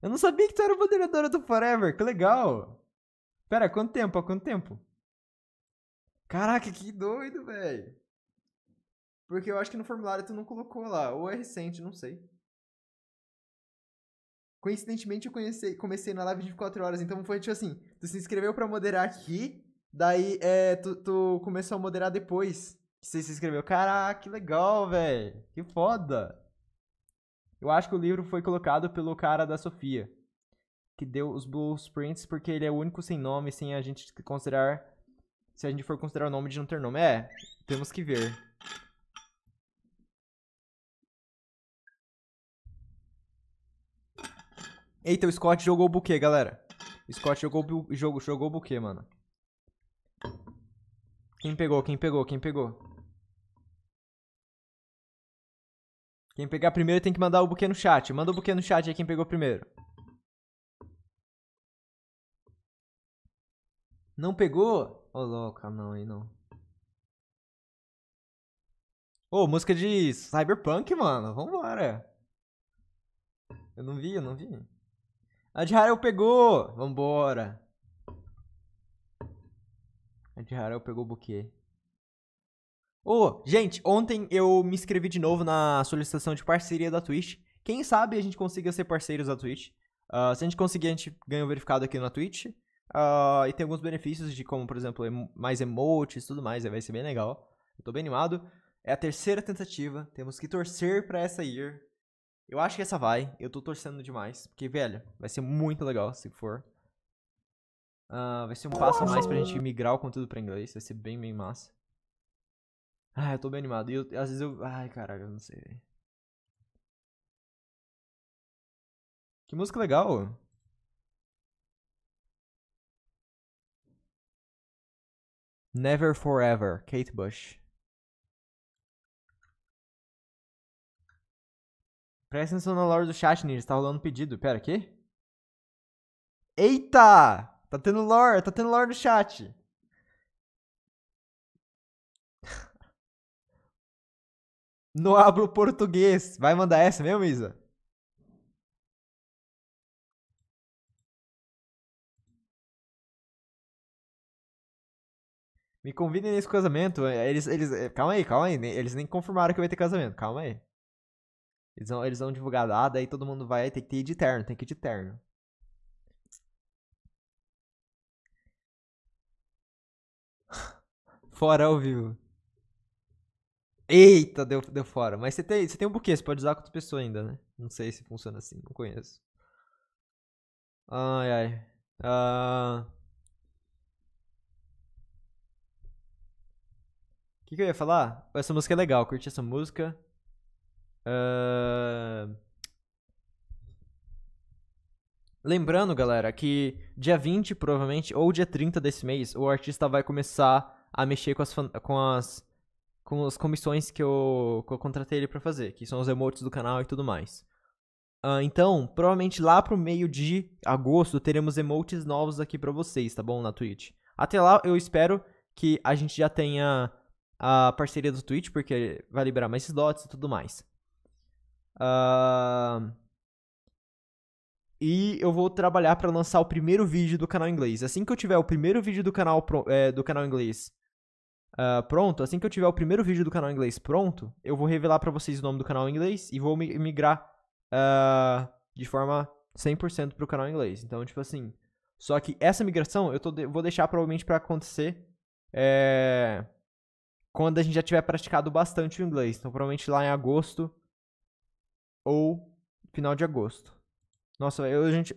Eu não sabia que tu era moderadora do Forever, que legal. Pera, quanto tempo? Há quanto tempo? Caraca, que doido, velho. Porque eu acho que no formulário tu não colocou lá, ou é recente, não sei. Coincidentemente eu conheci, comecei na live de 24 horas, então foi tipo assim, tu se inscreveu para moderar aqui, daí é, tu, tu começou a moderar depois que você se inscreveu. Caraca, que legal, velho. Que foda. Eu acho que o livro foi colocado pelo cara da Sofia, que deu os blueprints, porque ele é o único sem nome, sem a gente considerar. Se a gente for considerar o nome de não ter nome. É, temos que ver. Eita, o Scott jogou o buquê, galera. O Scott jogou, o jogo, jogou o buquê, mano. Quem pegou, quem pegou, quem pegou? Quem pegar primeiro tem que mandar o buquê no chat. Manda o buquê no chat aí quem pegou primeiro. Não pegou? Ô, oh, louca, não, aí não. Ô, oh, música de Cyberpunk, mano. Vambora. Eu não vi, eu não vi. A de Harel pegou! Vambora. A de Harel pegou o buquê. Ô, oh, gente, ontem eu me inscrevi de novo na solicitação de parceria da Twitch. Quem sabe a gente consiga ser parceiros da Twitch. Uh, se a gente conseguir, a gente ganha o um verificado aqui na Twitch. Uh, e tem alguns benefícios de como, por exemplo, mais emotes e tudo mais. Vai ser bem legal. Eu tô bem animado. É a terceira tentativa. Temos que torcer para essa ir. Eu acho que essa vai. Eu tô torcendo demais. Porque, velho, vai ser muito legal se for. Uh, vai ser um passo a mais pra gente migrar o conteúdo pra inglês. Vai ser bem, bem massa. Ah, eu tô bem animado. E eu, às vezes eu. Ai, caraca, eu não sei, Que música legal! Never Forever, Kate Bush. Presta atenção na lore do chat, Ninja. Tá rolando pedido. Pera, aqui? Eita! Tá tendo lore, tá tendo lore no chat. Não hablo português. Vai mandar essa mesmo, Isa? Me convidem nesse casamento. É, eles, eles, é, calma aí, calma aí. Eles nem confirmaram que vai ter casamento. Calma aí. Eles vão, eles vão divulgar aí todo mundo vai. Tem que ir de terno, tem que ir de terno. Fora ao vivo. Eita, deu, deu fora. Mas você tem, você tem um buquê, você pode usar com outra pessoa ainda, né? Não sei se funciona assim, não conheço. Ai, ai. O ah. que, que eu ia falar? Essa música é legal, curti essa música. Uh... Lembrando, galera, que dia 20, provavelmente, ou dia 30 desse mês, o artista vai começar a mexer com as, com as com as comissões que eu, que eu contratei ele para fazer, que são os emotes do canal e tudo mais. Uh, então, provavelmente lá pro meio de agosto teremos emotes novos aqui para vocês, tá bom? Na Twitch. Até lá, eu espero que a gente já tenha a parceria do Twitch, porque vai liberar mais slots e tudo mais. Uh... E eu vou trabalhar para lançar o primeiro vídeo do canal inglês. Assim que eu tiver o primeiro vídeo do canal, pro... é, do canal inglês uh, pronto, assim que eu tiver o primeiro vídeo do canal inglês pronto, eu vou revelar para vocês o nome do canal inglês e vou migrar uh, de forma 100% pro canal inglês. Então, tipo assim, só que essa migração eu tô de vou deixar provavelmente para acontecer é, quando a gente já tiver praticado bastante o inglês. Então, provavelmente lá em agosto ou final de agosto. Nossa, eu, gente,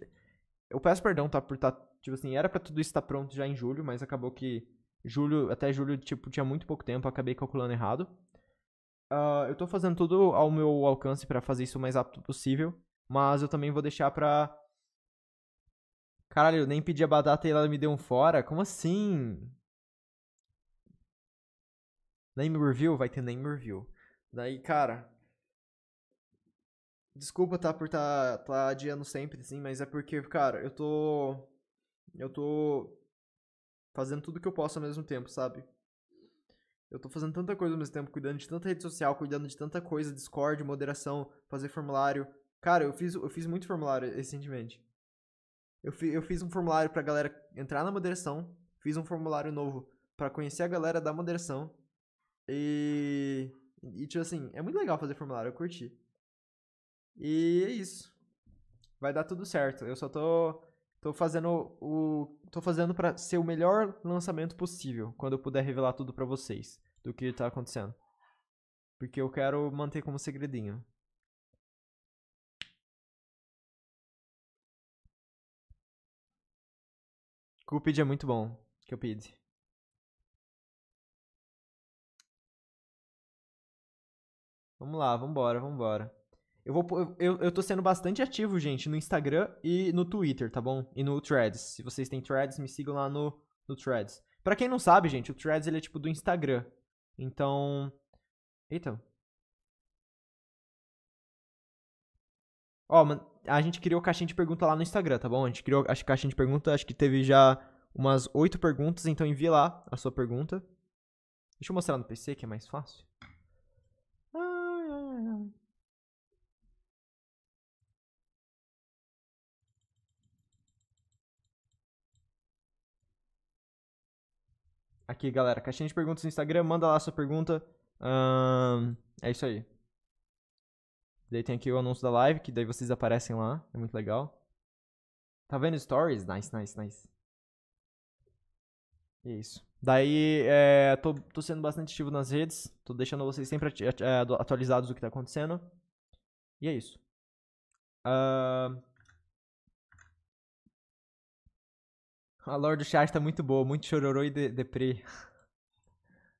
eu peço perdão, tá, por tá, tipo assim, era para tudo isso estar tá pronto já em julho, mas acabou que Julho, até julho, tipo, tinha muito pouco tempo, acabei calculando errado. Uh, eu tô fazendo tudo ao meu alcance para fazer isso o mais rápido possível, mas eu também vou deixar pra... Caralho, eu nem pedi a batata e ela me deu um fora? Como assim? Name review? Vai ter name review. Daí, cara... Desculpa, tá, por tá, tá adiando sempre, assim, mas é porque, cara, eu tô... Eu tô fazendo tudo que eu posso ao mesmo tempo, sabe? Eu tô fazendo tanta coisa ao mesmo tempo, cuidando de tanta rede social, cuidando de tanta coisa, Discord, moderação, fazer formulário. Cara, eu fiz, eu fiz muito formulário recentemente. Eu, fi, eu fiz um formulário pra galera entrar na moderação, fiz um formulário novo para conhecer a galera da moderação. E. E, tipo assim, é muito legal fazer formulário, eu curti. E é isso. Vai dar tudo certo. Eu só tô Tô fazendo o tô fazendo para ser o melhor lançamento possível, quando eu puder revelar tudo para vocês do que tá acontecendo. Porque eu quero manter como segredinho. Cupid é muito bom, é PID. Vamos lá, vambora, vambora. Eu vou eu, eu tô sendo bastante ativo, gente, no Instagram e no Twitter, tá bom? E no Threads. Se vocês têm Threads, me sigam lá no, no Threads. Pra quem não sabe, gente, o Threads ele é tipo do Instagram. Então. Eita. Ó, a gente criou caixinha de pergunta lá no Instagram, tá bom? A gente criou a caixinha de pergunta, acho que teve já umas oito perguntas, então envie lá a sua pergunta. Deixa eu mostrar no PC que é mais fácil. aqui, galera. Caixinha de perguntas no Instagram, manda lá sua pergunta. Um, é isso aí. Daí tem aqui o anúncio da live, que daí vocês aparecem lá. É muito legal. Tá vendo stories? Nice, nice, nice. E é isso. Daí, é, tô, tô sendo bastante ativo nas redes. Tô deixando vocês sempre é, atualizados do que tá acontecendo. E é isso. Uh, A Lord do Char tá muito boa, muito chororô e de deprê.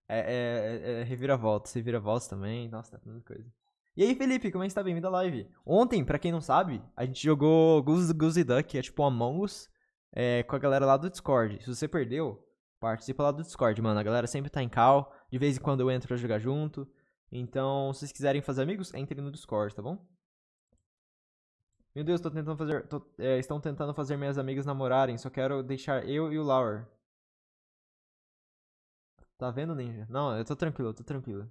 É, é, é, é reviravolta, vira viravolta também, nossa, tá tanta coisa. E aí, Felipe, como é que você tá? Bem-vindo à live. Ontem, pra quem não sabe, a gente jogou Goose Goose Duck, é tipo um Among Us, é, com a galera lá do Discord. Se você perdeu, participa lá do Discord, mano. A galera sempre tá em cal, de vez em quando eu entro pra jogar junto. Então, se vocês quiserem fazer amigos, entrem no Discord, tá bom? Meu Deus, tô tentando fazer. Tô, é, estão tentando fazer minhas amigas namorarem. Só quero deixar eu e o Lauer. Tá vendo, Ninja? Não, eu tô tranquilo, eu tô tranquilo.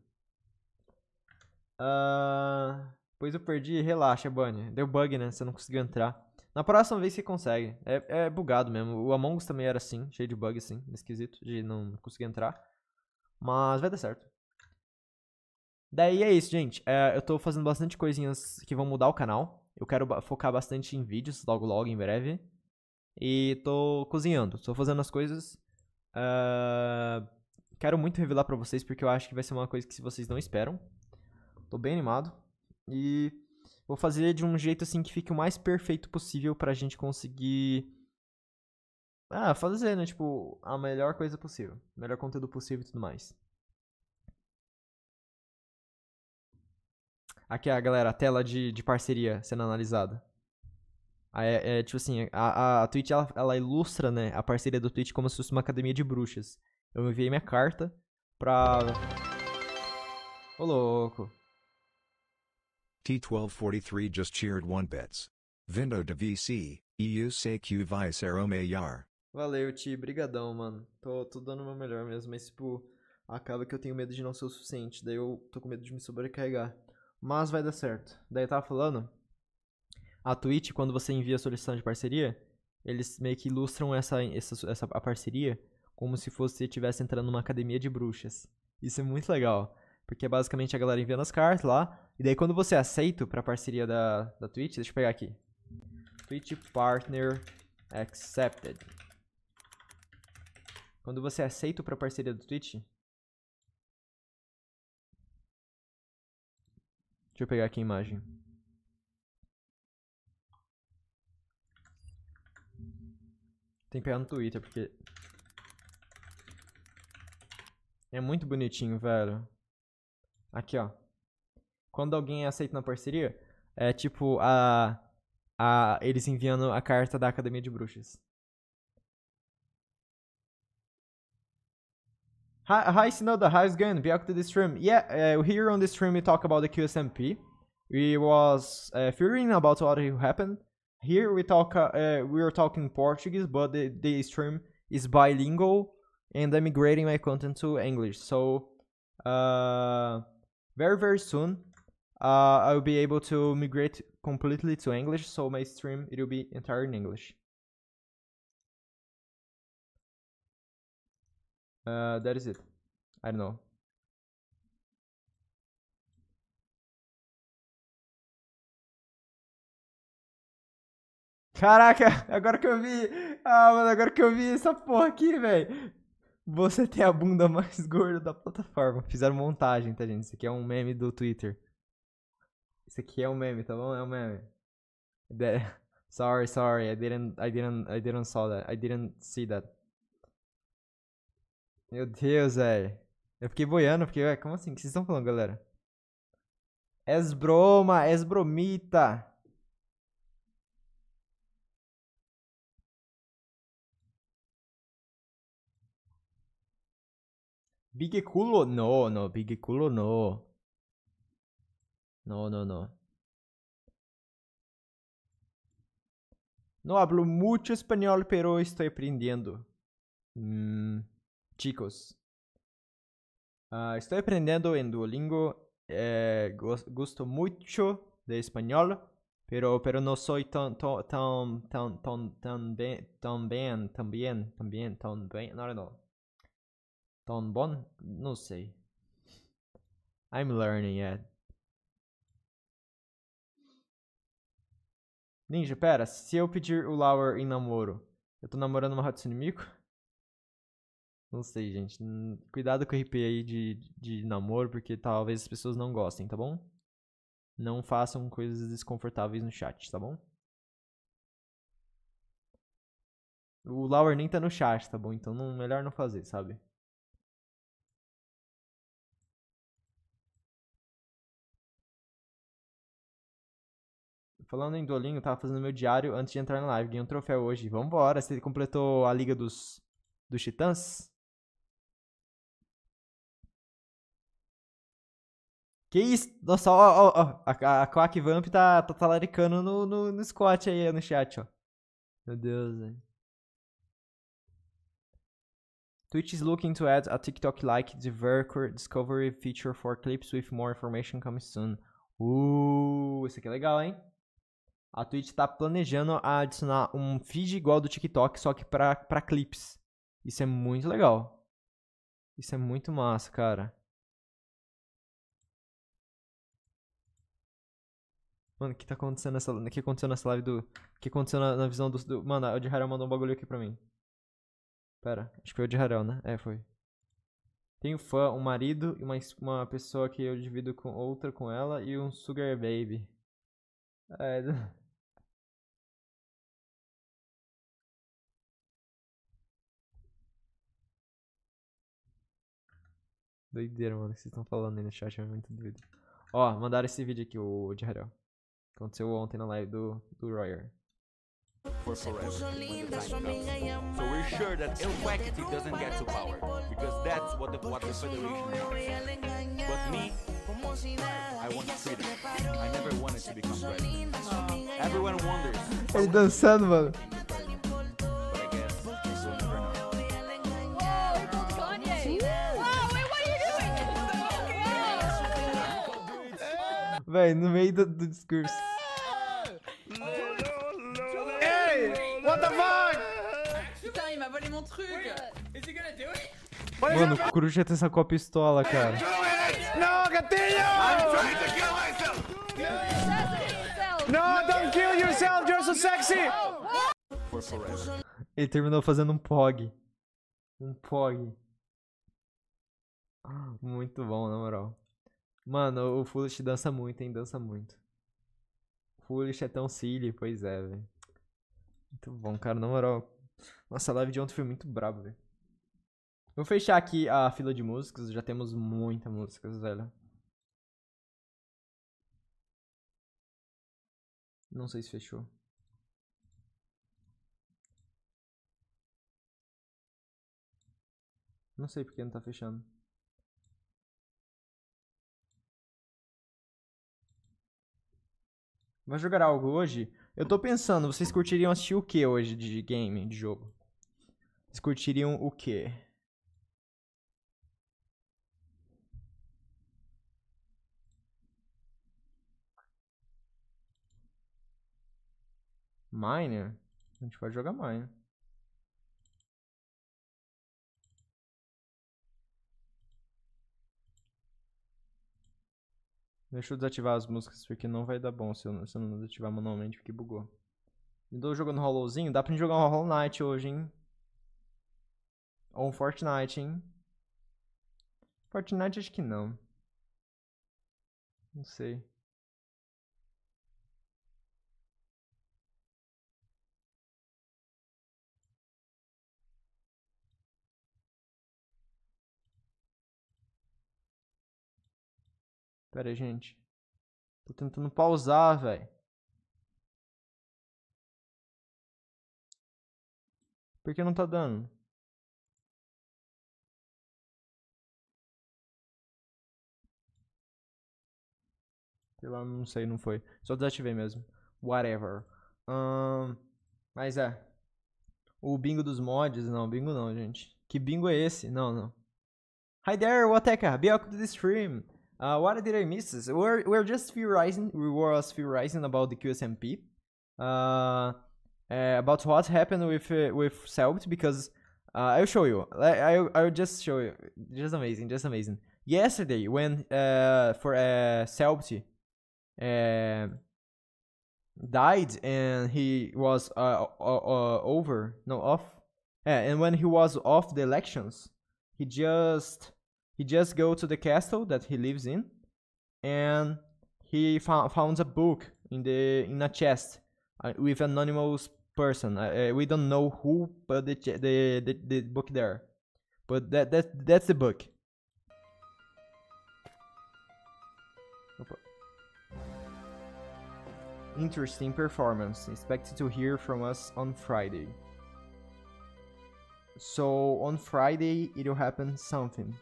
Uh, pois eu perdi, relaxa, Bunny. Deu bug, né? Você não conseguiu entrar. Na próxima vez você consegue. É, é bugado mesmo. O Among Us também era assim, cheio de bug, assim, esquisito, de não conseguir entrar. Mas vai dar certo. Daí é isso, gente. É, eu tô fazendo bastante coisinhas que vão mudar o canal. Eu quero focar bastante em vídeos logo logo, em breve. E tô cozinhando, tô fazendo as coisas. Uh, quero muito revelar para vocês porque eu acho que vai ser uma coisa que vocês não esperam. Tô bem animado. E vou fazer de um jeito assim que fique o mais perfeito possível pra gente conseguir. Ah, fazer, né? Tipo, a melhor coisa possível. Melhor conteúdo possível e tudo mais. Aqui, a galera, a tela de, de parceria sendo analisada. É, é tipo assim, a, a, Twitch ela, ela, ilustra, né, a parceria do Twitch como se fosse uma academia de bruxas. Eu enviei minha carta pra. Ô louco. T1243 just cheered one bets. Vindo de VC, EUCQ Vicero Maiar. Valeu, Ti, brigadão, mano. Tô, tô dando o meu melhor mesmo, mas tipo, acaba que eu tenho medo de não ser o suficiente, daí eu tô com medo de me sobrecarregar mas vai dar certo. Daí eu tava falando, a Twitch, quando você envia a solicitação de parceria, eles meio que ilustram essa, essa, essa a parceria como se fosse estivesse entrando numa academia de bruxas. Isso é muito legal, porque basicamente a galera envia as cartas lá, e daí quando você é aceita para parceria da, da Twitch, deixa eu pegar aqui. Twitch Partner Accepted. Quando você é aceita para parceria do Twitch, Deixa eu pegar aqui a imagem. Tem que pegar no Twitter, porque... É muito bonitinho, velho. Aqui, ó. Quando alguém é aceito na parceria, é tipo a... a eles enviando a carta da Academia de Bruxas. Hi, hi Sinoda, how's it going? Back to the stream. Yeah, uh, here on the stream we talk about the QSMP. We was uh, figuring about what happened. Here we talk, uh, we are talking Portuguese, but the, the stream is bilingual, and I'm migrating my content to English. So, uh, very very soon, uh, I'll be able to migrate completely to English. So my stream it will be entirely in English. Uh, that is it. I don't know. Caraca, agora que eu vi. Ah, mano, agora que eu vi essa porra aqui, velho. Você tem a bunda mais gorda da plataforma. Fizeram montagem, tá, gente? Isso aqui é um meme do Twitter. Isso aqui é um meme, tá bom? É um meme. Sorry, sorry. I didn't I didn't I didn't saw that. I didn't see that. Meu Deus, velho. Eu fiquei boiando, porque, ué, como assim? O que vocês estão falando, galera? És broma, és bromita. Big culo? No, no, big culo no. No, no, no. Não hablo muito espanhol, pero estou aprendendo. Hum. Chicos. Uh, ah, estou aprendendo em Duolingo. Eh, gosto muito de espanhol, pero, pero não sou tão, tão, tão, tão, tão, tão bem, tão bem, tão bem, tão bem, tão bem, não, não. Tão bom? Não sei. I'm learning it. Ninja, pera, se eu pedir o Laura em namoro, eu tô namorando uma Hatsune Miku? Não sei, gente. Cuidado com o RP aí de, de namoro, porque talvez as pessoas não gostem, tá bom? Não façam coisas desconfortáveis no chat, tá bom? O Lauer nem tá no chat, tá bom? Então não, melhor não fazer, sabe? Falando em Duolingo, tava fazendo meu diário antes de entrar na live. Ganhei um troféu hoje. Vambora, você completou a Liga dos, dos Titãs? Que isso? Nossa, ó, ó, ó. A, a Quack Vamp tá, tá talaricando no, no, no Scott aí, no chat, ó. Meu Deus, velho. Twitch is looking to add a TikTok-like discovery feature for clips with more information coming soon. Uh, isso aqui é legal, hein? A Twitch está planejando adicionar um feed igual do TikTok, só que para clips. Isso é muito legal. Isso é muito massa, cara. Mano, o que tá acontecendo nessa. O que aconteceu nessa live do. O que aconteceu na, na visão do, do. Mano, o de mandou um bagulho aqui pra mim. Pera, acho que foi o de né? É, foi. Tenho fã, um marido e uma, uma pessoa que eu divido com outra com ela e um sugar baby. É. Doideira, mano, o que vocês estão falando aí no chat, é muito doido. Ó, mandaram esse vídeo aqui, o de Aconteceu ontem na live do, do Royer. For forever. É Ele dançando, mano. Véi, no meio do, do discurso. the fuck? Putain, il m'a volé mon truc. Is he gonna do it? Mano, o Coruja tem essa copa pistola, cara. Não, gatinho! Não, don't kill yourself, you're so sexy! Ele terminou fazendo um POG. Um POG. Muito bom, na moral. Mano, o Foolish dança muito, hein? Dança muito. O Foolish é tão silly, pois é, velho. Muito bom, cara, na moral. Nossa, a live de ontem foi muito brabo, velho. Vou fechar aqui a fila de músicas, já temos muita músicas, velho. Não sei se fechou. Não sei porque não tá fechando. Vai jogar algo hoje? Eu tô pensando, vocês curtiriam assistir o que hoje de game, de jogo? Vocês curtiriam o que? Miner? A gente pode jogar Miner. Deixa eu desativar as músicas, porque não vai dar bom se eu, se eu não desativar manualmente, porque bugou. Me tô jogando Hollowzinho? Dá pra gente jogar um Hollow Knight hoje, hein? Ou um Fortnite, hein? Fortnite acho que não. Não sei. Pera aí, gente. Tô tentando pausar, velho. Por que não tá dando? Sei lá, não sei, não foi. Só desativei mesmo. Whatever. Um, mas é. O bingo dos mods. Não, bingo não, gente. Que bingo é esse? Não, não. Hi there, Wateka. Be out to the stream. Uh, what did I miss? We're, we're just theorizing, we were theorizing about the QSMP, uh, uh, about what happened with uh, with Selbit, because uh, I'll show you. I, I'll, I'll just show you. Just amazing, just amazing. Yesterday, when uh, for uh, Selbit um, died and he was over, no, off. Yeah, and when he was off the elections, he just he just go to the castle that he lives in, and he found found a book in the in a chest uh, with anonymous person. Uh, uh we don't know who, but the, the the the book there. But that that that's the book. Interesting performance. Expected to hear from us on Friday. So on Friday it'll happen something.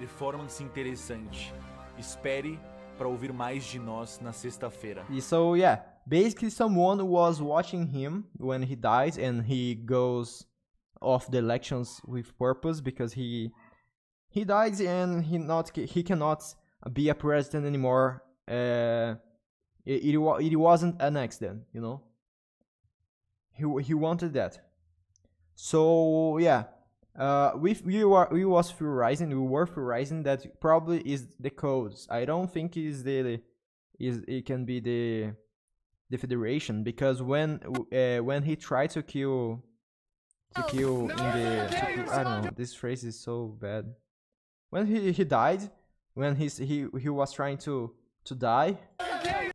performance interessante. Espere para ouvir mais de nós na sexta-feira. So yeah, basically someone was watching him when he dies and he goes off the elections with purpose because he he dies and he not he cannot be a president anymore. Uh, it, it, it wasn't an accident, you know. He he wanted that. So yeah, uh, we we were we was through Ryzen, we were through Ryzen. That probably is the codes. I don't think is the, is it can be the the federation because when uh, when he tried to kill to oh, kill in the kill, I don't know this phrase is so bad. When he he died, when he's he he was trying to to die,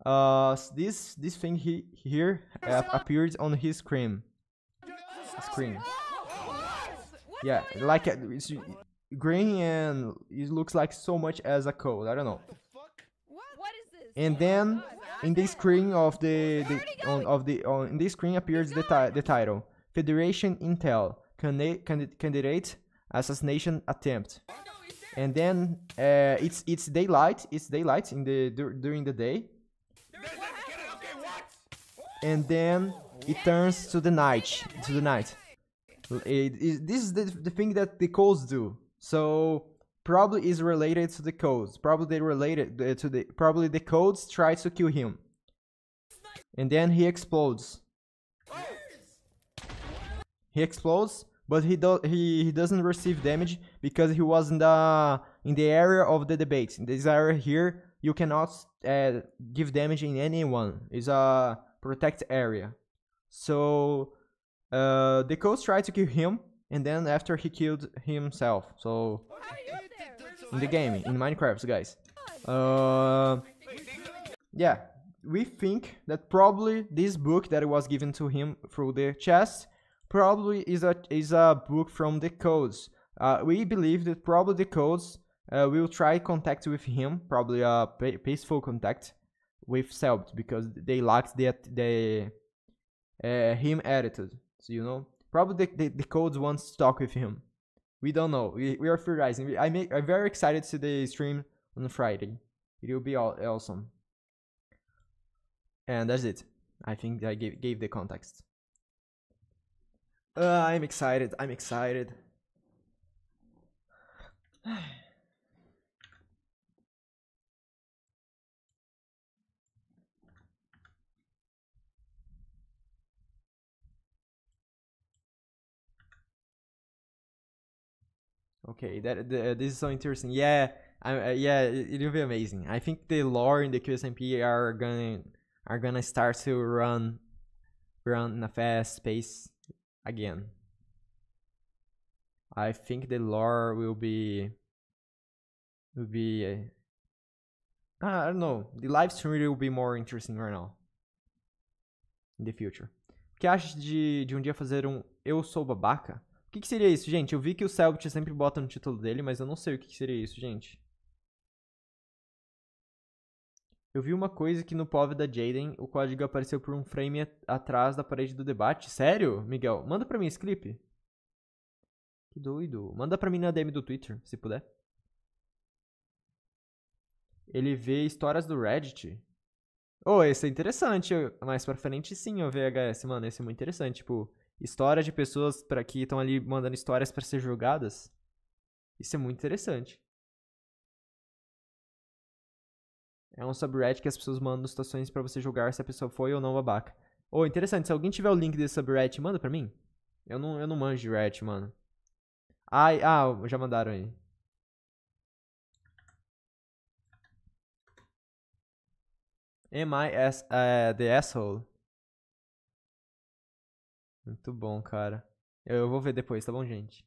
uh, this this thing he here uh, appeared on his screen. Screen yeah, like uh, it's uh, green and it looks like so much as a code. I don't know. And then oh, in the screen of the, the on of the on in the screen appears the ti the title Federation Intel candidate candidate assassination attempt. Oh, and then uh, it's it's daylight. It's daylight in the dur during the day. And then it turns to the night to the night this is the, the thing that the codes do. So probably is related to the codes. Probably they related uh, to the probably the codes try to kill him. And then he explodes. He explodes, but he do he, he doesn't receive damage because he was in the in the area of the debate. In this area here, you cannot uh, give damage in anyone. It's a protect area. So uh, the codes tried to kill him, and then after he killed himself. So, in the game, in Minecraft, guys. Uh, yeah, we think that probably this book that was given to him through the chest probably is a is a book from the codes. Uh, we believe that probably the codes uh, will try contact with him, probably a peaceful contact with Selbit because they liked that the uh, him attitude. So, you know, probably the, the, the codes wants to talk with him. We don't know. We, we are theorizing. We, I make, I'm very excited to the stream on Friday. It will be all, awesome. And that's it. I think I gave, gave the context. Uh, I'm excited. I'm excited. Okay, that, uh, this is so interesting. Yeah, I, uh, yeah, it, will be amazing. I think the lore in the QSMP are gonna are gonna start to run run in a fast pace again. I think the lore will be will be uh, I don't know. The live stream really will be more interesting right now. In the future. O que achas de, de um dia fazer um Eu Sou Babaca? O que, que, seria isso, gente? Eu vi que o Selbit sempre bota no título dele, mas eu não sei o que, que seria isso, gente. Eu vi uma coisa que no POV da Jaden, o código apareceu por um frame atrás da parede do debate. Sério, Miguel? Manda pra mim esse clipe. Que doido. Manda pra mim na DM do Twitter, se puder. Ele vê histórias do Reddit. Oh, esse é interessante. Mais pra frente, sim, o VHS. Mano, esse é muito interessante. Tipo, histórias de pessoas para que estão ali mandando histórias para ser julgadas. Isso é muito interessante. É um subreddit que as pessoas mandam situações para você julgar se a pessoa foi ou não babaca. Ô, oh, interessante, se alguém tiver o link desse subreddit, manda pra mim. Eu não, eu não manjo de Reddit, mano. Ai, ah, já mandaram aí. Am I as, uh, the asshole? Muito bom, cara. Eu vou ver depois, tá bom, gente?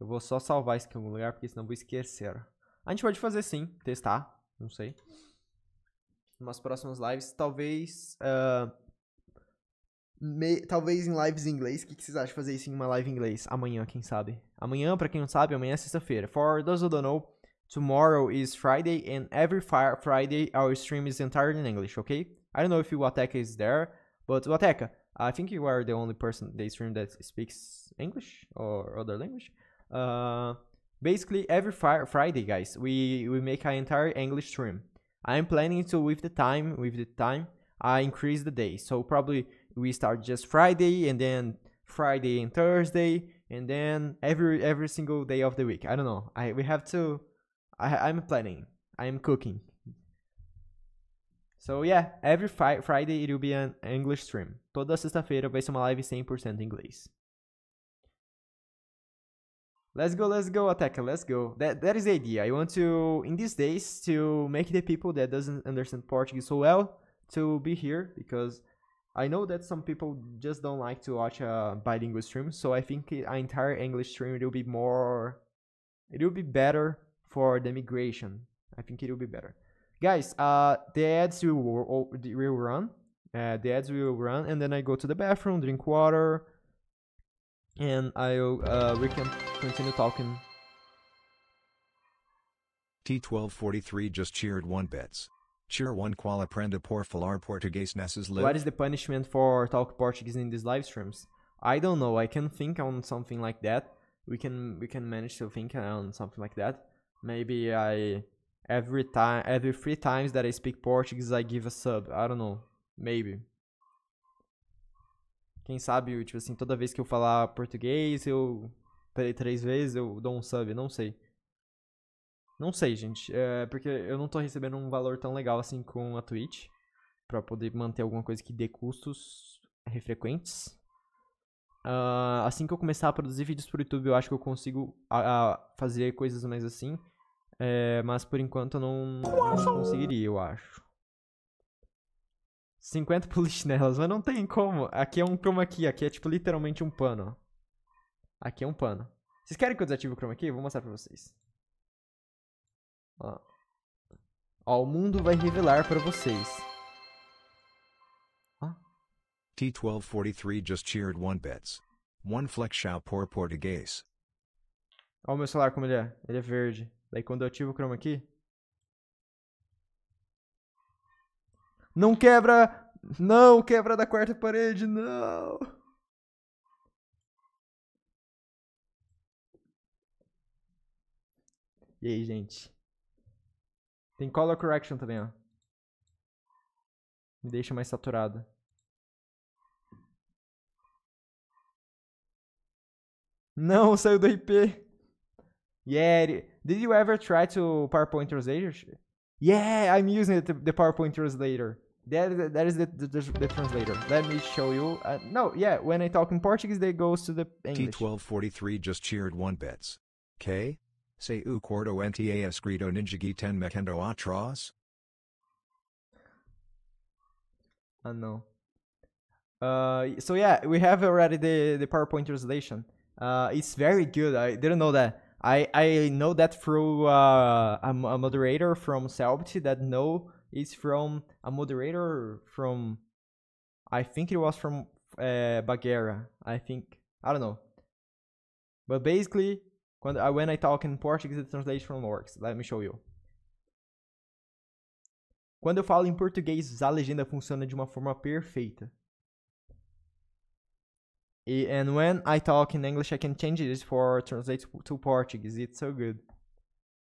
Eu vou só salvar isso aqui em algum lugar, porque senão vou esquecer. A gente pode fazer sim, testar. Não sei. Umas próximas lives. Talvez. Uh, me, talvez em lives em inglês. O que, que, vocês acham de fazer isso em uma live em inglês? Amanhã, quem sabe? Amanhã, para quem não sabe, amanhã é sexta-feira. For those who don't know, tomorrow is Friday and every Friday our stream is entirely in English, ok I don't know if Wateka is there, but Wateka. I think you are the only person they stream that speaks English or other language. Uh, basically, every fr Friday, guys, we we make an entire English stream. I'm planning to with the time with the time I increase the day. So probably we start just Friday and then Friday and Thursday and then every every single day of the week. I don't know. I we have to. I I'm planning. I'm cooking. So yeah, every Friday it will be an English stream. Toda sexta-feira vai ser uma live 100% inglês. Let's go, let's go, Attack, let's go. That, that is the idea. I want to, in these days, to make the people that doesn't understand Portuguese so well to be here, because I know that some people just don't like to watch a bilingual stream, so I think an entire English stream will be more... It will be better for the migration. I think it will be better guys uh the ads will, oh, will run uh, the ads will run and then i go to the bathroom drink water and i uh, we can continue talking t1243 just cheered one bits cheer one qual aprenda por falar português nesses live what is the punishment for talk portuguese in these live streams i don't know i can think on something like that we can we can manage to think on something like that maybe i Every time, every three times that I speak Portuguese, I give a sub. I don't know. Maybe. Quem sabe, tipo assim, toda vez que eu falar português, eu. Peraí, três vezes eu dou um sub, não sei. Não sei, gente. É porque eu não tô recebendo um valor tão legal assim com a Twitch. Pra poder manter alguma coisa que dê custos refrequentes. Uh, assim que eu começar a produzir vídeos pro YouTube, eu acho que eu consigo a fazer coisas mais assim. É, mas por enquanto eu não, não conseguiria, eu acho. 50 polichinelas, mas não tem como. Aqui é um chroma key, aqui é tipo literalmente um pano. Aqui é um pano. Vocês querem que eu desative o chroma key? Vou mostrar pra vocês. Ó. Ó, o mundo vai revelar pra vocês. T1243 just cheered one bets. One flex shout por português. Ó o meu celular como ele é. Ele é verde. Daí quando eu ativo o chroma aqui Não quebra! Não quebra da quarta parede, não! E aí, gente? Tem color correction também, ó. Me deixa mais saturado. Não, saiu do IP. Yeah, Did you ever try to PowerPoint translator? Yeah, I'm using it, the PowerPoint translator. That, that is the, the, the translator. Let me show you. Uh, no, yeah, when I talk in Portuguese, they goes to the English. T1243 just cheered one bets. K? Say u quarto ntas grito ninjagi ten mekendo atras? I uh, know. Uh, so yeah, we have already the, the PowerPoint translation. Uh, it's very good. I didn't know that. I I know that through uh, a, a, moderator from Selbit that no is from a moderator from I think it was from uh, Baguera. I think I don't know. But basically, when I, when I talk in Portuguese, the translation works. Let me show you. Quando eu falo em português, a legenda funciona de uma forma perfeita. And when I talk in English, I can change this for translate to Portuguese. It's so good.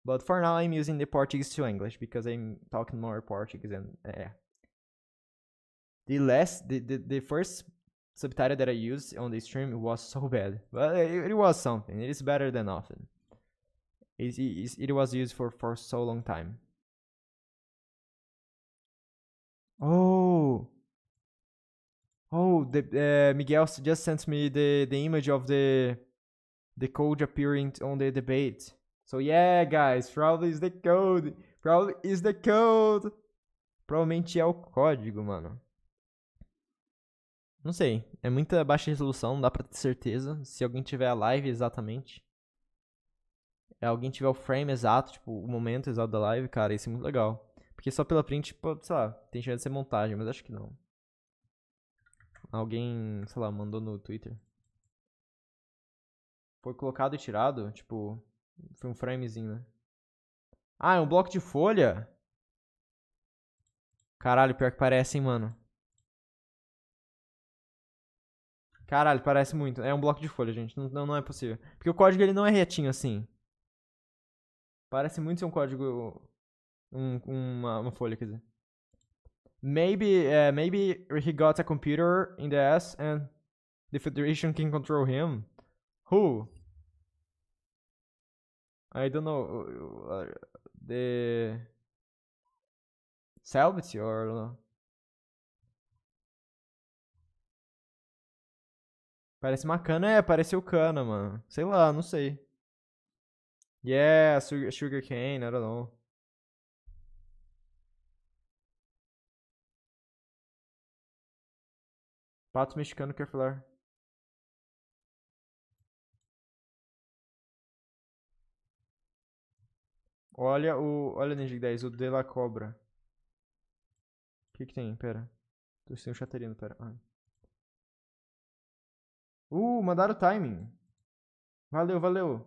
But for now, I'm using the Portuguese to English because I'm talking more Portuguese and yeah. The last, the, the, the first subtitle that I used on the stream was so bad, but it, it was something. It is better than nothing. It, it, it was used for, for so long time. Oh, Oh, the, uh, Miguel just sent me the, the image of the the code appearing on the debate. So yeah, guys, probably is the code. Probably is the code. Provavelmente é o código, mano. Não sei. É muita baixa resolução, não dá pra ter certeza. Se alguém tiver a live exatamente. Se é, alguém tiver o frame exato, tipo, o momento exato da live, cara, isso é muito legal. Porque só pela print, sei lá, tem chance de ser montagem, mas acho que não. Alguém, sei lá, mandou no Twitter. Foi colocado e tirado, tipo, foi um framezinho, né? Ah, é um bloco de folha? Caralho, pior que parece, hein, mano. Caralho, parece muito. É um bloco de folha, gente. Não, não, não é possível. Porque o código ele não é retinho assim. Parece muito ser um código. Um, uma, uma folha, quer dizer. maybe uh, maybe he got a computer in the ass and the Federation can control him. Who? I don't know. Uh, uh, the Salvati or Parece uma cana, é, pareceu cana, mano. Sei lá, não sei. Yeah, sugar, sugar cane, I don't know. Patos mexicano quer é falar Olha o. Olha, Ninja 10, o De La Cobra. O que que tem? Pera. Tô sem o chaterino, pera. Ah. Uh, mandaram o timing. Valeu, valeu.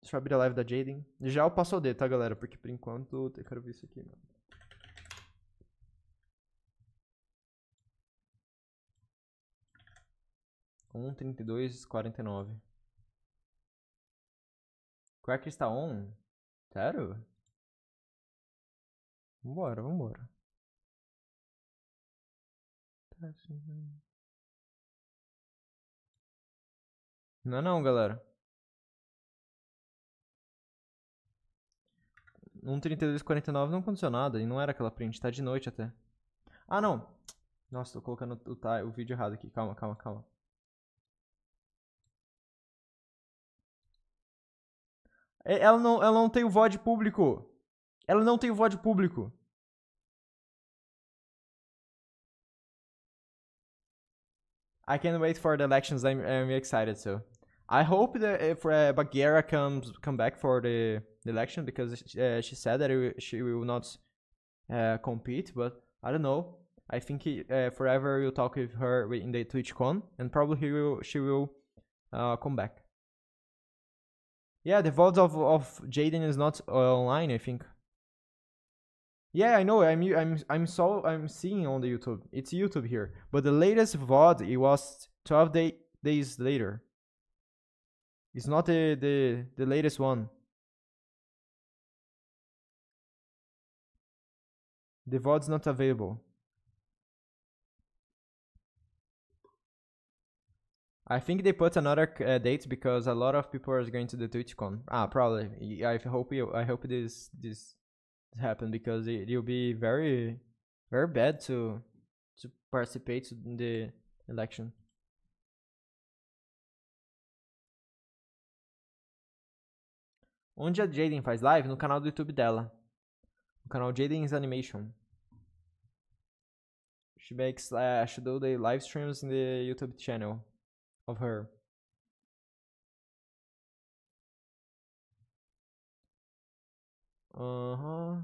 Deixa eu abrir a live da Jaden. Já eu passo o D, tá, galera? Porque por enquanto eu quero ver isso aqui, mano. 1, 32, 49. Crack está on? Sério? Vambora, vambora. Não é não, galera. 1.32.49 não aconteceu nada. E não era aquela print. Tá de noite até. Ah, não. Nossa, tô colocando o, o vídeo errado aqui. Calma, calma, calma. Ela não, ela não tem o público. Ela não tem o público. I can't wait for the elections. I'm, I'm excited so. I hope that if uh, Bagheera comes come back for the, the election because uh, she said that it, she will not uh, compete, but I don't know. I think he, uh, forever you'll talk with her in the TwitchCon, and probably he will, she will uh, come back. Yeah, the VODs of, of Jaden is not online, I think. Yeah, I know. I'm I'm I'm so I'm seeing on the YouTube. It's YouTube here. But the latest VOD it was 12 day, days later. It's not the the the latest one. The VOD's not available. I think they put another uh, date because a lot of people are going to the TwitchCon. Ah, probably. I hope you, I hope this this happen because it, will be very very bad to to participate in the election. Onde a Jaden faz live? No canal do YouTube dela. No canal Jaden's Animation. She makes slash do the live streams in the YouTube channel of her uh-huh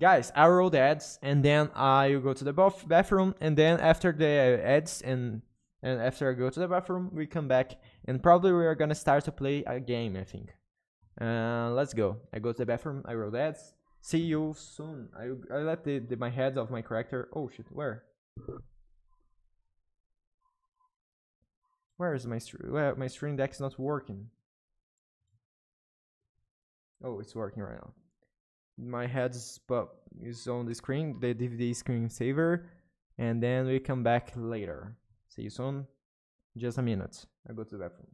guys i roll the ads and then i go to the bathroom and then after the ads and and after i go to the bathroom we come back and probably we are gonna start to play a game i think uh, let's go i go to the bathroom i roll the ads See you soon. I, I let the, the, my head of my character. Oh shit, where? Where is my where my stream deck is not working? Oh, it's working right now. My head's but is on the screen, the DVD screen saver, and then we come back later. See you soon. Just a minute. I go to the bathroom.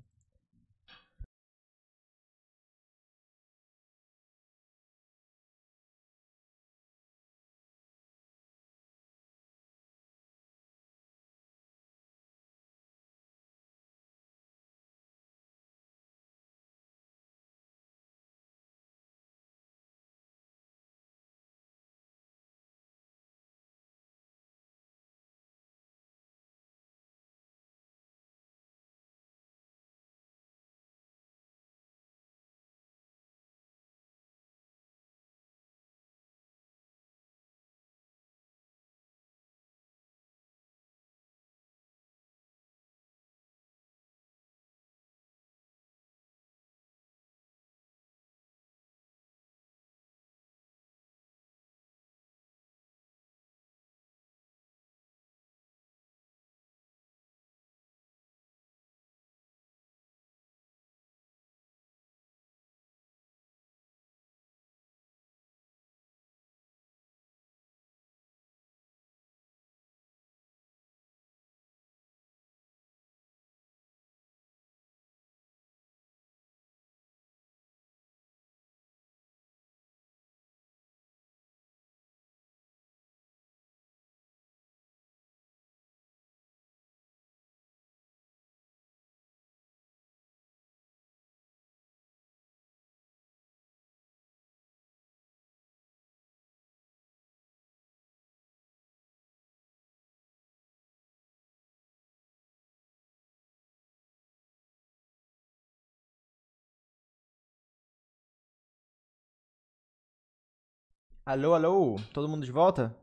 Alô, alô, todo mundo de volta?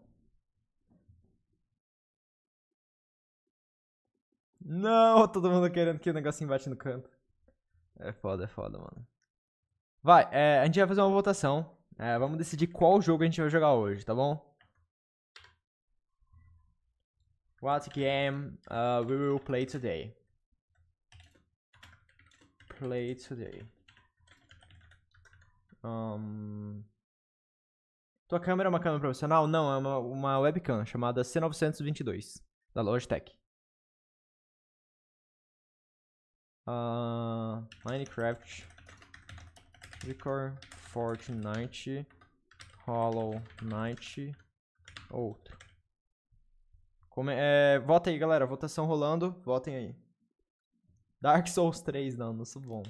Não, todo mundo querendo que o negocinho bate no canto. É foda, é foda, mano. Vai, é, a gente vai fazer uma votação. É, vamos decidir qual jogo a gente vai jogar hoje, tá bom? What game uh, we will play today? Play today. Um, tua câmera é uma câmera profissional? Não, é uma, uma webcam chamada C922, da Logitech. Uh, Minecraft, Record, Fortnite, Hollow Knight, outro. Come é, vota aí, galera. Votação rolando. Votem aí. Dark Souls 3, não, não sou bom.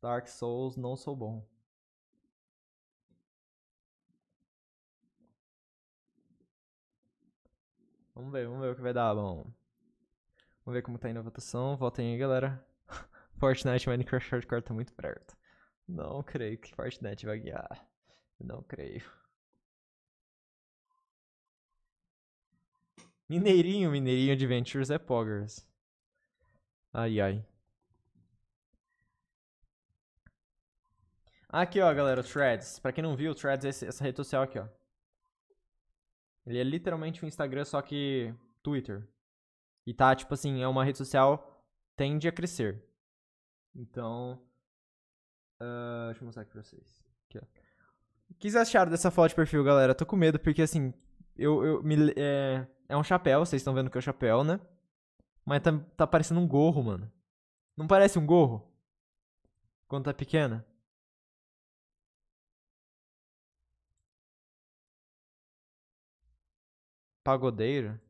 Dark Souls, não sou bom. Vamos ver, vamos ver o que vai dar, bom. Vamos ver como tá indo a votação. Votem aí, galera. Fortnite Minecraft Hardcore tá muito perto. Não creio que Fortnite vai guiar. Não creio. Mineirinho, Mineirinho Adventures é Poggers. Ai, ai. Aqui, ó, galera, o Threads. Pra quem não viu, o Threads é essa rede social aqui, ó. Ele é literalmente um Instagram, só que Twitter. E tá, tipo assim, é uma rede social, tende a crescer. Então. Uh, deixa eu mostrar aqui pra vocês. Aqui, o que vocês acharam dessa foto de perfil, galera? Tô com medo, porque assim, eu, eu me, é, é um chapéu, vocês estão vendo que é um chapéu, né? Mas tá, tá parecendo um gorro, mano. Não parece um gorro? Quando tá pequena? pagodeiro.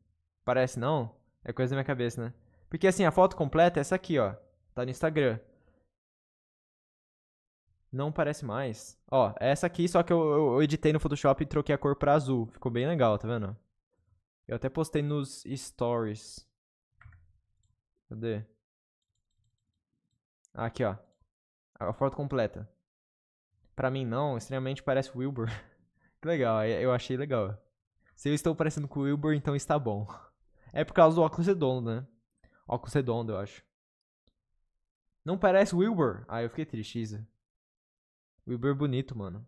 Parece não? É coisa da minha cabeça, né? Porque assim, a foto completa é essa aqui, ó. Tá no Instagram. Não parece mais. Ó, é essa aqui, só que eu, eu, eu editei no Photoshop e troquei a cor pra azul. Ficou bem legal, tá vendo? Eu até postei nos stories. Cadê? Ah, aqui, ó. A foto completa. Pra mim, não. Extremamente parece Wilbur. que legal. Eu achei legal. Se eu estou parecendo com o Wilbur, então está bom. É por causa do óculos redondo, né? Óculos redondo, eu acho. Não parece Wilbur? Ah, eu fiquei triste, Isa. Wilbur é bonito, mano.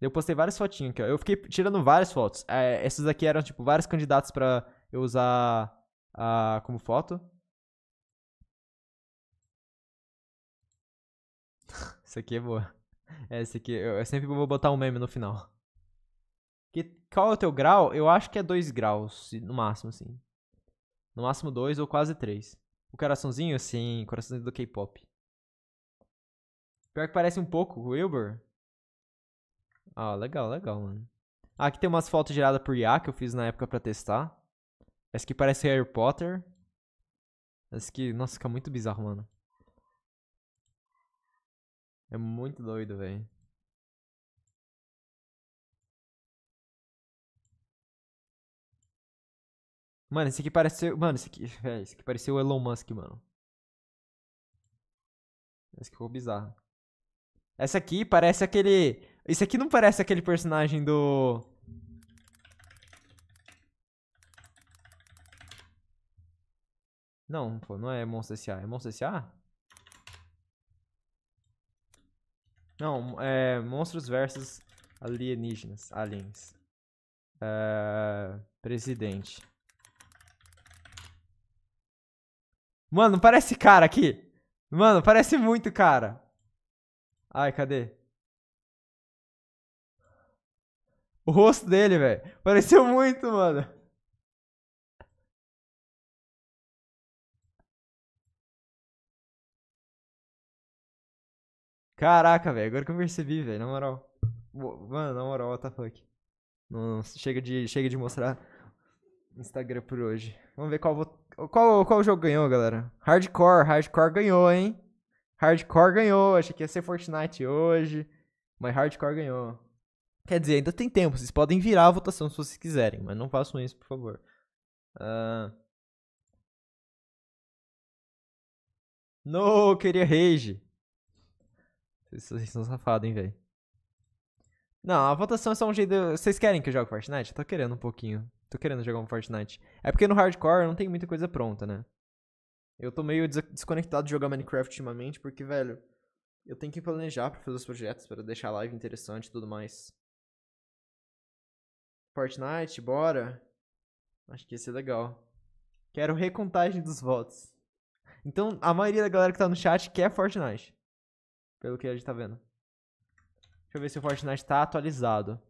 Eu postei várias fotinhas aqui, ó. Eu fiquei tirando várias fotos. É, essas aqui eram, tipo, vários candidatos pra eu usar uh, como foto. Isso aqui é boa. Essa é, aqui, eu, eu sempre vou botar um meme no final. Qual é o teu grau? Eu acho que é 2 graus, no máximo, assim. No máximo 2 ou quase 3. O coraçãozinho, sim, coraçãozinho do K-pop. Pior que parece um pouco o Wilbur. Ah, legal, legal, mano. Ah, aqui tem umas fotos geradas por IA que eu fiz na época pra testar. Essa aqui parece Harry Potter. Essa aqui, nossa, fica muito bizarro, mano. É muito doido, velho. Mano, esse aqui parece Mano, esse aqui. É, esse aqui pareceu o Elon Musk, mano. Esse aqui ficou bizarro. Essa aqui parece aquele. Isso aqui não parece aquele personagem do. Não, pô, não é Monstro S.A. É Monstro S.A.? Não, é Monstros versus Alienígenas. Aliens. É... Presidente. Mano, parece cara aqui. Mano, parece muito cara. Ai, cadê? O rosto dele, velho. Pareceu muito, mano. Caraca, velho. Agora que eu percebi, velho. Na moral. Mano, na moral, what the fuck. Não, não, chega, de, chega de mostrar Instagram por hoje. Vamos ver qual vou qual, qual jogo ganhou, galera? Hardcore, Hardcore ganhou, hein? Hardcore ganhou, achei que ia ser Fortnite hoje, mas Hardcore ganhou. Quer dizer, ainda tem tempo, vocês podem virar a votação se vocês quiserem, mas não façam isso, por favor. Uh... Ah. Não, queria Rage. Vocês, vocês são safados, hein, velho. Não, a votação é só um jeito. Vocês querem que eu jogue Fortnite? Eu tô querendo um pouquinho. Tô querendo jogar um Fortnite. É porque no hardcore não tem muita coisa pronta, né? Eu tô meio des desconectado de jogar Minecraft ultimamente, porque, velho, eu tenho que planejar pra fazer os projetos, para deixar a live interessante e tudo mais. Fortnite, bora? Acho que ia ser legal. Quero recontagem dos votos. Então, a maioria da galera que tá no chat quer Fortnite. Pelo que a gente tá vendo. Deixa eu ver se o Fortnite tá atualizado.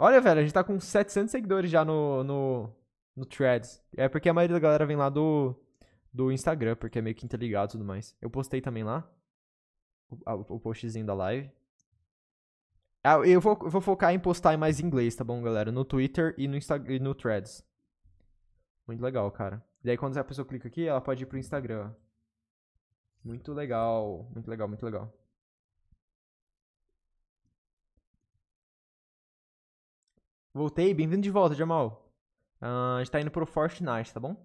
Olha, velho, a gente tá com 700 seguidores já no, no, no Threads. É porque a maioria da galera vem lá do, do Instagram, porque é meio que interligado e tudo mais. Eu postei também lá o, o postzinho da live. Ah, eu vou, eu vou focar em postar mais em inglês, tá bom, galera? No Twitter e no, Insta e no Threads. Muito legal, cara. E aí quando a pessoa clica aqui, ela pode ir pro Instagram. Muito legal, muito legal, muito legal. Voltei, bem-vindo de volta, Jamal. Uh, a gente tá indo pro Fortnite, tá bom?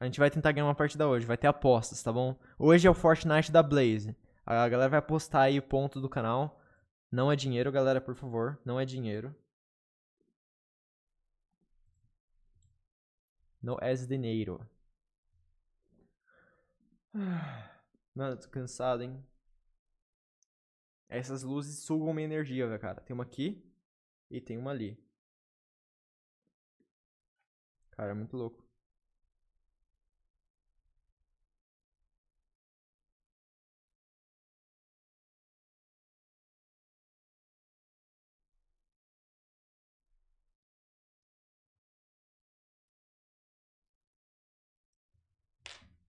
A gente vai tentar ganhar uma partida hoje, vai ter apostas, tá bom? Hoje é o Fortnite da Blaze. A galera vai apostar aí o ponto do canal. Não é dinheiro, galera, por favor. Não é dinheiro. Não é dinheiro. Ah, mano, tô cansado, hein? Essas luzes sugam minha energia, cara. Tem uma aqui e tem uma ali. Cara, é muito louco.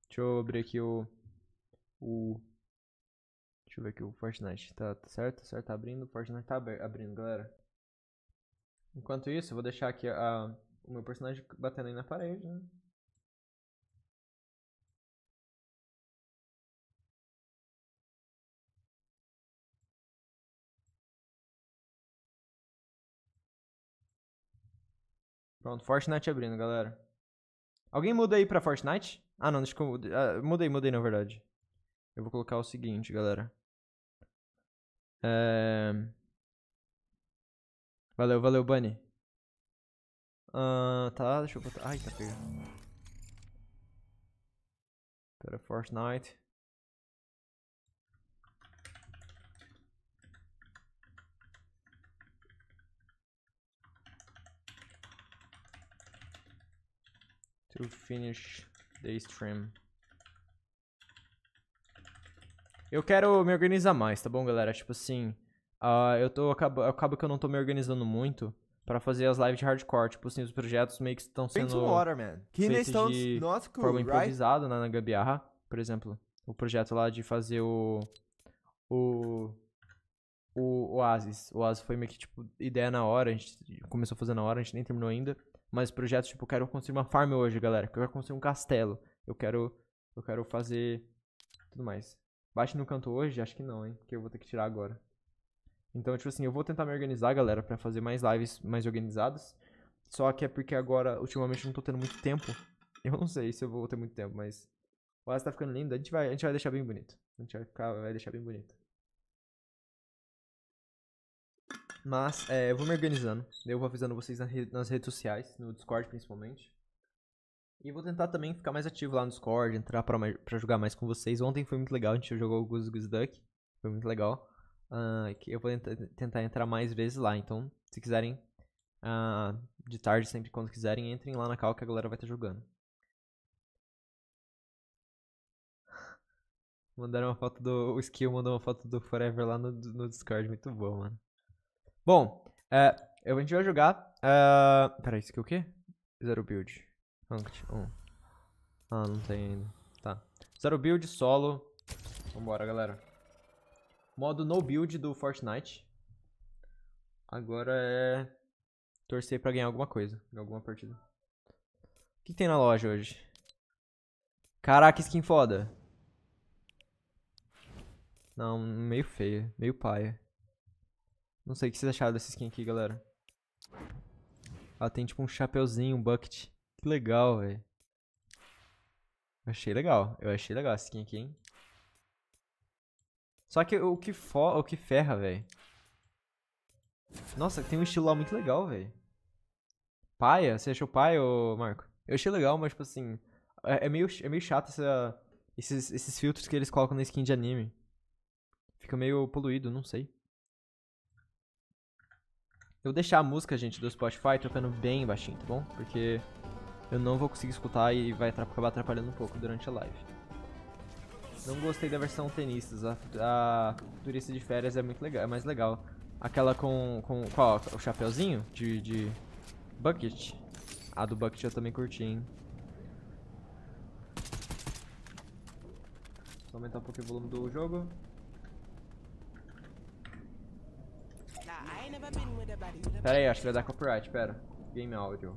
Deixa eu abrir aqui o, o Deixa eu ver aqui o Fortnite. Tá, tá, certo? Tá certo? Tá abrindo. O Fortnite tá abrindo, galera. Enquanto isso, eu vou deixar aqui a, o meu personagem batendo aí na parede, né? Pronto, Fortnite abrindo, galera. Alguém muda aí pra Fortnite? Ah, não, deixa eu... Ah, mudei, mudei, na verdade. Eu vou colocar o seguinte, galera. É... Eh, valeu, valeu, Bunny. Uh, tá, deixa eu botar... Ai, tá pegando. Pera, Fortnite. To finish the stream. Eu quero me organizar mais, tá bom, galera? Tipo assim, uh, eu tô acabo, acabo que eu não tô me organizando muito para fazer as lives de hardcore. Tipo assim, os projetos meio que estão sendo water, man. feitos de not cool, forma improvisada right? Né, na, gambiarra. Por exemplo, o projeto lá de fazer o... O... O Oasis. O Oasis foi meio que, tipo, ideia na hora. A gente começou a fazer na hora, a gente nem terminou ainda. Mas projetos, tipo, eu quero construir uma farm hoje, galera. Eu quero construir um castelo. Eu quero... Eu quero fazer... Tudo mais. Bate no canto hoje? Acho que não, hein? Porque eu vou ter que tirar agora. Então, tipo assim, eu vou tentar me organizar, galera, para fazer mais lives mais organizadas. Só que é porque agora, ultimamente, eu não tô tendo muito tempo. Eu não sei se eu vou ter muito tempo, mas. O Asa tá ficando lindo. A gente vai, a gente vai deixar bem bonito. A gente vai, ficar, vai deixar bem bonito. Mas, é, eu vou me organizando. Eu vou avisando vocês nas redes sociais, no Discord principalmente. E vou tentar também ficar mais ativo lá no Discord, entrar pra, pra jogar mais com vocês. Ontem foi muito legal, a gente jogou o Goose Goose Duck. Foi muito legal. Uh, eu vou tentar entrar mais vezes lá. Então, se quiserem, uh, de tarde, sempre quando quiserem, entrem lá na cal que a galera vai estar tá jogando. Mandaram uma foto do. O Skill mandou uma foto do Forever lá no, no Discord. Muito bom, mano. Bom, uh, a gente vai jogar. Uh, peraí, Skill o quê? Zero build. Ranked ah, 1. Ah, não tem ainda. Tá. Zero build, solo. Vambora, galera. Modo no build do Fortnite. Agora é torcer pra ganhar alguma coisa em alguma partida. O que, que tem na loja hoje? Caraca, skin foda. Não, meio feia, meio paia. Não sei o que vocês acharam dessa skin aqui, galera. Ela tem tipo um chapeuzinho, um bucket. Que legal, velho. Achei legal. Eu achei legal essa skin aqui, hein? Só que o que, fo o que ferra, velho. Nossa, tem um estilo lá muito legal, velho. Paia? Você achou paia, ô Marco? Eu achei legal, mas, tipo assim... É, é, meio, é meio chato essa, esses, esses filtros que eles colocam na skin de anime. Fica meio poluído, não sei. Eu vou deixar a música, gente, do Spotify tocando bem baixinho, tá bom? Porque eu não vou conseguir escutar e vai acabar atrapalhando um pouco durante a live. Não gostei da versão tenistas, a, a turista de férias é muito legal, é mais legal. Aquela com, com qual? O chapeuzinho de, de bucket? A do bucket eu também curti, hein. Vou aumentar um pouquinho o volume do jogo. Pera aí, acho que vai dar copyright, pera. Game áudio.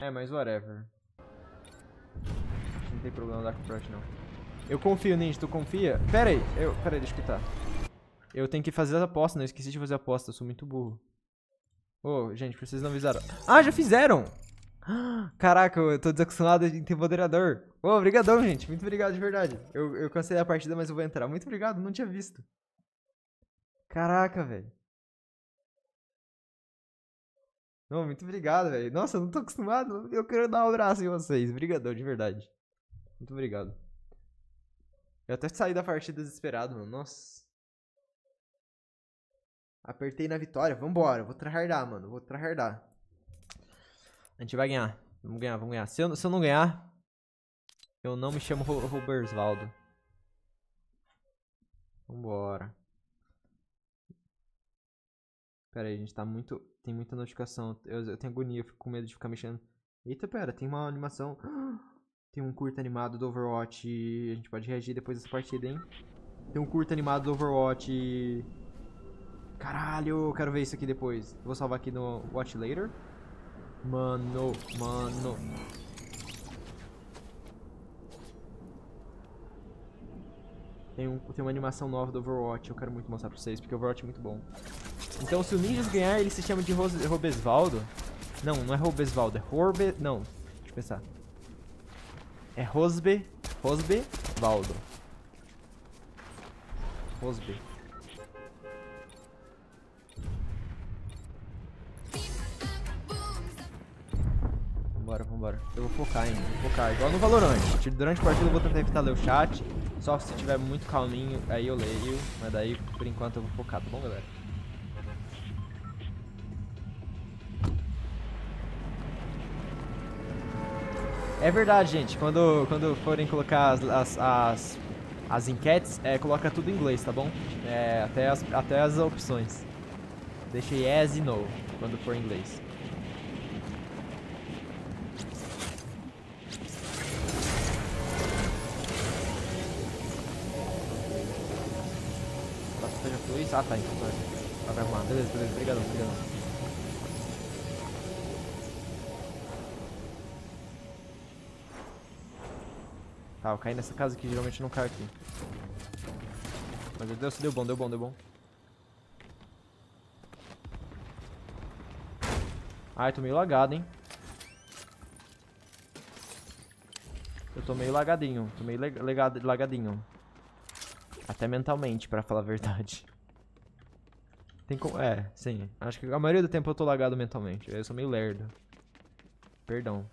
É, mas whatever. Não tem problema dar com o Frost, não. Eu confio nisso, tu confia? Pera aí, eu... Pera aí, deixa eu quitar. Eu tenho que fazer as apostas, não. Né? Eu esqueci de fazer a aposta, eu sou muito burro. Ô, oh, gente, vocês não avisaram. Ah, já fizeram! Caraca, eu tô desacostumado em ter moderador. Ô, oh, obrigadão, gente. Muito obrigado de verdade. Eu, eu cancelei a partida, mas eu vou entrar. Muito obrigado, não tinha visto. Caraca, velho. Não, muito obrigado, velho. Nossa, eu não tô acostumado. Eu quero dar um abraço em vocês. Obrigadão, de verdade. Muito obrigado. Eu até saí da partida desesperado, mano. Nossa. Apertei na vitória. Vambora. Vou trahardar, mano. Vou trahardar. A gente vai ganhar. Vamos ganhar, vamos ganhar. Se eu, se eu não ganhar, eu não me chamo Robersvaldo. Vambora. Pera aí, a gente tá muito tem muita notificação. Eu, eu tenho agonia, eu fico com medo de ficar mexendo. Eita, pera, tem uma animação. Tem um curto animado do Overwatch. A gente pode reagir depois dessa partida, hein? Tem um curto animado do Overwatch. Caralho, eu quero ver isso aqui depois. Vou salvar aqui no Watch Later. Mano, mano. Tem, um, tem uma animação nova do Overwatch. Eu quero muito mostrar pra vocês, porque o Overwatch é muito bom. Então se o Ninjas ganhar, ele se chama de Robesvaldo. Não, não é Robesvaldo, é Horbe... Não, deixa eu pensar. É Rosbe... Rosbe... Valdo. Rosbe. Vambora, vambora. Eu vou focar, hein? Vou focar. Igual no Valorant. Durante a partida eu vou tentar evitar ler o chat. Só se tiver muito calminho, aí eu leio. Mas daí, por enquanto, eu vou focar, tá bom, galera? É verdade, gente. Quando, quando forem colocar as, as, as, as enquetes, é, coloca tudo em inglês, tá bom? É, até, as, até as opções. Deixa yes e no quando for em inglês. Ah, tá, então tá. Tá, vai tá arrumar. Ah, beleza, beleza. Obrigadão, obrigadão. Tá, eu caí nessa casa que geralmente não cai aqui. Mas meu Deus, deu bom, deu bom, deu bom. Ai, tô meio lagado, hein. Eu tô meio lagadinho, tô meio legado, lagadinho. Até mentalmente, pra falar a verdade. Tem como... É, sim. Acho que a maioria do tempo eu tô lagado mentalmente. Eu sou meio lerdo. Perdão.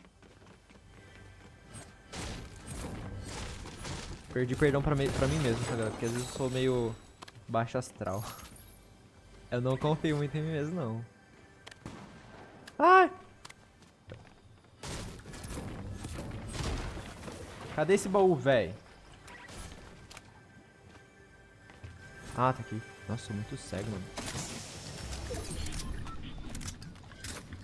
Perdi perdão pra, me, pra mim mesmo, tá ligado? porque às vezes eu sou meio baixo astral. Eu não confio muito em mim mesmo, não. Ai! Cadê esse baú, véi? Ah, tá aqui. Nossa, sou muito cego, mano.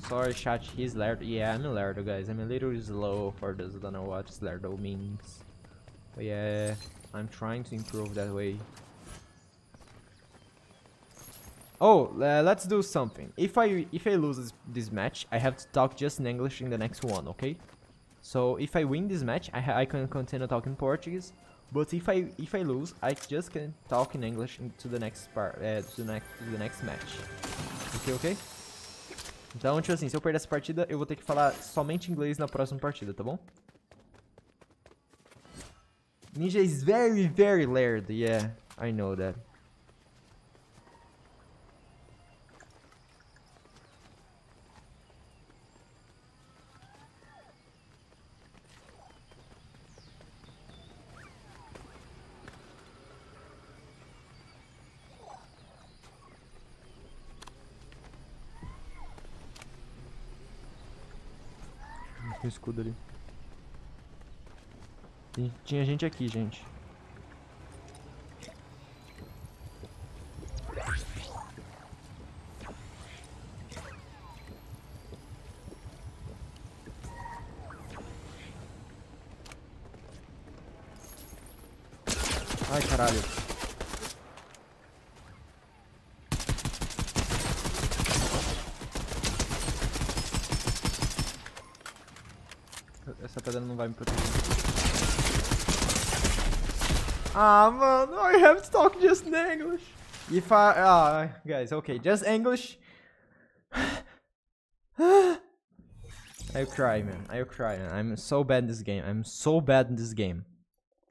Sorry, chat, he's lerdo. Yeah, I'm lerdo, guys. I'm a little slow for those who don't know what lerdo means. But yeah, I'm trying to improve that way. Oh, uh, let's do something. If I if I lose this, this, match, I have to talk just in English in the next one, okay? So if I win this match, I, I can continue talking Portuguese. But if I if I lose, I just can talk in English to the next part, uh, to the next to the next match. Ok, ok? Então, tipo assim, se eu perder essa partida, eu vou ter que falar somente inglês na próxima partida, tá bom? Ninja is very, very layered. Yeah, I know that. escudo ali. tinha gente aqui, gente. Ai, caralho. Essa pedra não vai me proteger. Ah, mano, I have to talk just in English. If I... Ah, guys, okay, just English. I'll cry, man. I'll cry, man. I'm so bad in this game. I'm so bad in this game.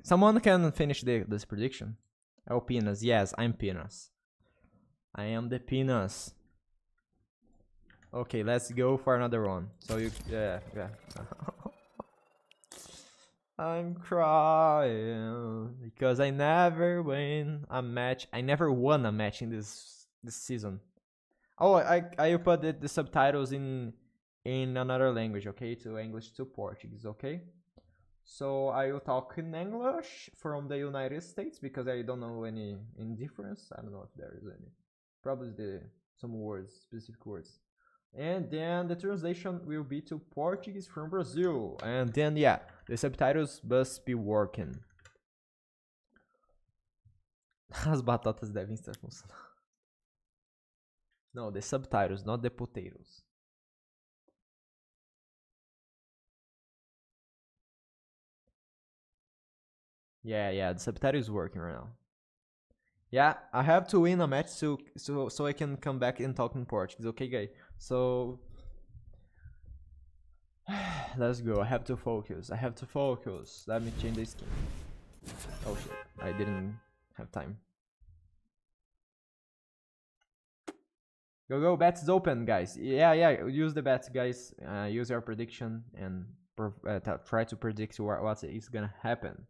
Someone can finish the, this prediction. Oh, Pinas. Yes, I'm Pinas. I am the Pinas. Okay, let's go for another one. So you... Yeah, yeah. I'm crying because I never win a match. I never won a match in this this season. Oh, I I put the, the subtitles in in another language, okay, to English to Portuguese, okay. So I will talk in English from the United States because I don't know any any difference. I don't know if there is any. Probably the some words, specific words. And then the translation will be to Portuguese from Brazil. And then yeah, the subtitles must be working. As batatas devem estar funcionando. No, the subtitles, not the potatoes. Yeah, yeah, the subtitles working right now. Yeah, I have to win a match so so so I can come back and talk in Portuguese. Okay, guys. So Let's go. I have to focus. I have to focus. Let me change the skin. Oh shit. I didn't have time. Go go. bets is open, guys. Yeah, yeah. Use the bets, guys. Uh, use your prediction and uh, try to predict what, what is gonna happen.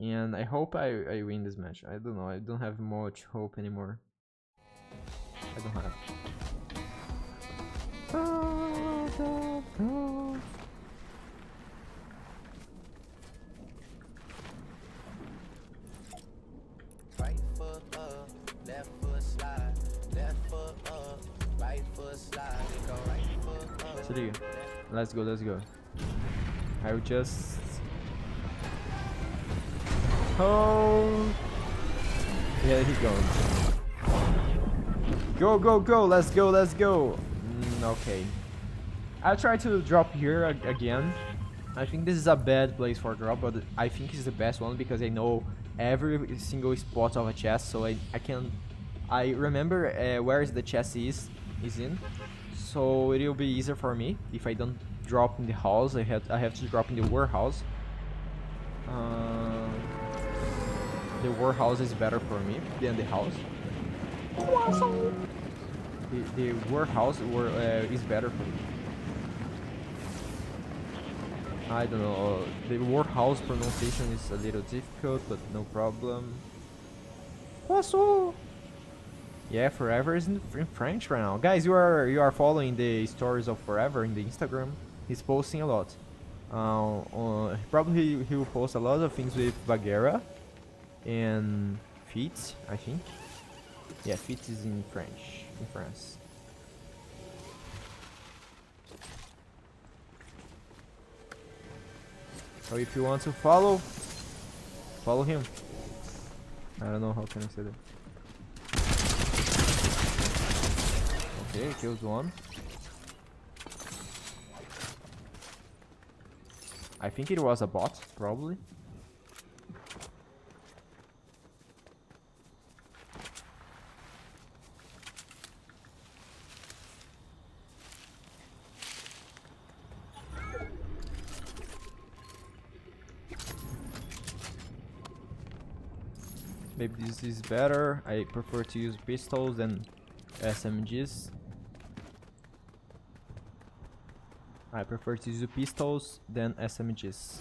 And I hope I, I win this match. I don't know. I don't have much hope anymore. I don't have dove, dove. Right foot up, left foot slide, left foot up, right foot slide, go right foot up. Three. Let's go, let's go. I would just Oh Yeah he's going. Go go go let's go let's go mm, okay I'll try to drop here again. I think this is a bad place for drop, but I think it's the best one because I know every single spot of a chest, so I, I can... I remember uh, where is the chest is, is in, so it will be easier for me if I don't drop in the house, I have, I have to drop in the warehouse. Uh, the warehouse is better for me than the house. The, the warehouse were, uh, is better for me. I don't know, uh, the house pronunciation is a little difficult, but no problem. Passou! Yeah, Forever is in, French right now. Guys, you are you are following the stories of Forever in the Instagram. He's posting a lot. Uh, uh, probably he will post a lot of things with Bagheera and Fitz, I think. Yeah, Fitz is in French, in France. if you want to follow, follow him. I don't know how can I say that. Okay, kills one. I think it was a bot, probably. this is better. I prefer to use pistols than SMGs. I prefer to use pistols than SMGs.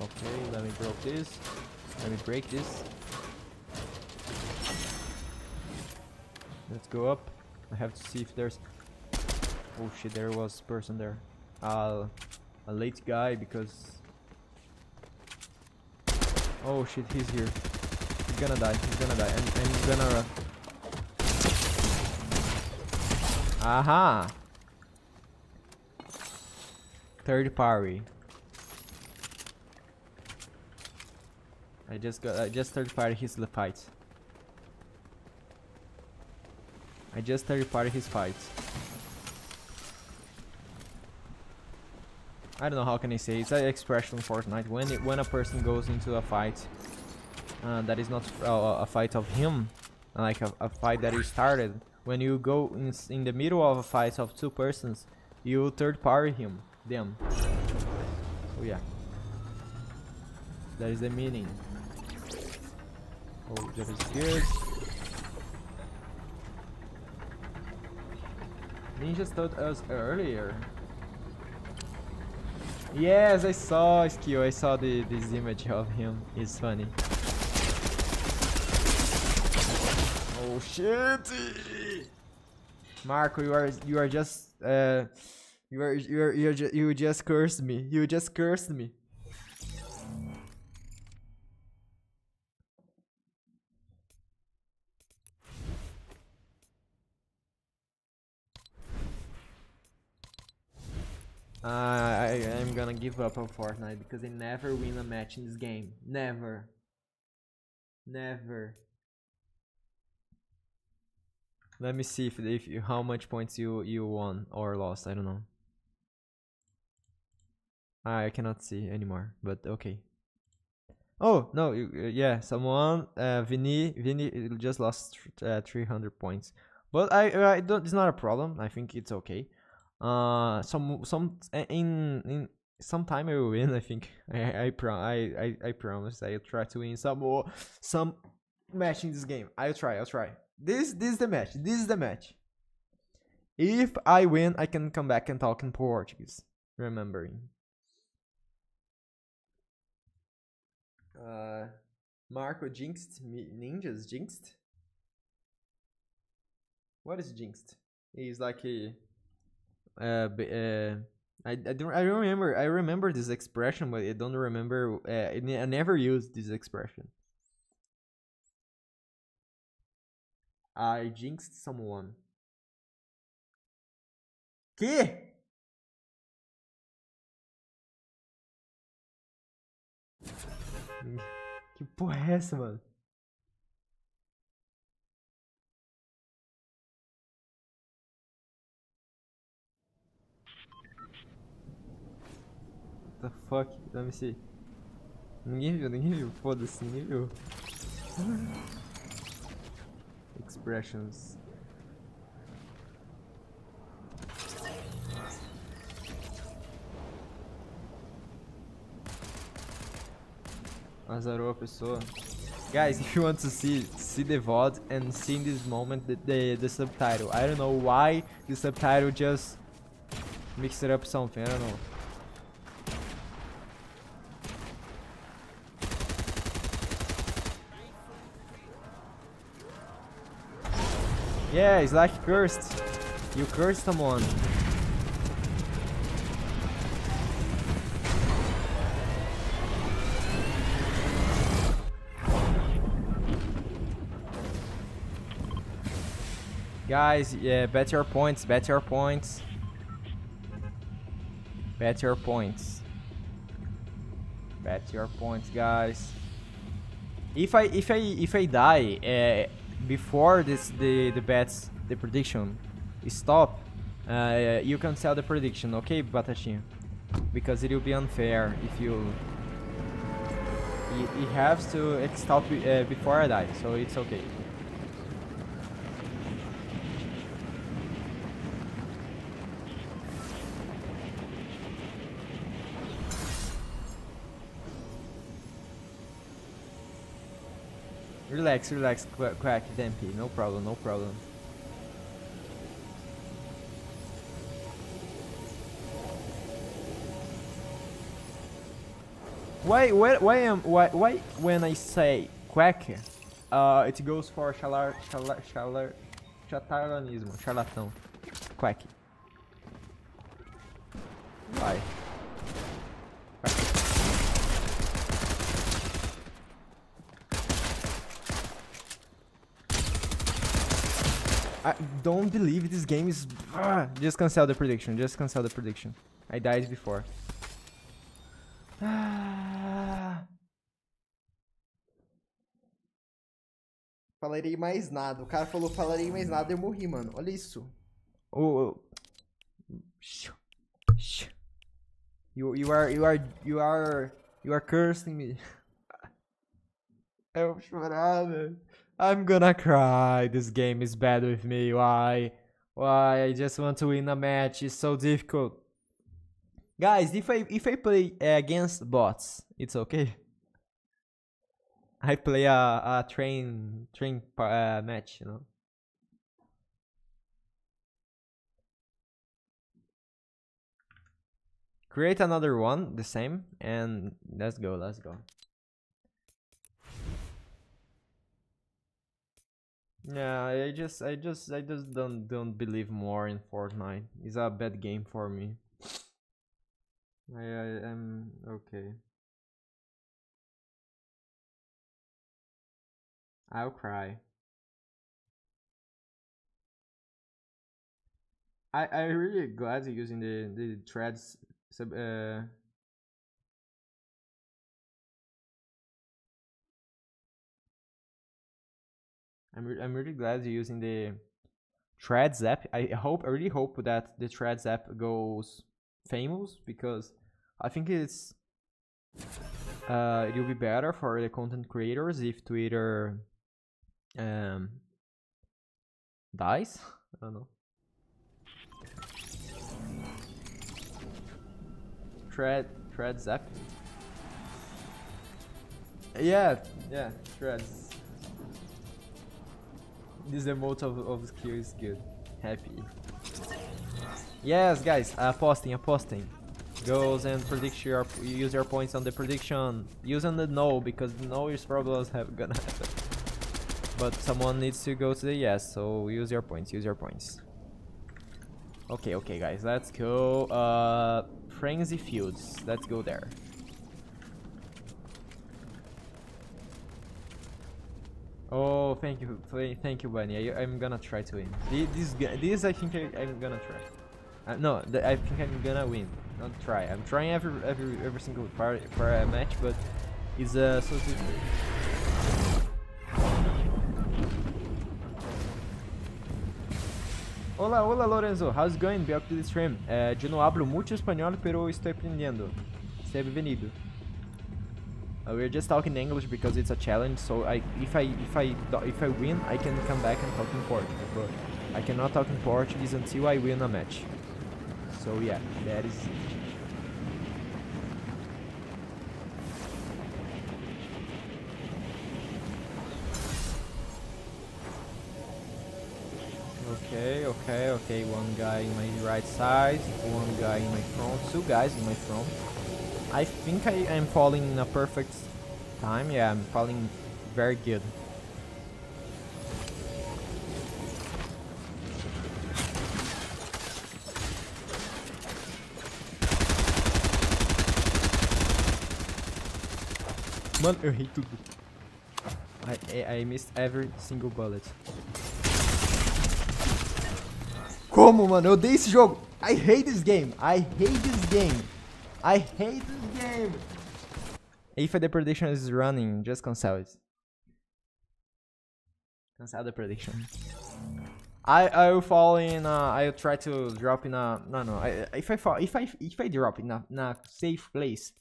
Okay, let me break this. Let me break this. Let's go up. I have to see if there's... Oh shit, there was person there. Uh, a late guy because Oh shit, he's here. He's gonna die, he's gonna die, and, and he's gonna run. Aha! Third party. I just got, I just third party his fight. I just third party his fight. I don't know how can I say. It's an expression in Fortnite. When it, when a person goes into a fight uh, that is not uh, a fight of him, like a, a fight that he started. When you go in, in the middle of a fight of two persons, you third party him, them. Oh yeah. That is the meaning. Oh, that is good. Ninjas told us earlier Yes, I saw Skill, I saw the, this image of him. It's funny. Oh shit! Marco, you are you are just uh you are you are you just, you just cursed me. You just cursed me. I, am gonna give up on Fortnite because I never win a match in this game. Never. Never. Let me see if, if you, how much points you you won or lost. I don't know. I cannot see anymore, but okay. Oh no, uh, yeah, someone uh, Vinny Vinny uh, just lost uh, 300 points, but I I don't. It's not a problem. I think it's okay. Uh, some some in in some time I will win. I think I I pro I, I I promise I'll try to win some more some match in this game. I'll try. I'll try. This this is the match. This is the match. If I win, I can come back and talk in Portuguese. Remembering. Uh, Marco jinxed Ninjas jinxed. What is jinxed? He's like a uh, uh I, I don't I remember I remember this expression, but I don't remember. Uh, I never used this expression. I jinxed someone. Que? Que porra é essa, mano? the fuck? Let me see. Ninguém viu, ninguém viu. Foda-se, ninguém viu. Expressions. Azarou a pessoa. Guys, if you want to see see the VOD and see in this moment the, the, the subtitle. I don't know why the subtitle just mixed up something, I don't know. Yeah, it's like cursed. You cursed someone. Guys, yeah, bet your points, bet your points. Bet your points. Bet your points, guys. If I if I if I die, uh, before this the the bets the prediction stop, uh, you can sell the prediction, okay, Batachinho? Because it will be unfair if you. It, it has to stop uh, before I die, so it's okay. relax, relax, qu dumpy. No problem, no problem. Why, why, why am, why, why, when I say Quack, uh, it goes for shalar, shalar, shalar, charlatanismo, charlatão, Quack. Bye. I don't believe this game is... Ah, just cancel the prediction. Just cancel the prediction. I died before. Ah. Falarei mais nada. O cara falou falarei mais nada e eu morri, mano. Olha isso. Oh, oh. You, you are... You are... You are... You are cursing me. Eu vou chorar, velho. I'm gonna cry. This game is bad with me. Why? Why? I just want to win a match. It's so difficult. Guys, if I if I play against bots, it's okay. I play a, a train train uh, match, you know. Create another one, the same, and let's go, let's go. Yeah, I just, I just, I just don't, don't believe more in Fortnite. It's a bad game for me. I, I am okay. I'll cry. I I really glad using the the threads sub uh I'm, re I'm really glad you're using the Threads app. I hope, I really hope that the Threads app goes famous because I think it's uh, it will be better for the content creators if Twitter um, dies. I don't know. Thread, thread app. Yeah, yeah, threads. This emote of, of skill is good. Happy. Yes, guys, aposting, uh, posting. Uh, Goes and predict your use your points on the prediction. Use on the no because no is probably have gonna happen. But someone needs to go to the yes, so use your points, use your points. Okay, okay, guys, let's go. Uh, frenzy fields. Let's go there. Oh, thank you, thank you, Bunny. I, am gonna try to win. This, this, I think I, am gonna try. Uh, no, I think I'm gonna win. Not try. I'm trying every every every single for a uh, match, but it's uh, so difficult. hola, hola, Lorenzo, how's it going? Welcome to the stream. Uh, don't hablo much Spanish, pero I'm Seja bem-vindo. Uh, we're just talking English because it's a challenge. So I, if I if I if I win, I can come back and talk in Portuguese. But I cannot talk in Portuguese until I win a match. So yeah, that is it. Okay, okay, okay. One guy in my right side, one guy in my front, two guys in my front. I think I am falling in a perfect time. Yeah, I'm falling very good. Mano, eu errei tudo. I, I, I missed every single bullet. Como, mano? Eu odeio esse jogo. I hate this game. I hate this game. I hate this game! If the prediction is running, just cancel it. Cancel the prediction. I I will fall in. Uh, I'll try to drop in a no no. I, if I fall if I if I drop in a, in a safe place,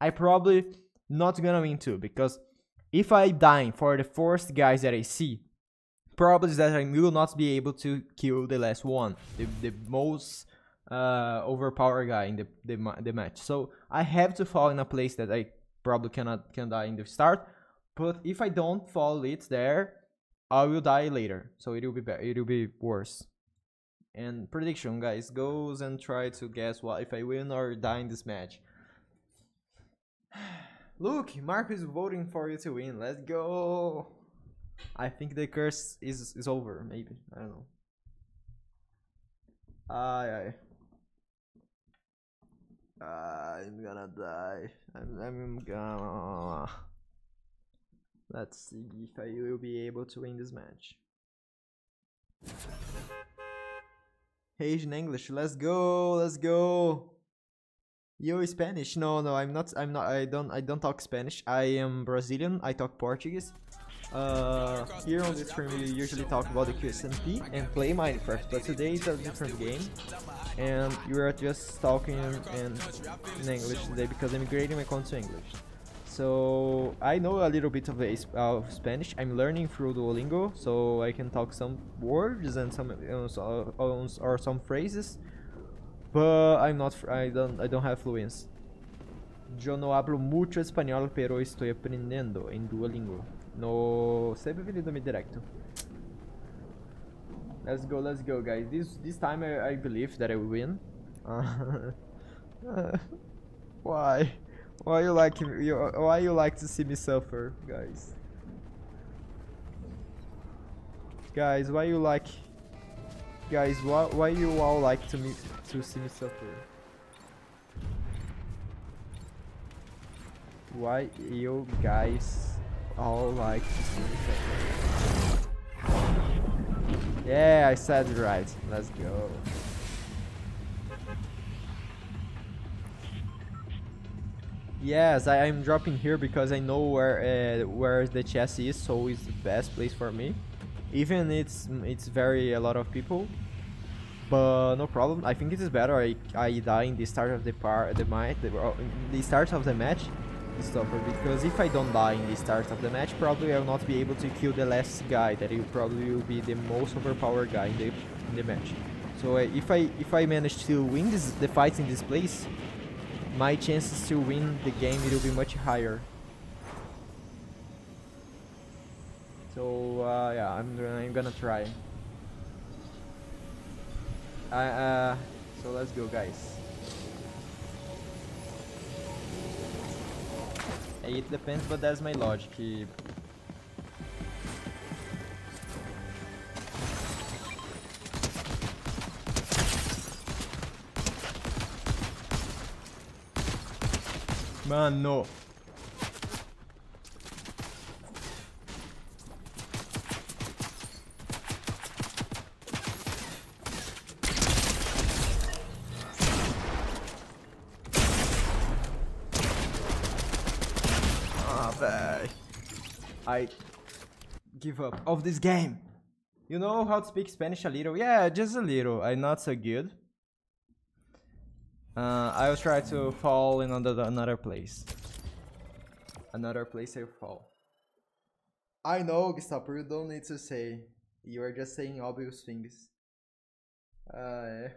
I probably not gonna win too because if I die for the first guys that I see, probably that I will not be able to kill the last one, the the most uh, overpower guy in the, the, the match. So I have to fall in a place that I probably cannot can die in the start. But if I don't fall it there, I will die later. So it will be better. It will be worse. And prediction, guys, goes and try to guess what if I win or die in this match. Look, Mark is voting for you to win. Let's go. I think the curse is is over. Maybe I don't know. Aye, I'm gonna die. I'm, I'm gonna. Let's see if I will be able to win this match. Asian English. Let's go. Let's go. Yo, Spanish. No, no, I'm not. I'm not. I don't. I don't talk Spanish. I am Brazilian. I talk Portuguese. Uh, here on this stream, we usually talk about the QSMP and play Minecraft, but today is a different game and we are just talking in, in English today because I'm grading my content to English. So I know a little bit of, of Spanish. I'm learning through Duolingo, so I can talk some words and some uh, or some phrases, but I'm not. I don't. I don't have fluency. Yo no hablo mucho español, pero estoy aprendiendo en Duolingo. No, se vindo me directo. Let's go, let's go, guys. This this time I, I believe that I will win. uh, why? Why you like you, Why you like to see me suffer, guys? Guys, why you like? Guys, why why you all like to me to see me suffer? Why you guys all like to see me suffer? Yeah, I said right. Let's go. Yes, I am dropping here because I know where uh, where the chest is, so it's the best place for me. Even it's it's very a lot of people, but no problem. I think it is better. I I die in the start of the part, the might the, oh, the start of the match Stopper, because if I don't die in the start of the match, probably I will not be able to kill the last guy, that will probably will be the most overpowered guy in the, in the match. So uh, if I if I manage to win this, the fight in this place, my chances to win the game will be much higher. So uh, yeah, I'm gonna, I'm gonna try. uh, so let's go, guys. It depends, but that's my logic. Mano, I give up of this game. You know how to speak Spanish a little? Yeah, just a little. I'm not so good. Uh, I will try to fall in another, another place. Another place I will fall. I know, Gestapo, you don't need to say. You are just saying obvious things. Uh,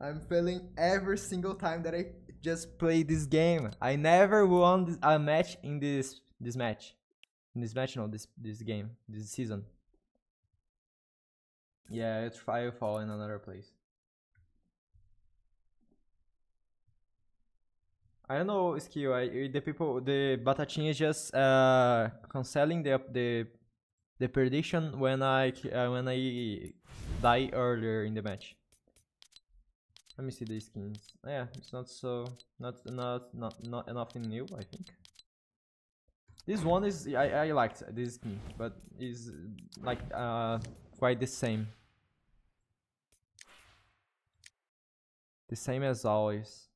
I'm failing every single time that I just play this game. I never won a match in this this match. In this match, no, this this game, this season. Yeah, it's Firefall in another place. I don't know, skill. I, eh, the people, the Batatinha just uh, canceling the the the prediction when I uh, when I die earlier in the match. Let me see these skins. Oh, yeah, it's not so not not not not nothing new, I think. This one is I I liked this skin, but is like uh quite the same. The same as always.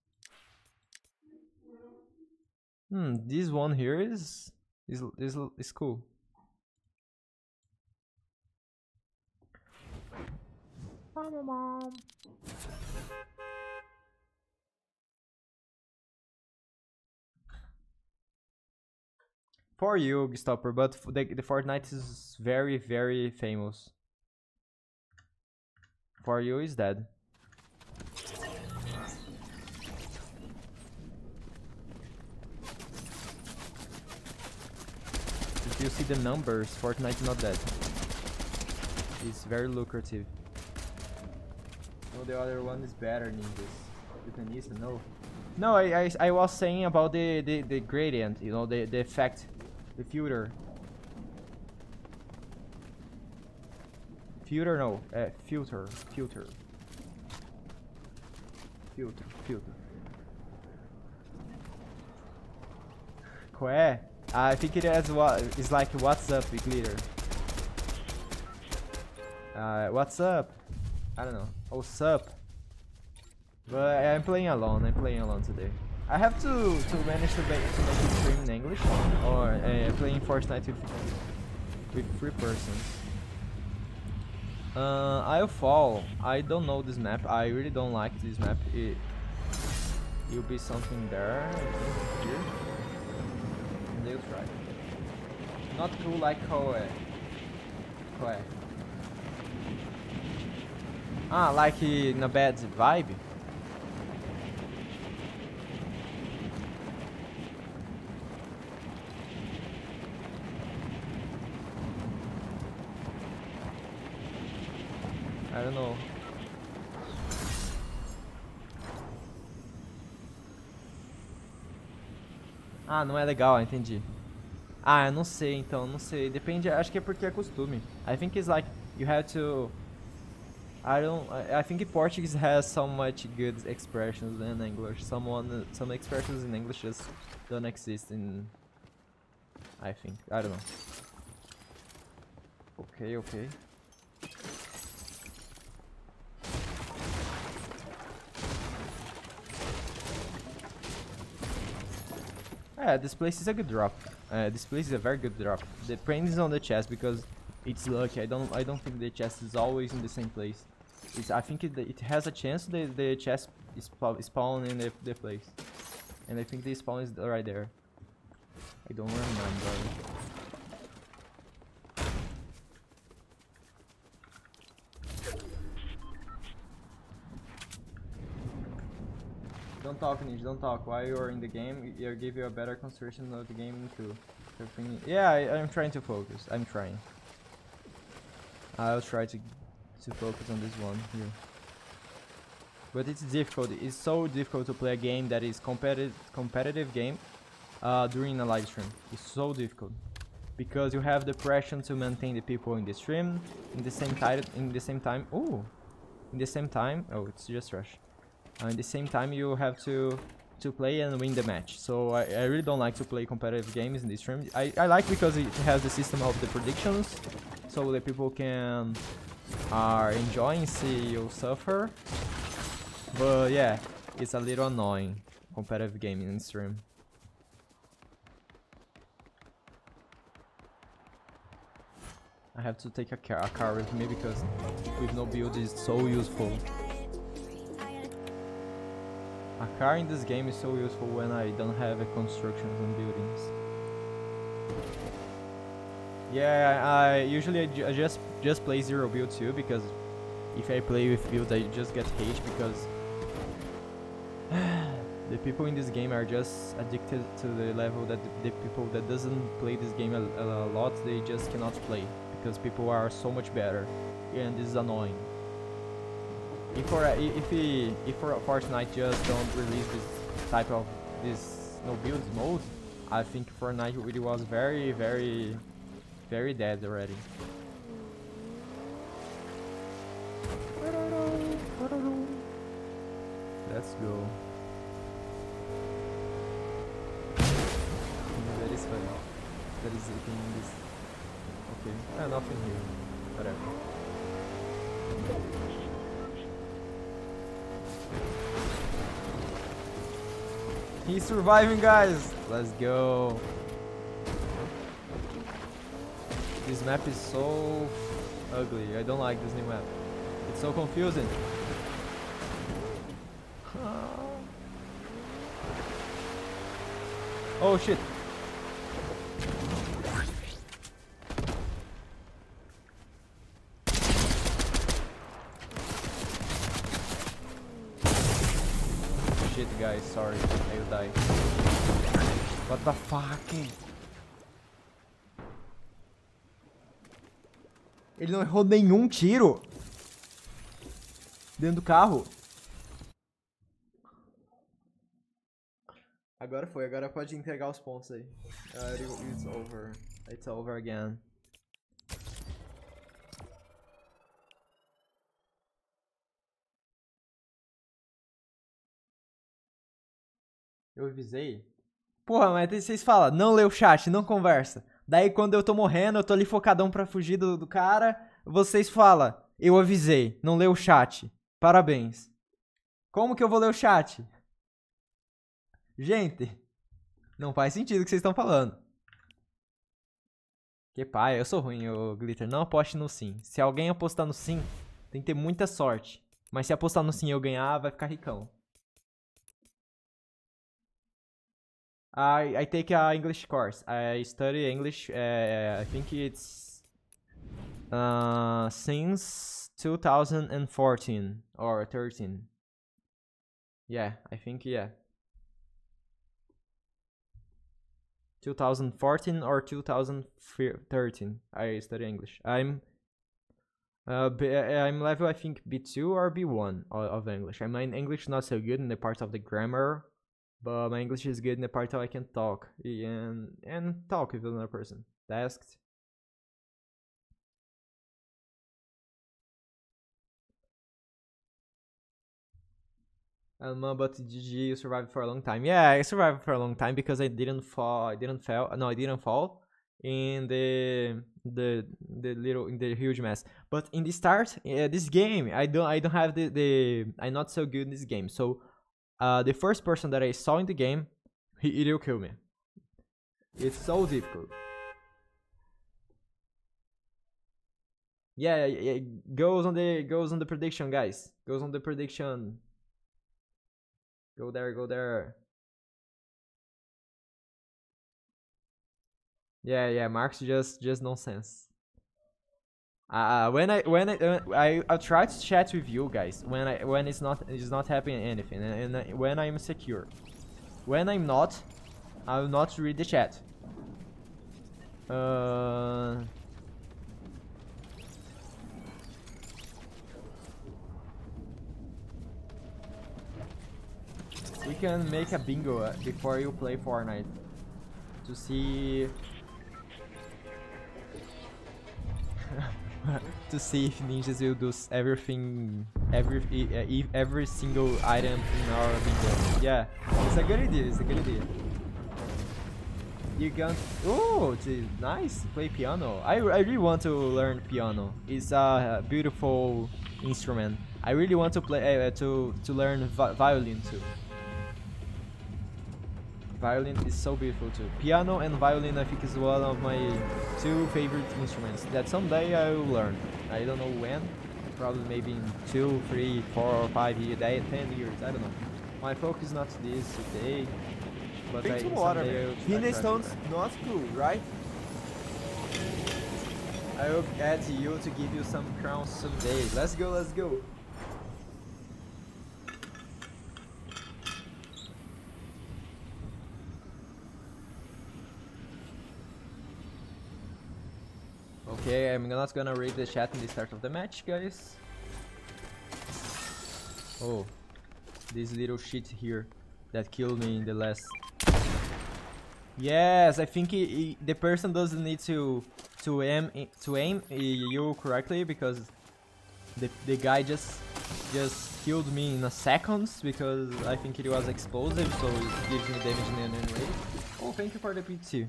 Hmm, this one here is is is is cool. mom. for you, Gestopper, but the, the Fortnite is very, very famous. For you is dead. If you see the numbers, Fortnite is not dead. It's very lucrative. No, the other one is better than this. Euthanasia, no. No, I, I, I was saying about the, the, the gradient, you know, the, the effect Diffuter. Filter, no. Uh, eh, filter. Filter. Filter. Filter. Qué? I think it is what is like what's up with Uh, what's up? I don't know. Oh, sup. But I'm playing alone. I'm playing alone today. I have to to manage to, make it stream in English or uh, playing Fortnite with with three persons. Uh, I'll fall. I don't know this map. I really don't like this map. It will be something there. Here. They'll try. Not too like Koe. Koe. Ah, like in a bad vibe. I don't know. Ah, não é legal, entendi. Ah, eu não sei então, não sei. Depende, acho que é porque é costume. I think it's like you have to I don't I think Portuguese has so much good expressions than English. Someone some expressions in English just don't exist in I think. I don't know. Okay, okay. Yeah, this place is a good drop. Uh, this place is a very good drop. The pain is on the chest because it's lucky. I don't I don't think the chest is always in the same place. It's, I think it, it has a chance that the chest is spawn in the, the place. And I think the spawn is right there. I don't remember. Don't talk, Ninja. Don't talk. While you're in the game, it'll give you a better concentration of the game too. Yeah, I, am trying to focus. I'm trying. I'll try to to focus on this one here. But it's difficult. It's so difficult to play a game that is competitive competitive game uh, during a live stream. It's so difficult because you have the pressure to maintain the people in the stream in the same time in the same time. Oh, in the same time. Oh, it's just rush at uh, the same time you have to to play and win the match. So I, I, really don't like to play competitive games in this stream. I, I like because it has the system of the predictions, so the people can are uh, enjoying see you suffer. But yeah, it's a little annoying competitive gaming in stream. I have to take a car, a car with me because with no build is so useful. A car in this game is so useful when I don't have a constructions and buildings. Yeah, I usually I, I just just play zero build too because if I play with build I just get hate because the people in this game are just addicted to the level that the, the people that doesn't play this game a, a lot they just cannot play because people are so much better and this is annoying. If for uh, if he, if for Fortnite just don't release this type of this no builds mode, I think Fortnite it was very very very dead already. Let's go. That is fun. That is the thing. This. Okay. Ah, nothing here. Whatever. He's surviving, guys. Let's go. This map is so ugly. I don't like this new map. It's so confusing. oh shit. Ele não errou nenhum tiro. Dentro do carro. Agora foi, agora pode entregar os pontos aí. Uh, it's over. It's over again. Eu avisei? Porra, mas vocês falam, não lê o chat, não conversa. Daí quando eu tô morrendo, eu tô ali focadão pra fugir do, do cara, vocês falam, eu avisei, não leu o chat. Parabéns. Como que eu vou ler o chat? Gente, não faz sentido o que vocês estão falando. Que pai, eu sou ruim, ô Glitter. Não aposte no sim. Se alguém apostar no sim, tem que ter muita sorte. Mas se apostar no sim e eu ganhar, vai ficar ricão. I, I take a uh, English course. I study English, uh, I think it's uh, since 2014 or 13. Yeah, I think, yeah. 2014 or 2013 I study English. I'm uh, uh I'm level I think B2 or B1 of English. I mean English not so good in the parts of the grammar but my English is good in the part I can talk and and talk with another person. Tasked. Um, but GG, you survived for a long time. Yeah, I survived for a long time because I didn't fall. I didn't fall. No, I didn't fall in the the the little in the huge mess. But in the start, yeah, this game, I don't I don't have the the I'm not so good in this game. So uh, the first person that I saw in the game, he, will kill me. It's so difficult. Yeah, it goes on the goes on the prediction, guys. Goes on the prediction. Go there, go there. Yeah, yeah, marks just just nonsense. Uh, when I when I, uh, I I try to chat with you guys when I when it's not it's not happening anything and, and uh, when I'm secure. When I'm not, I will not read the chat. Uh. We can make a bingo uh, before you play Fortnite to see to see if ninjas will do everything, every if every single item in our video. Yeah, it's a good idea. It's a good idea. You can oh, nice play piano. I I really want to learn piano. It's a beautiful instrument. I really want to play uh, to to learn vi violin too. Violin is so beautiful too. Piano and violin I think is one of my two favorite instruments that someday I will learn. I don't know when, probably maybe in two, three, four or five years, ten years, I don't know. My focus is not this today, but Big I, water. Kidney stones not cool, right? I will add you to give you some crowns someday. Let's go, let's go. Okay, I'm not gonna read the chat in the start of the match, guys. Oh, this little shit here that killed me in the last... Yes, I think he, he, the person doesn't need to to aim to aim you correctly because the the guy just just killed me in a second because I think it was explosive, so it gives me damage in an anyway. Oh, thank you for the P2.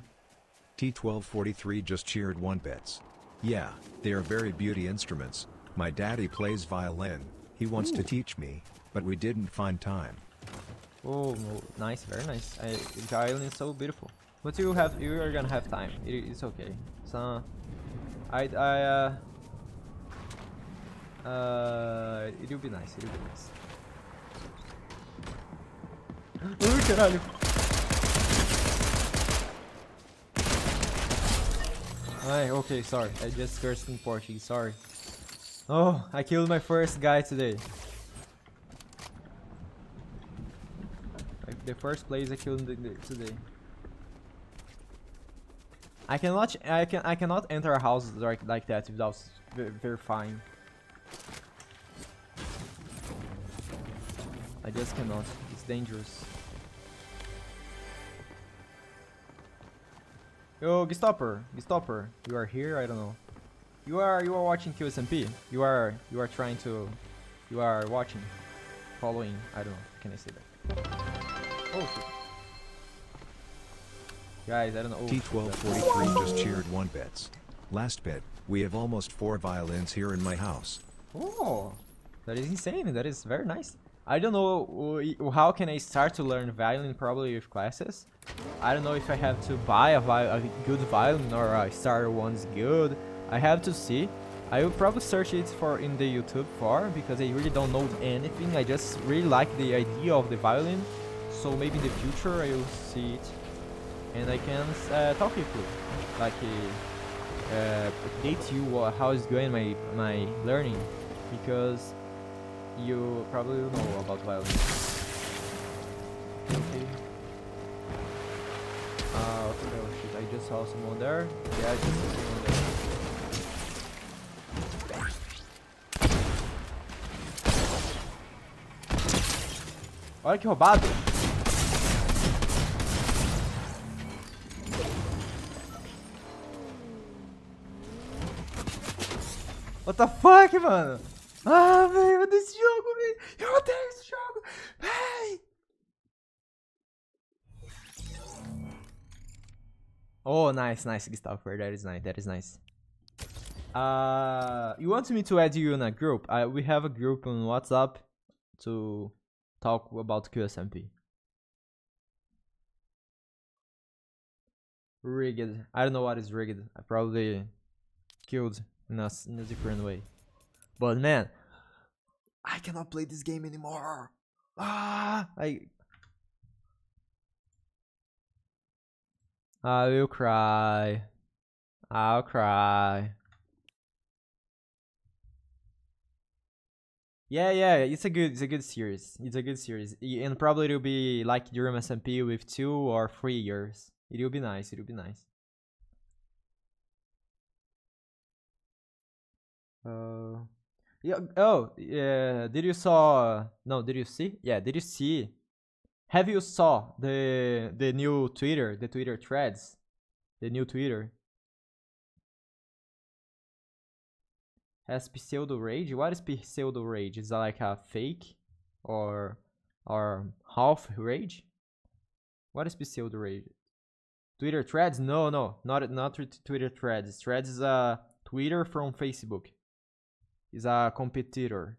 T1243 just cheered one bets. Yeah, they are very beauty instruments. My daddy plays violin. He wants Ooh. to teach me, but we didn't find time. Oh, nice, very nice. I, violin is so beautiful. But you have, you are gonna have time. It, it's okay. So, I, I, uh, uh, it'll be nice, it'll be nice. Ui, caralho! okay, sorry. I just cursed in Portuguese, sorry. Oh, I killed my first guy today. Like the first place I killed today. I cannot I can I cannot enter a house like like that without verifying. I just cannot. It's dangerous. Yo, Gestopper, Gestopper, you are here. I don't know. You are you are watching QSMP. You are you are trying to, you are watching, following. I don't know. Can I say that? Oh shit. Guys, I don't know. T1243 just cheered one bets. Last bet, we have almost four violins here in my house. Oh, that is insane. That is very nice. I don't know uh, how can I start to learn violin probably with classes. I don't know if I have to buy a, a good violin or a starter one's good. I have to see. I will probably search it for in the YouTube for because I really don't know anything. I just really like the idea of the violin. So maybe in the future I will see it and I can uh, talk with you. Like uh, update you uh, how is going my my learning because you probably know about violence. Okay. Ah, uh, oh shit, I just saw someone there. Yeah, I just saw someone there. Olha que roubado! What the fuck, mano? Ah, velho, eu jogo, velho. Eu odeio esse jogo. Véi. Oh, nice, nice, Gustavo. That is nice. That is nice. Uh, you want me to add you in a group? I, uh, we have a group on WhatsApp to talk about QSMP. Rigged. I don't know what is rigged. I probably killed in a, in a different way. But man, I cannot play this game anymore. Ah, I I will cry. I'll cry. Yeah, yeah, it's a good, it's a good series. It's a good series, and probably it'll be like Durum SMP with two or three years. It'll be nice. It'll be nice. Uh. Yeah, oh, yeah. Did you saw? No, did you see? Yeah, did you see? Have you saw the the new Twitter, the Twitter threads, the new Twitter? Has pseudo rage? What is pseudo rage? Is that like a fake or or half rage? What is pseudo rage? Twitter threads? No, no, not not Twitter threads. Threads is a Twitter from Facebook is a competitor.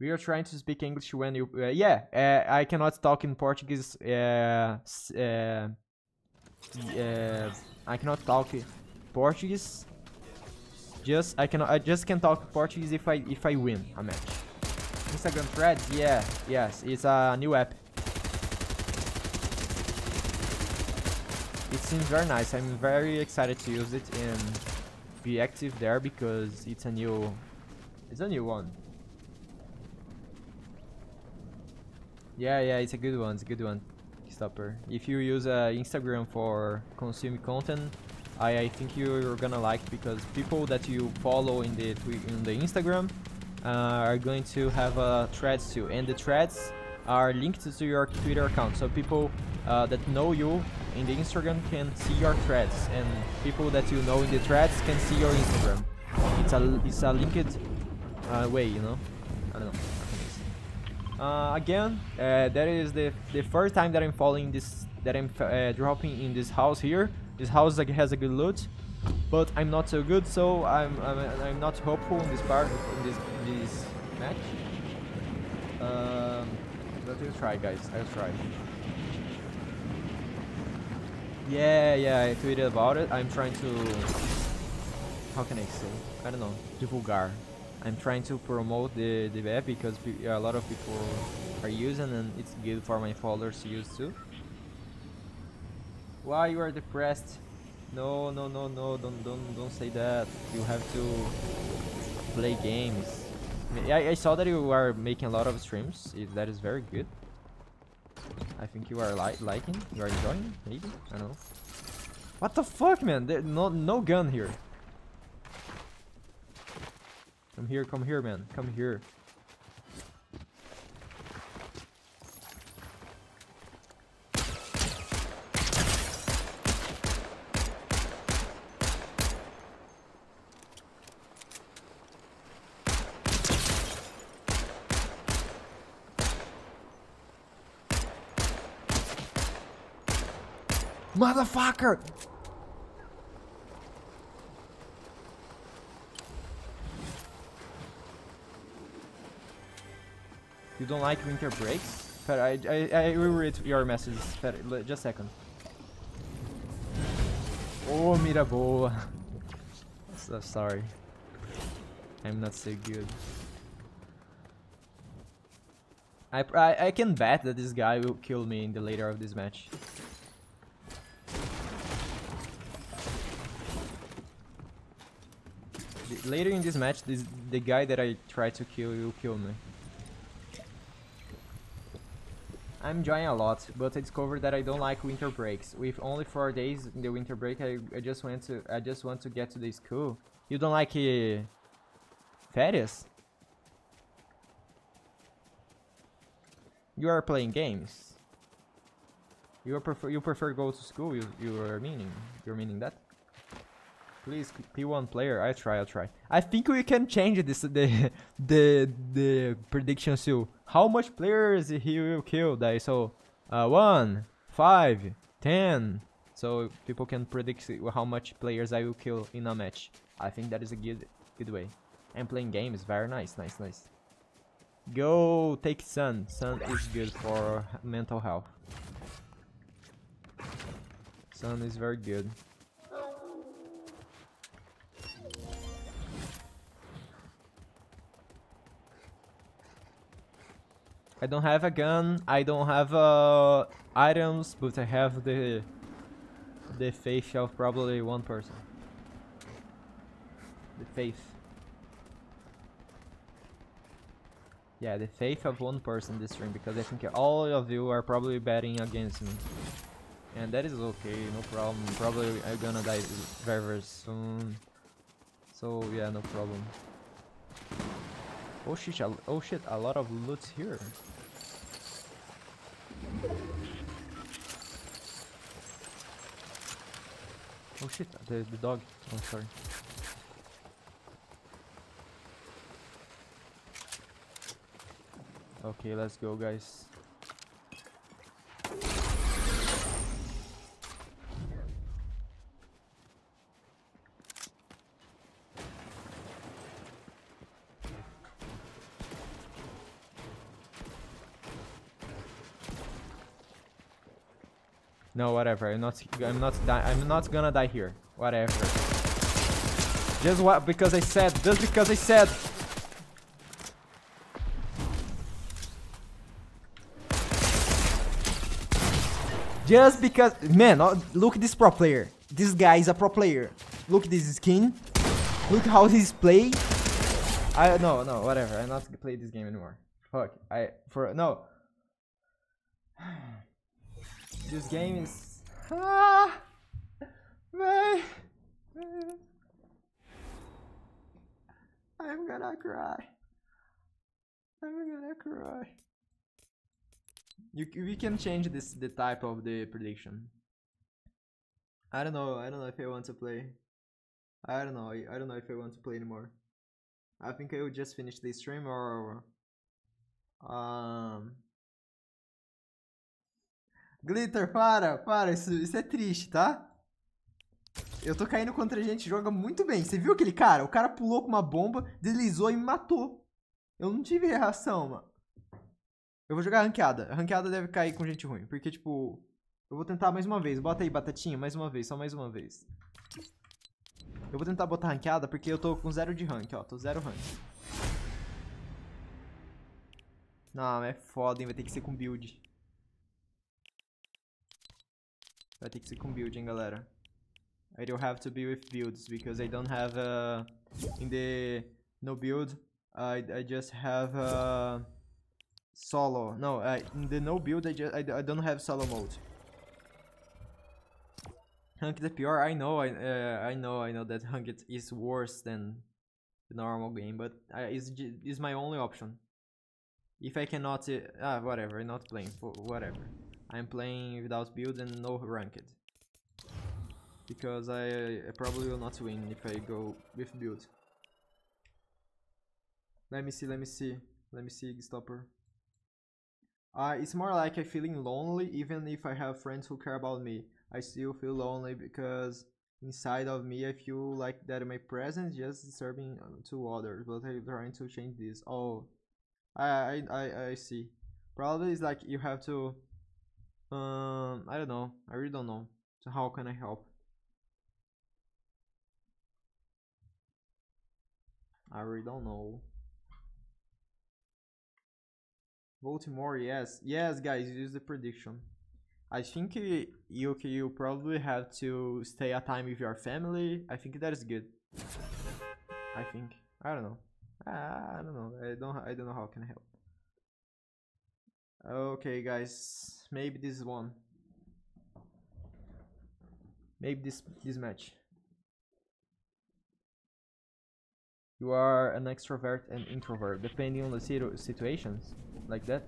We are trying to speak English when you... Uh, yeah, uh, I cannot talk in Portuguese. Uh, uh, uh, I cannot talk Portuguese. Just I cannot. I just can talk Portuguese if I if I win a match. Instagram Threads, yeah, yes, it's a new app. seems very nice. I'm very excited to use it and be active there because it's a new, it's a new one. Yeah, yeah, it's a good one. It's a good one, Stopper. If you use uh, Instagram for consuming content, I, I think you're gonna like because people that you follow in the in the Instagram uh, are going to have uh, threads too, and the threads are linked to your Twitter account. So people uh, that know you in the Instagram can see your threads, and people that you know in the threads can see your Instagram. It's a it's a linked uh, way, you know. I don't know. Uh, again, uh, that is the the first time that I'm following this, that I'm uh, dropping in this house here. This house has a good loot, but I'm not so good, so I'm I'm, I'm not hopeful in this part in this in this match. Um, Give it try, guys. I'll try. Yeah, yeah, I tweeted about it. I'm trying to... How can I say? I don't know. Divulgar. I'm trying to promote the, the app because a lot of people are using and it's good for my followers to use too. Why you are depressed? No, no, no, no, don't, don't, don't say that. You have to play games. I, I saw that you are making a lot of streams. That is very good. I think you are li liking, you are enjoying, maybe? I don't know. What the fuck, man? There, no, no gun here. Come here, come here, man. Come here. Motherfucker! You don't like winter breaks? But I, I, I will read your message. But just a second. Oh, Miraboa. so sorry. I'm not so good. I, I, I can bet that this guy will kill me in the later of this match. later in this match, this, the guy that I tried to kill will kill me. I'm enjoying a lot, but I discovered that I don't like winter breaks. With only four days in the winter break, I, I just went to I just want to get to the school. You don't like uh, férias? You are playing games. You prefer you prefer go to school. You you are meaning you're meaning that. Please, P1 player, I try, I try. I think we can change this the the the prediction to how much players he will kill die. So uh, one, five, ten. So people can predict how much players I will kill in a match. I think that is a good good way. And playing games, very nice, nice, nice. Go take sun. Sun is good for mental health. Sun is very good. I don't have a gun, I don't have uh, items, but I have the the faith of probably one person. The faith. Yeah, the faith of one person this stream, because I think all of you are probably betting against me. And that is okay, no problem. Probably I'm gonna die very, very soon. So yeah, no problem. Oh shit, oh shit, a lot of loot here. Oh shit, the, er the dog. Oh, sorry. Okay, let's go, guys. No, whatever. I'm not. I'm not. I'm not gonna die here. Whatever. Just what? Because I said. Just because I said. Just because. Man, oh, look this pro player. This guy is a pro player. Look this skin. Look how he's play. I no no whatever. I'm not gonna play this game anymore. Fuck. I for no. This game is... Ah, man, man. I'm gonna cry. I'm gonna cry. You, we can change this the type of the prediction. I don't know. I don't know if I want to play. I don't know. I don't know if I want to play anymore. I think I will just finish the stream or um Glitter, para, para, isso, isso é triste, tá? Eu tô caindo contra a gente, joga muito bem. Você viu aquele cara? O cara pulou com uma bomba, deslizou e me matou. Eu não tive reação, mano. Eu vou jogar ranqueada. Ranqueada deve cair com gente ruim, porque, tipo... Eu vou tentar mais uma vez. Bota aí, batatinha, mais uma vez, só mais uma vez. Eu vou tentar botar ranqueada, porque eu tô com zero de rank, ó. Tô zero rank. Não, é foda, hein? Vai ter que ser com build. So I think second building, galera. I don't have to be with builds because I don't have uh, in the no build. I I just have uh, solo. No, I, in the no build I just I, I don't have solo mode. Hunk the PR. I know I uh, I know I know that Hunk it is worse than the normal game, but I is is my only option. If I cannot, uh, ah, whatever. Not playing. Whatever. I'm playing without build and no ranked. Because I, I probably will not win if I go with build. Let me see, let me see. Let me see, Stopper. Uh, it's more like I'm feeling lonely even if I have friends who care about me. I still feel lonely because inside of me I feel like that my presence just disturbing uh, to others, but I'm trying to change this. Oh, I, I, I, I see. Probably it's like you have to um, I don't know. I really don't know. So how can I help? I really don't know. Baltimore, yes. Yes, guys, use the prediction. I think you, you probably have to stay a time with your family. I think that is good. I think. I don't know. I, ah, I don't know. I don't I don't know how I can help. Okay, guys, maybe this one. Maybe this this match. You are an extrovert and introvert, depending on the situ situations, like that.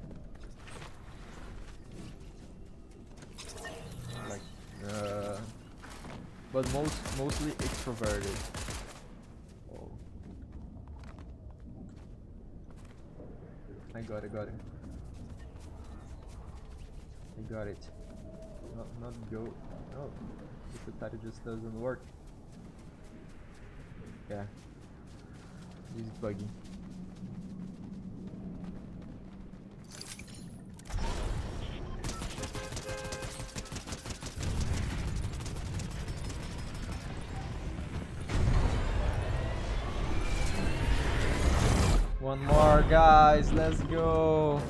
Like, uh, but most mostly extroverted. Oh. I got it, got it. I got it. Not, not go. Oh, this attack just doesn't work. Yeah. This is buggy. One more, guys. Let's go.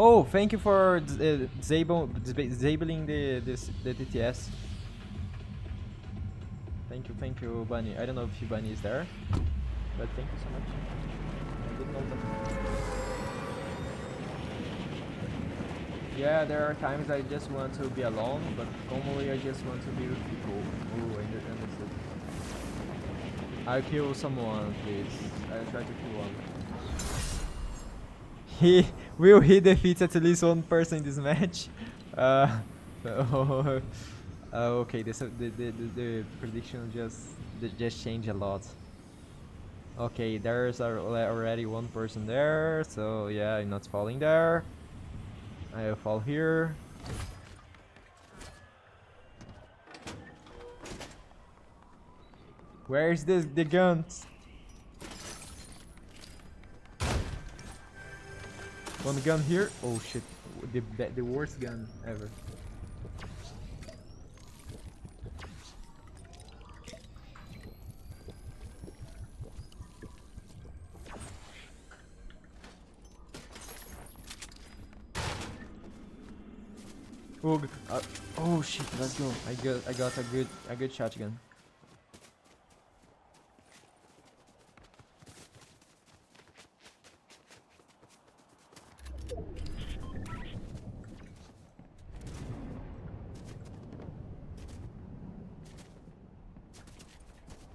Oh, thank you for uh, disable, disabling the, this, the DTS. Thank you, thank you, Bunny. I don't know if Bunny is there, but thank you so much. I didn't know that. Yeah, there are times I just want to be alone, but normally I just want to be with people. Ooh, I understood. I kill someone, please. I try to kill one he will he defeat at least one person in this match. Uh, uh, okay, this, the, the, the prediction just just changed a lot. Okay, there's already one person there, so yeah, I'm not falling there. I'll fall here. Where's this the guns? One gun here. Oh shit. The, the, worst gun ever. Oh, uh, oh shit, let's go. I got I got a good a good shotgun.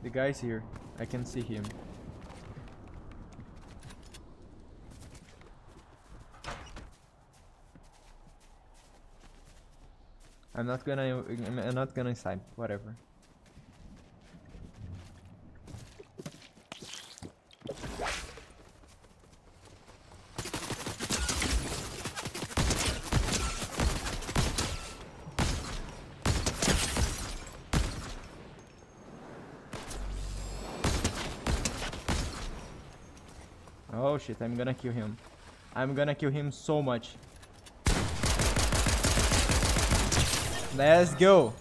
The guy's here. I can see him. I'm not gonna I'm not gonna inside, whatever. I'm gonna kill him. I'm gonna kill him so much. Let's go.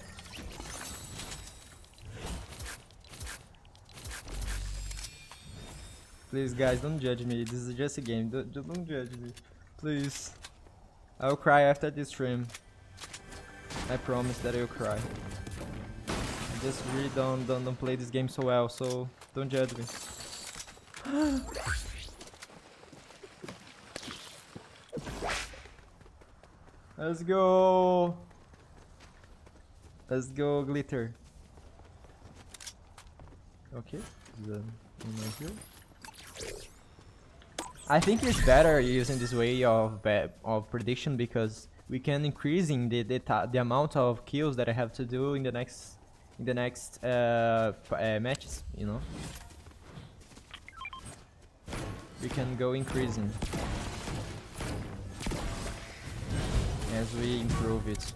Please, guys, don't judge me. This is just a game. Don't, don't judge me. Please. I'll cry after this stream. I promise that I'll cry. I just really don't, don't, don't play this game so well, so don't judge me. Let's go. Let's go, glitter. Okay, then here. I think it's better using this way of of prediction because we can in the the, the amount of kills that I have to do in the next in the next uh, uh, matches. You know, we can go increasing. as we improve it.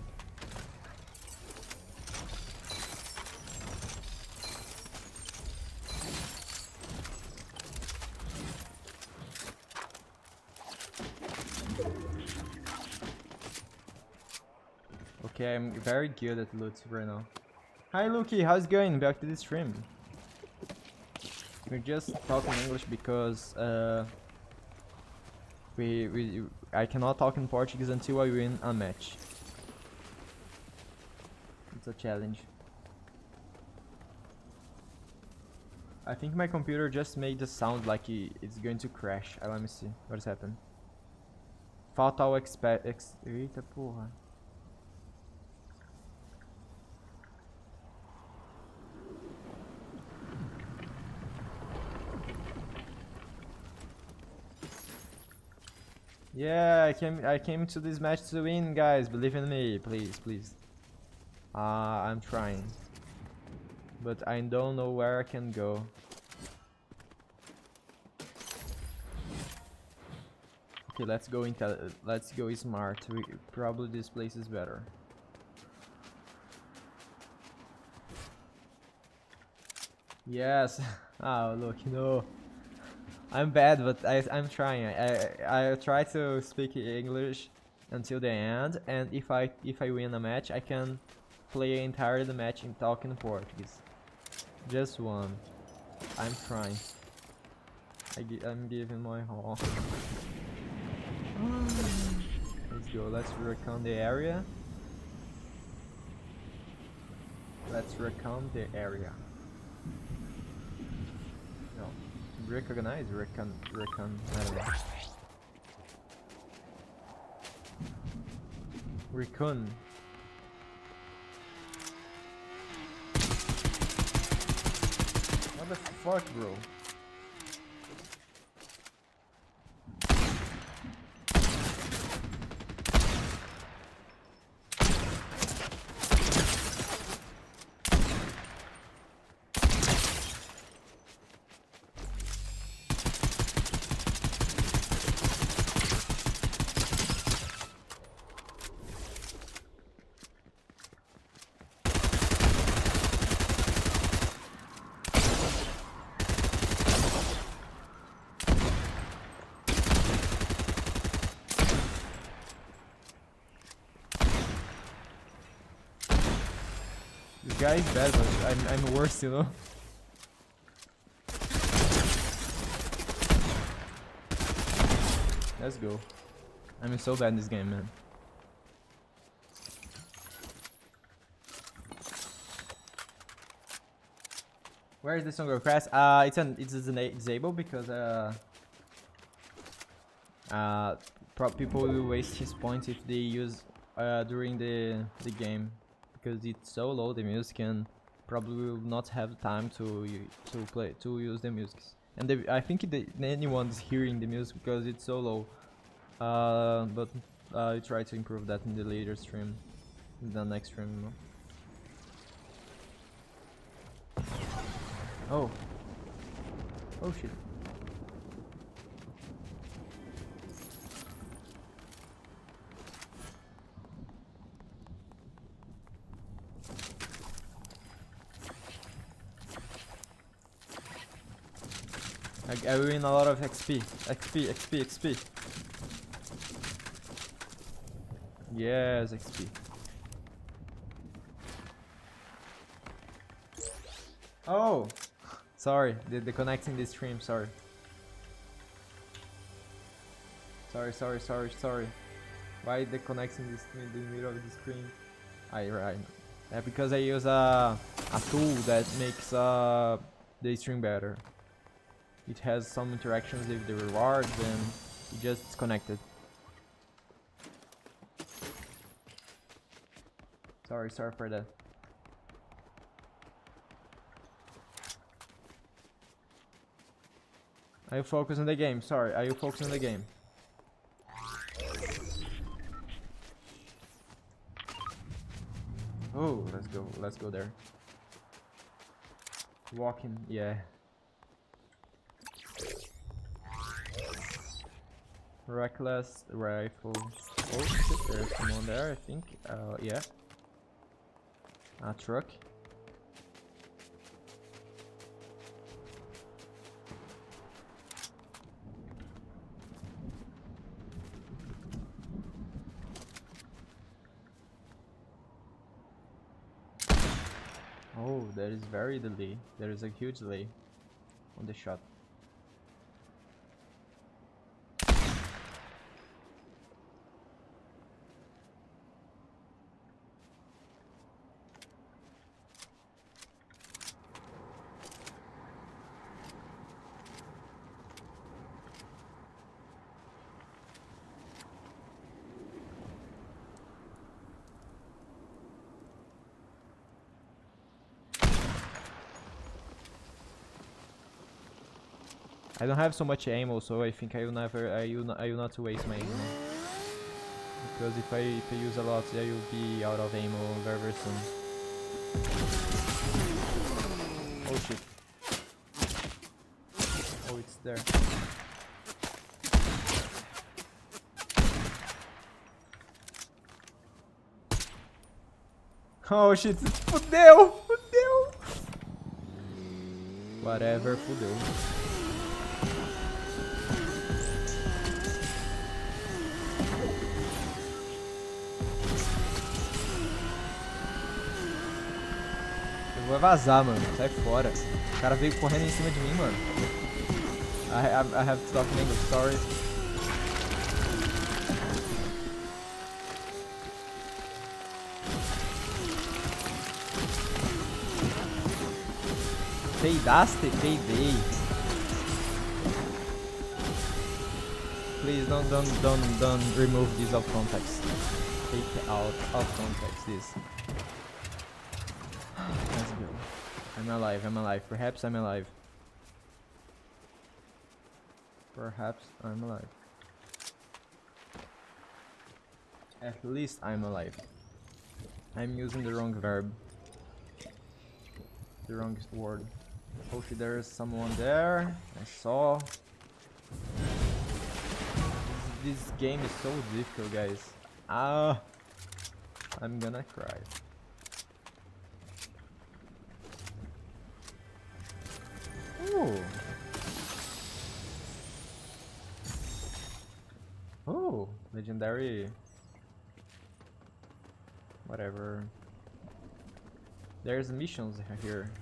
Okay, I'm very good at loot right now. Hi Luki, how's it going? Back to the stream. We're just talking English because uh, we, we I cannot talk in Portuguese until I win a match. It's a challenge. I think my computer just made the sound like it's going to crash. Uh, let me see what has happened. Fatal expe... Ex Eita porra. Yeah, I came I came to this match to win, guys. Believe in me, please, please. Uh, I'm trying. But I don't know where I can go. Okay, let's go into. let's go smart. We, probably this place is better. Yes. oh, look, no. I'm bad, but I, I'm trying. I, I try to speak English until the end, and if I if I win a match, I can play entirely the match in talking Portuguese. Just one. I'm trying. I gi I'm giving my all. let's go. Let's recon the area. Let's recon the area recognize, recon, recon, I don't know. Recon. What the fuck, bro? guy is bad, but I'm, I'm worse, you know? Let's go. I'm so bad in this game, man. Where is the Song of Crash? Uh, it's an it's disabled because uh, uh, people will waste his points if they use uh during the the game because it's so low the music and probably will not have time to to play to use the music. And the, I think the, anyone's hearing the music because it's so low. Uh, but uh, I try to improve that in the later stream, the next stream. Oh. Oh shit. I win a lot of XP. XP, XP, XP. Yes, XP. Oh! Sorry, the, the connecting the stream, sorry. Sorry, sorry, sorry, sorry. Why the connecting this in the middle of the screen? I right. Yeah, because I use a, a tool that makes uh, the stream better it has some interactions with the rewards and it just disconnected. Sorry, sorry for that. Are you focused on the game? Sorry, are you focused on the game? Oh, let's go, let's go there. Walking, yeah. Reckless rifle. Oh shit, there's someone there, I think. Uh, yeah. A truck. Oh, there is very delay. There is a huge delay on the shot. I don't have so much ammo, so I think I will never, I will, I will not waste my ammo. Because if I, if I use a lot, I will be out of ammo very soon. Oh shit. Oh, it's there. Oh shit, fudeu! Whatever, fudeu. vai vazar, mano. Sai fora. O cara veio correndo em cima de mim, mano. I, I, I have to talk in English, sorry. Peidaste? Peidei. Please don't, don't, don't, don't remove this of context. Take out of context this. I'm alive, I'm alive. Perhaps I'm alive. Perhaps I'm alive. At least I'm alive. I'm using the wrong verb. The wrong word. Hopefully oh, there is someone there. I saw. This, this game is so difficult, guys. Ah! I'm gonna cry. Legendary. Whatever. There's missions here.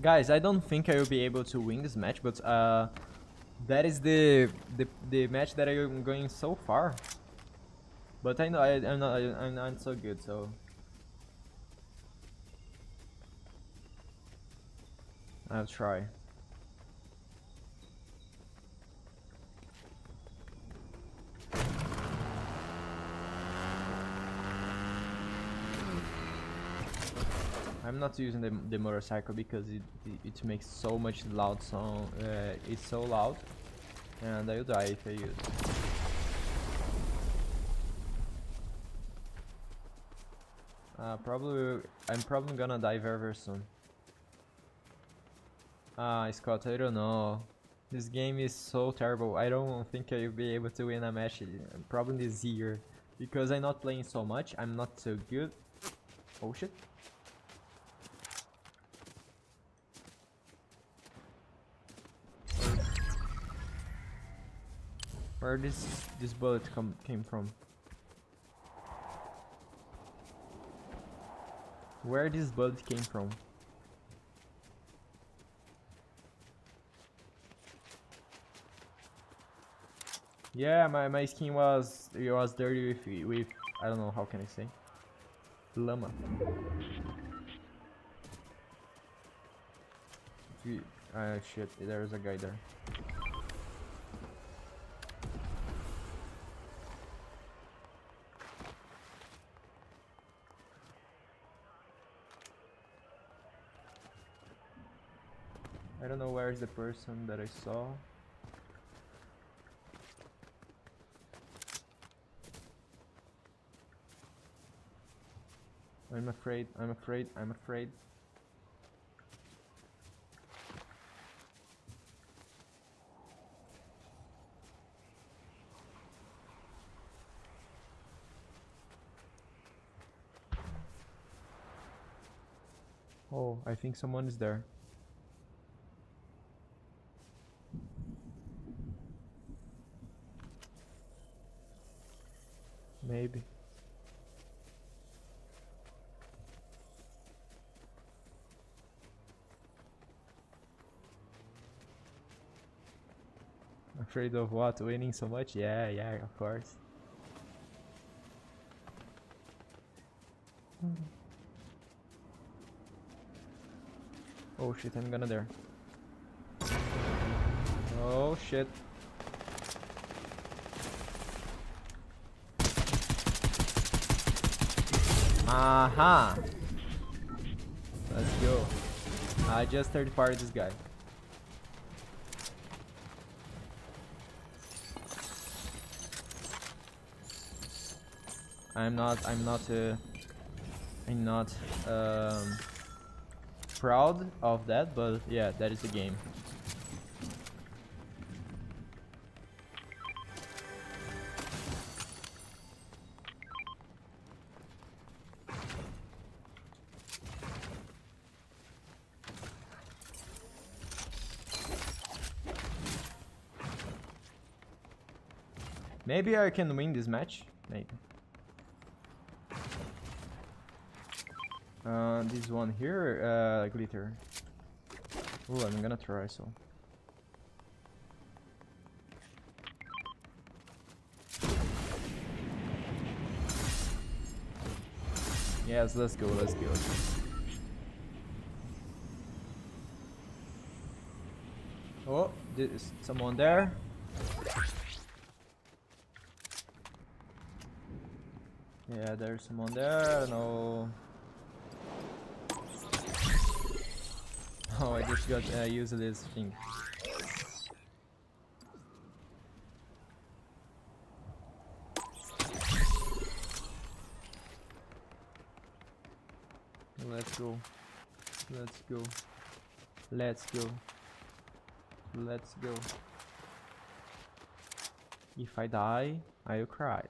Guys, I don't think I will be able to win this match, but uh, that is the, the the match that I'm going so far. But I know I, am not I, I'm not so good, so I'll try. I'm not using the, the motorcycle because it, it, it makes so much loud sound, uh, it's so loud and I'll die if I use Uh, probably, I'm probably gonna die very, very soon. Ah, Scott, I don't know. This game is so terrible. I don't think I'll be able to win a match uh, probably this year. Because I'm not playing so much, I'm not so good. Oh shit. Where this this bullet come came from? Where this bullet came from? Yeah, my, my skin was it was dirty with with I don't know how can I say lama. Ah uh, shit, there is a guy there. I don't know where is the person that I saw. I'm afraid, I'm afraid, I'm afraid. Oh, I think someone is there. afraid of what? Winning so much? Yeah, yeah, of course. Oh shit, I'm gonna there. Oh shit. Aha! Let's go. I just third party this guy. I'm not. I'm not. Uh, I'm not um, proud of that, but yeah, that is the game. Maybe I can win this match. Maybe. Uh, this one here, uh, glitter. Oh, I'm gonna try so. Yes, let's go, let's go. Oh, there's someone there. Yeah, there's someone there. No. Oh, I just got uh, used this thing. Let's go. Let's go. Let's go. Let's go. If I die, I'll cry.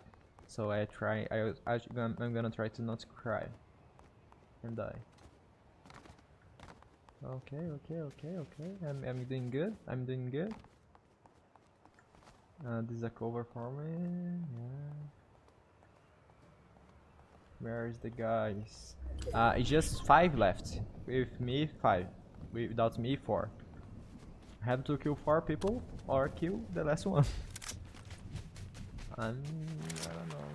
So I try. I, I I'm gonna try to not cry and die. Okay, okay, okay, okay. I'm, I'm doing good. I'm doing good. Uh, this is a cover for me. Yeah. Where is the guys? Uh, it's just five left. With me, five. Without me, four. I have to kill four people or kill the last one. I'm, I don't know.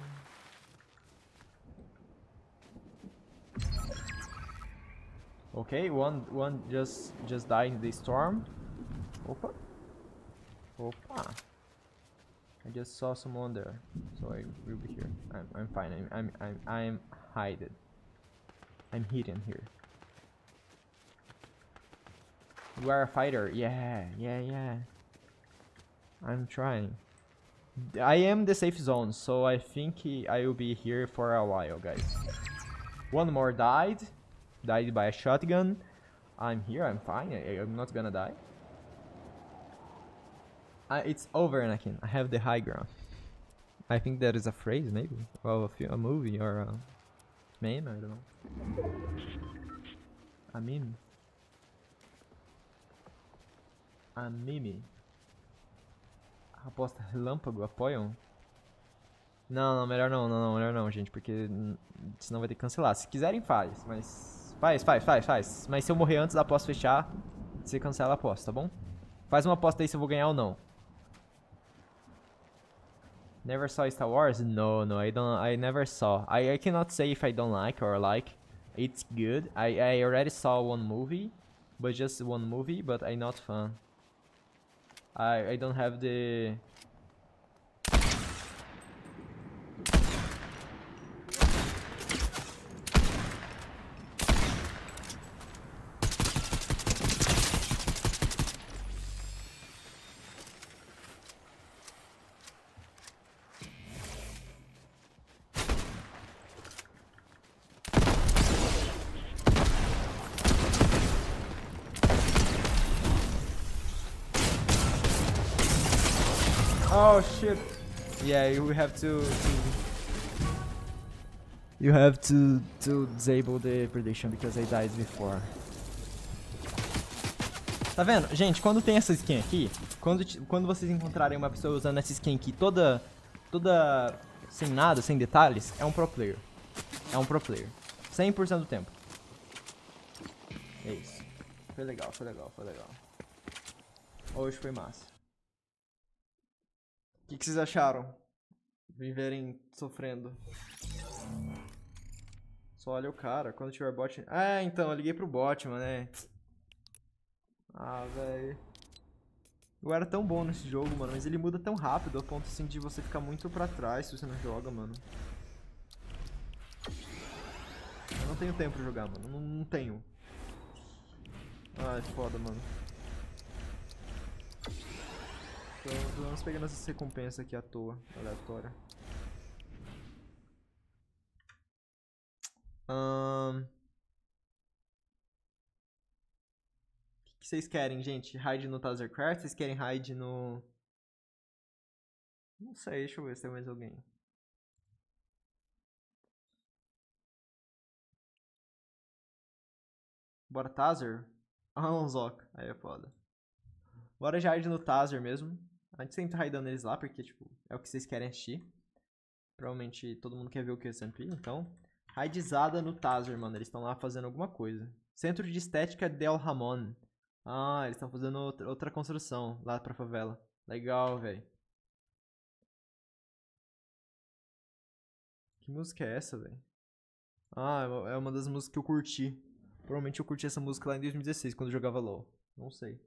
Okay, one one just just died in the storm. Opa. Opa. I just saw someone there, so I will be here. I'm I'm fine. I'm I'm I'm I'm hidden. I'm hidden here. You are a fighter. Yeah, yeah, yeah. I'm trying. I am the safe zone, so I think I will be here for a while, guys. One more died died by a shotgun. I'm here, I'm fine, I, am not gonna die. Uh, it's over, Anakin. I have the high ground. I think that is a phrase, maybe. Well, a, a movie or a meme, I don't know. A meme. A meme. Aposta relâmpago, apoiam? Um. Não, não, melhor não, não, não, melhor não, gente, porque senão vai ter que cancelar. Se quiserem, faz, mas Faz, faz, faz, faz. Mas se eu morrer antes da aposta fechar, você cancela a aposta, tá bom? Faz uma aposta aí se eu vou ganhar ou não. Never saw Star Wars? No, no, I don't. I never saw. I, I cannot say if I don't like or like. It's good. I, I already saw one movie, but just one movie, but I not fun. I, I don't have the you have to, to you have to to disable the prediction because they died before. Tá vendo? Gente, quando tem essa skin aqui, quando, quando vocês encontrarem uma pessoa usando essa skin aqui toda toda sem nada, sem detalhes, é um pro player. É um pro player. 100% do tempo. É isso. Foi legal, foi legal, foi legal. Hoje foi massa. O que, que vocês acharam? viverem sofrendo. Só olha o cara, quando tiver bot... Ah, então, eu liguei pro bot, mano, é. Né? Ah, velho. Eu era tão bom nesse jogo, mano, mas ele muda tão rápido, a ponto, assim, de você ficar muito pra trás se você não joga, mano. Eu não tenho tempo pra jogar, mano, não, não tenho. Ai, foda, mano. Tô, tô pegando essas recompensas aqui à toa, aleatória. O Um... que vocês querem, gente? Raid no Tazercraft? Vocês querem raid no. Não sei, deixa eu ver se tem mais alguém. Bora Taser? Ah, um Zoca. Aí é foda. Bora já raid no Taser mesmo. A gente sempre tá raidando eles lá, porque, tipo, é o que vocês querem assistir. Provavelmente todo mundo quer ver o que é SMP, então. Raidizada no Tazer, mano. Eles estão lá fazendo alguma coisa. Centro de Estética Del Ramon. Ah, eles estão fazendo outra, outra construção lá pra favela. Legal, velho. Que música é essa, velho? Ah, é, é uma das músicas que eu curti. Provavelmente eu curti essa música lá em 2016, quando eu jogava LOL. Não sei.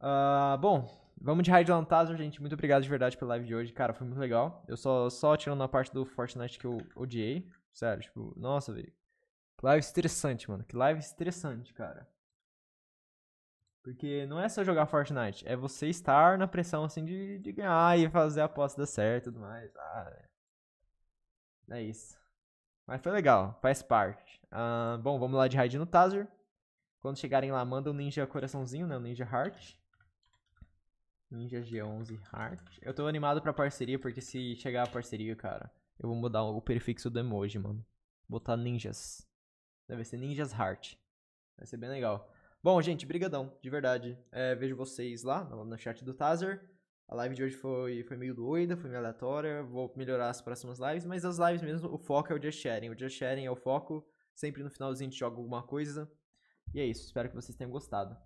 Ah, bom, Vamos de no Taser, gente. Muito obrigado de verdade pela live de hoje. Cara, foi muito legal. Eu só, só tirando a parte do Fortnite que eu odiei. Sério, tipo, nossa, velho. Que live estressante, mano. Que live estressante, cara. Porque não é só jogar Fortnite, é você estar na pressão assim de, de ganhar e fazer a aposta dar certo e tudo mais. Ah, é. é isso. Mas foi legal, faz parte. Ah, bom, vamos lá de raid no Taser. Quando chegarem lá, manda um ninja coraçãozinho, né? Um ninja heart. Ninja G11 Heart. Eu tô animado pra parceria, porque se chegar a parceria, cara, eu vou mudar o prefixo do emoji, mano. Botar ninjas. Deve ser Ninjas Heart. Vai ser bem legal. Bom, gente, brigadão, de verdade. É, vejo vocês lá no chat do Tazer. A live de hoje foi, foi meio doida, foi meio aleatória. Vou melhorar as próximas lives, mas as lives mesmo, o foco é o Just Sharing. O Just Sharing é o foco. Sempre no finalzinho a gente joga alguma coisa. E é isso, espero que vocês tenham gostado.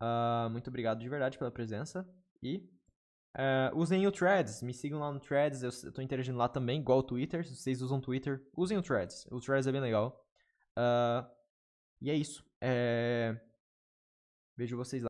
Uh, muito obrigado de verdade pela presença. E uh, usem o Threads, me sigam lá no Threads, eu, estou tô interagindo lá também, igual o Twitter. Se vocês usam o Twitter, usem o Threads. O Threads é bem legal. Uh, e é isso. É... Vejo vocês lá.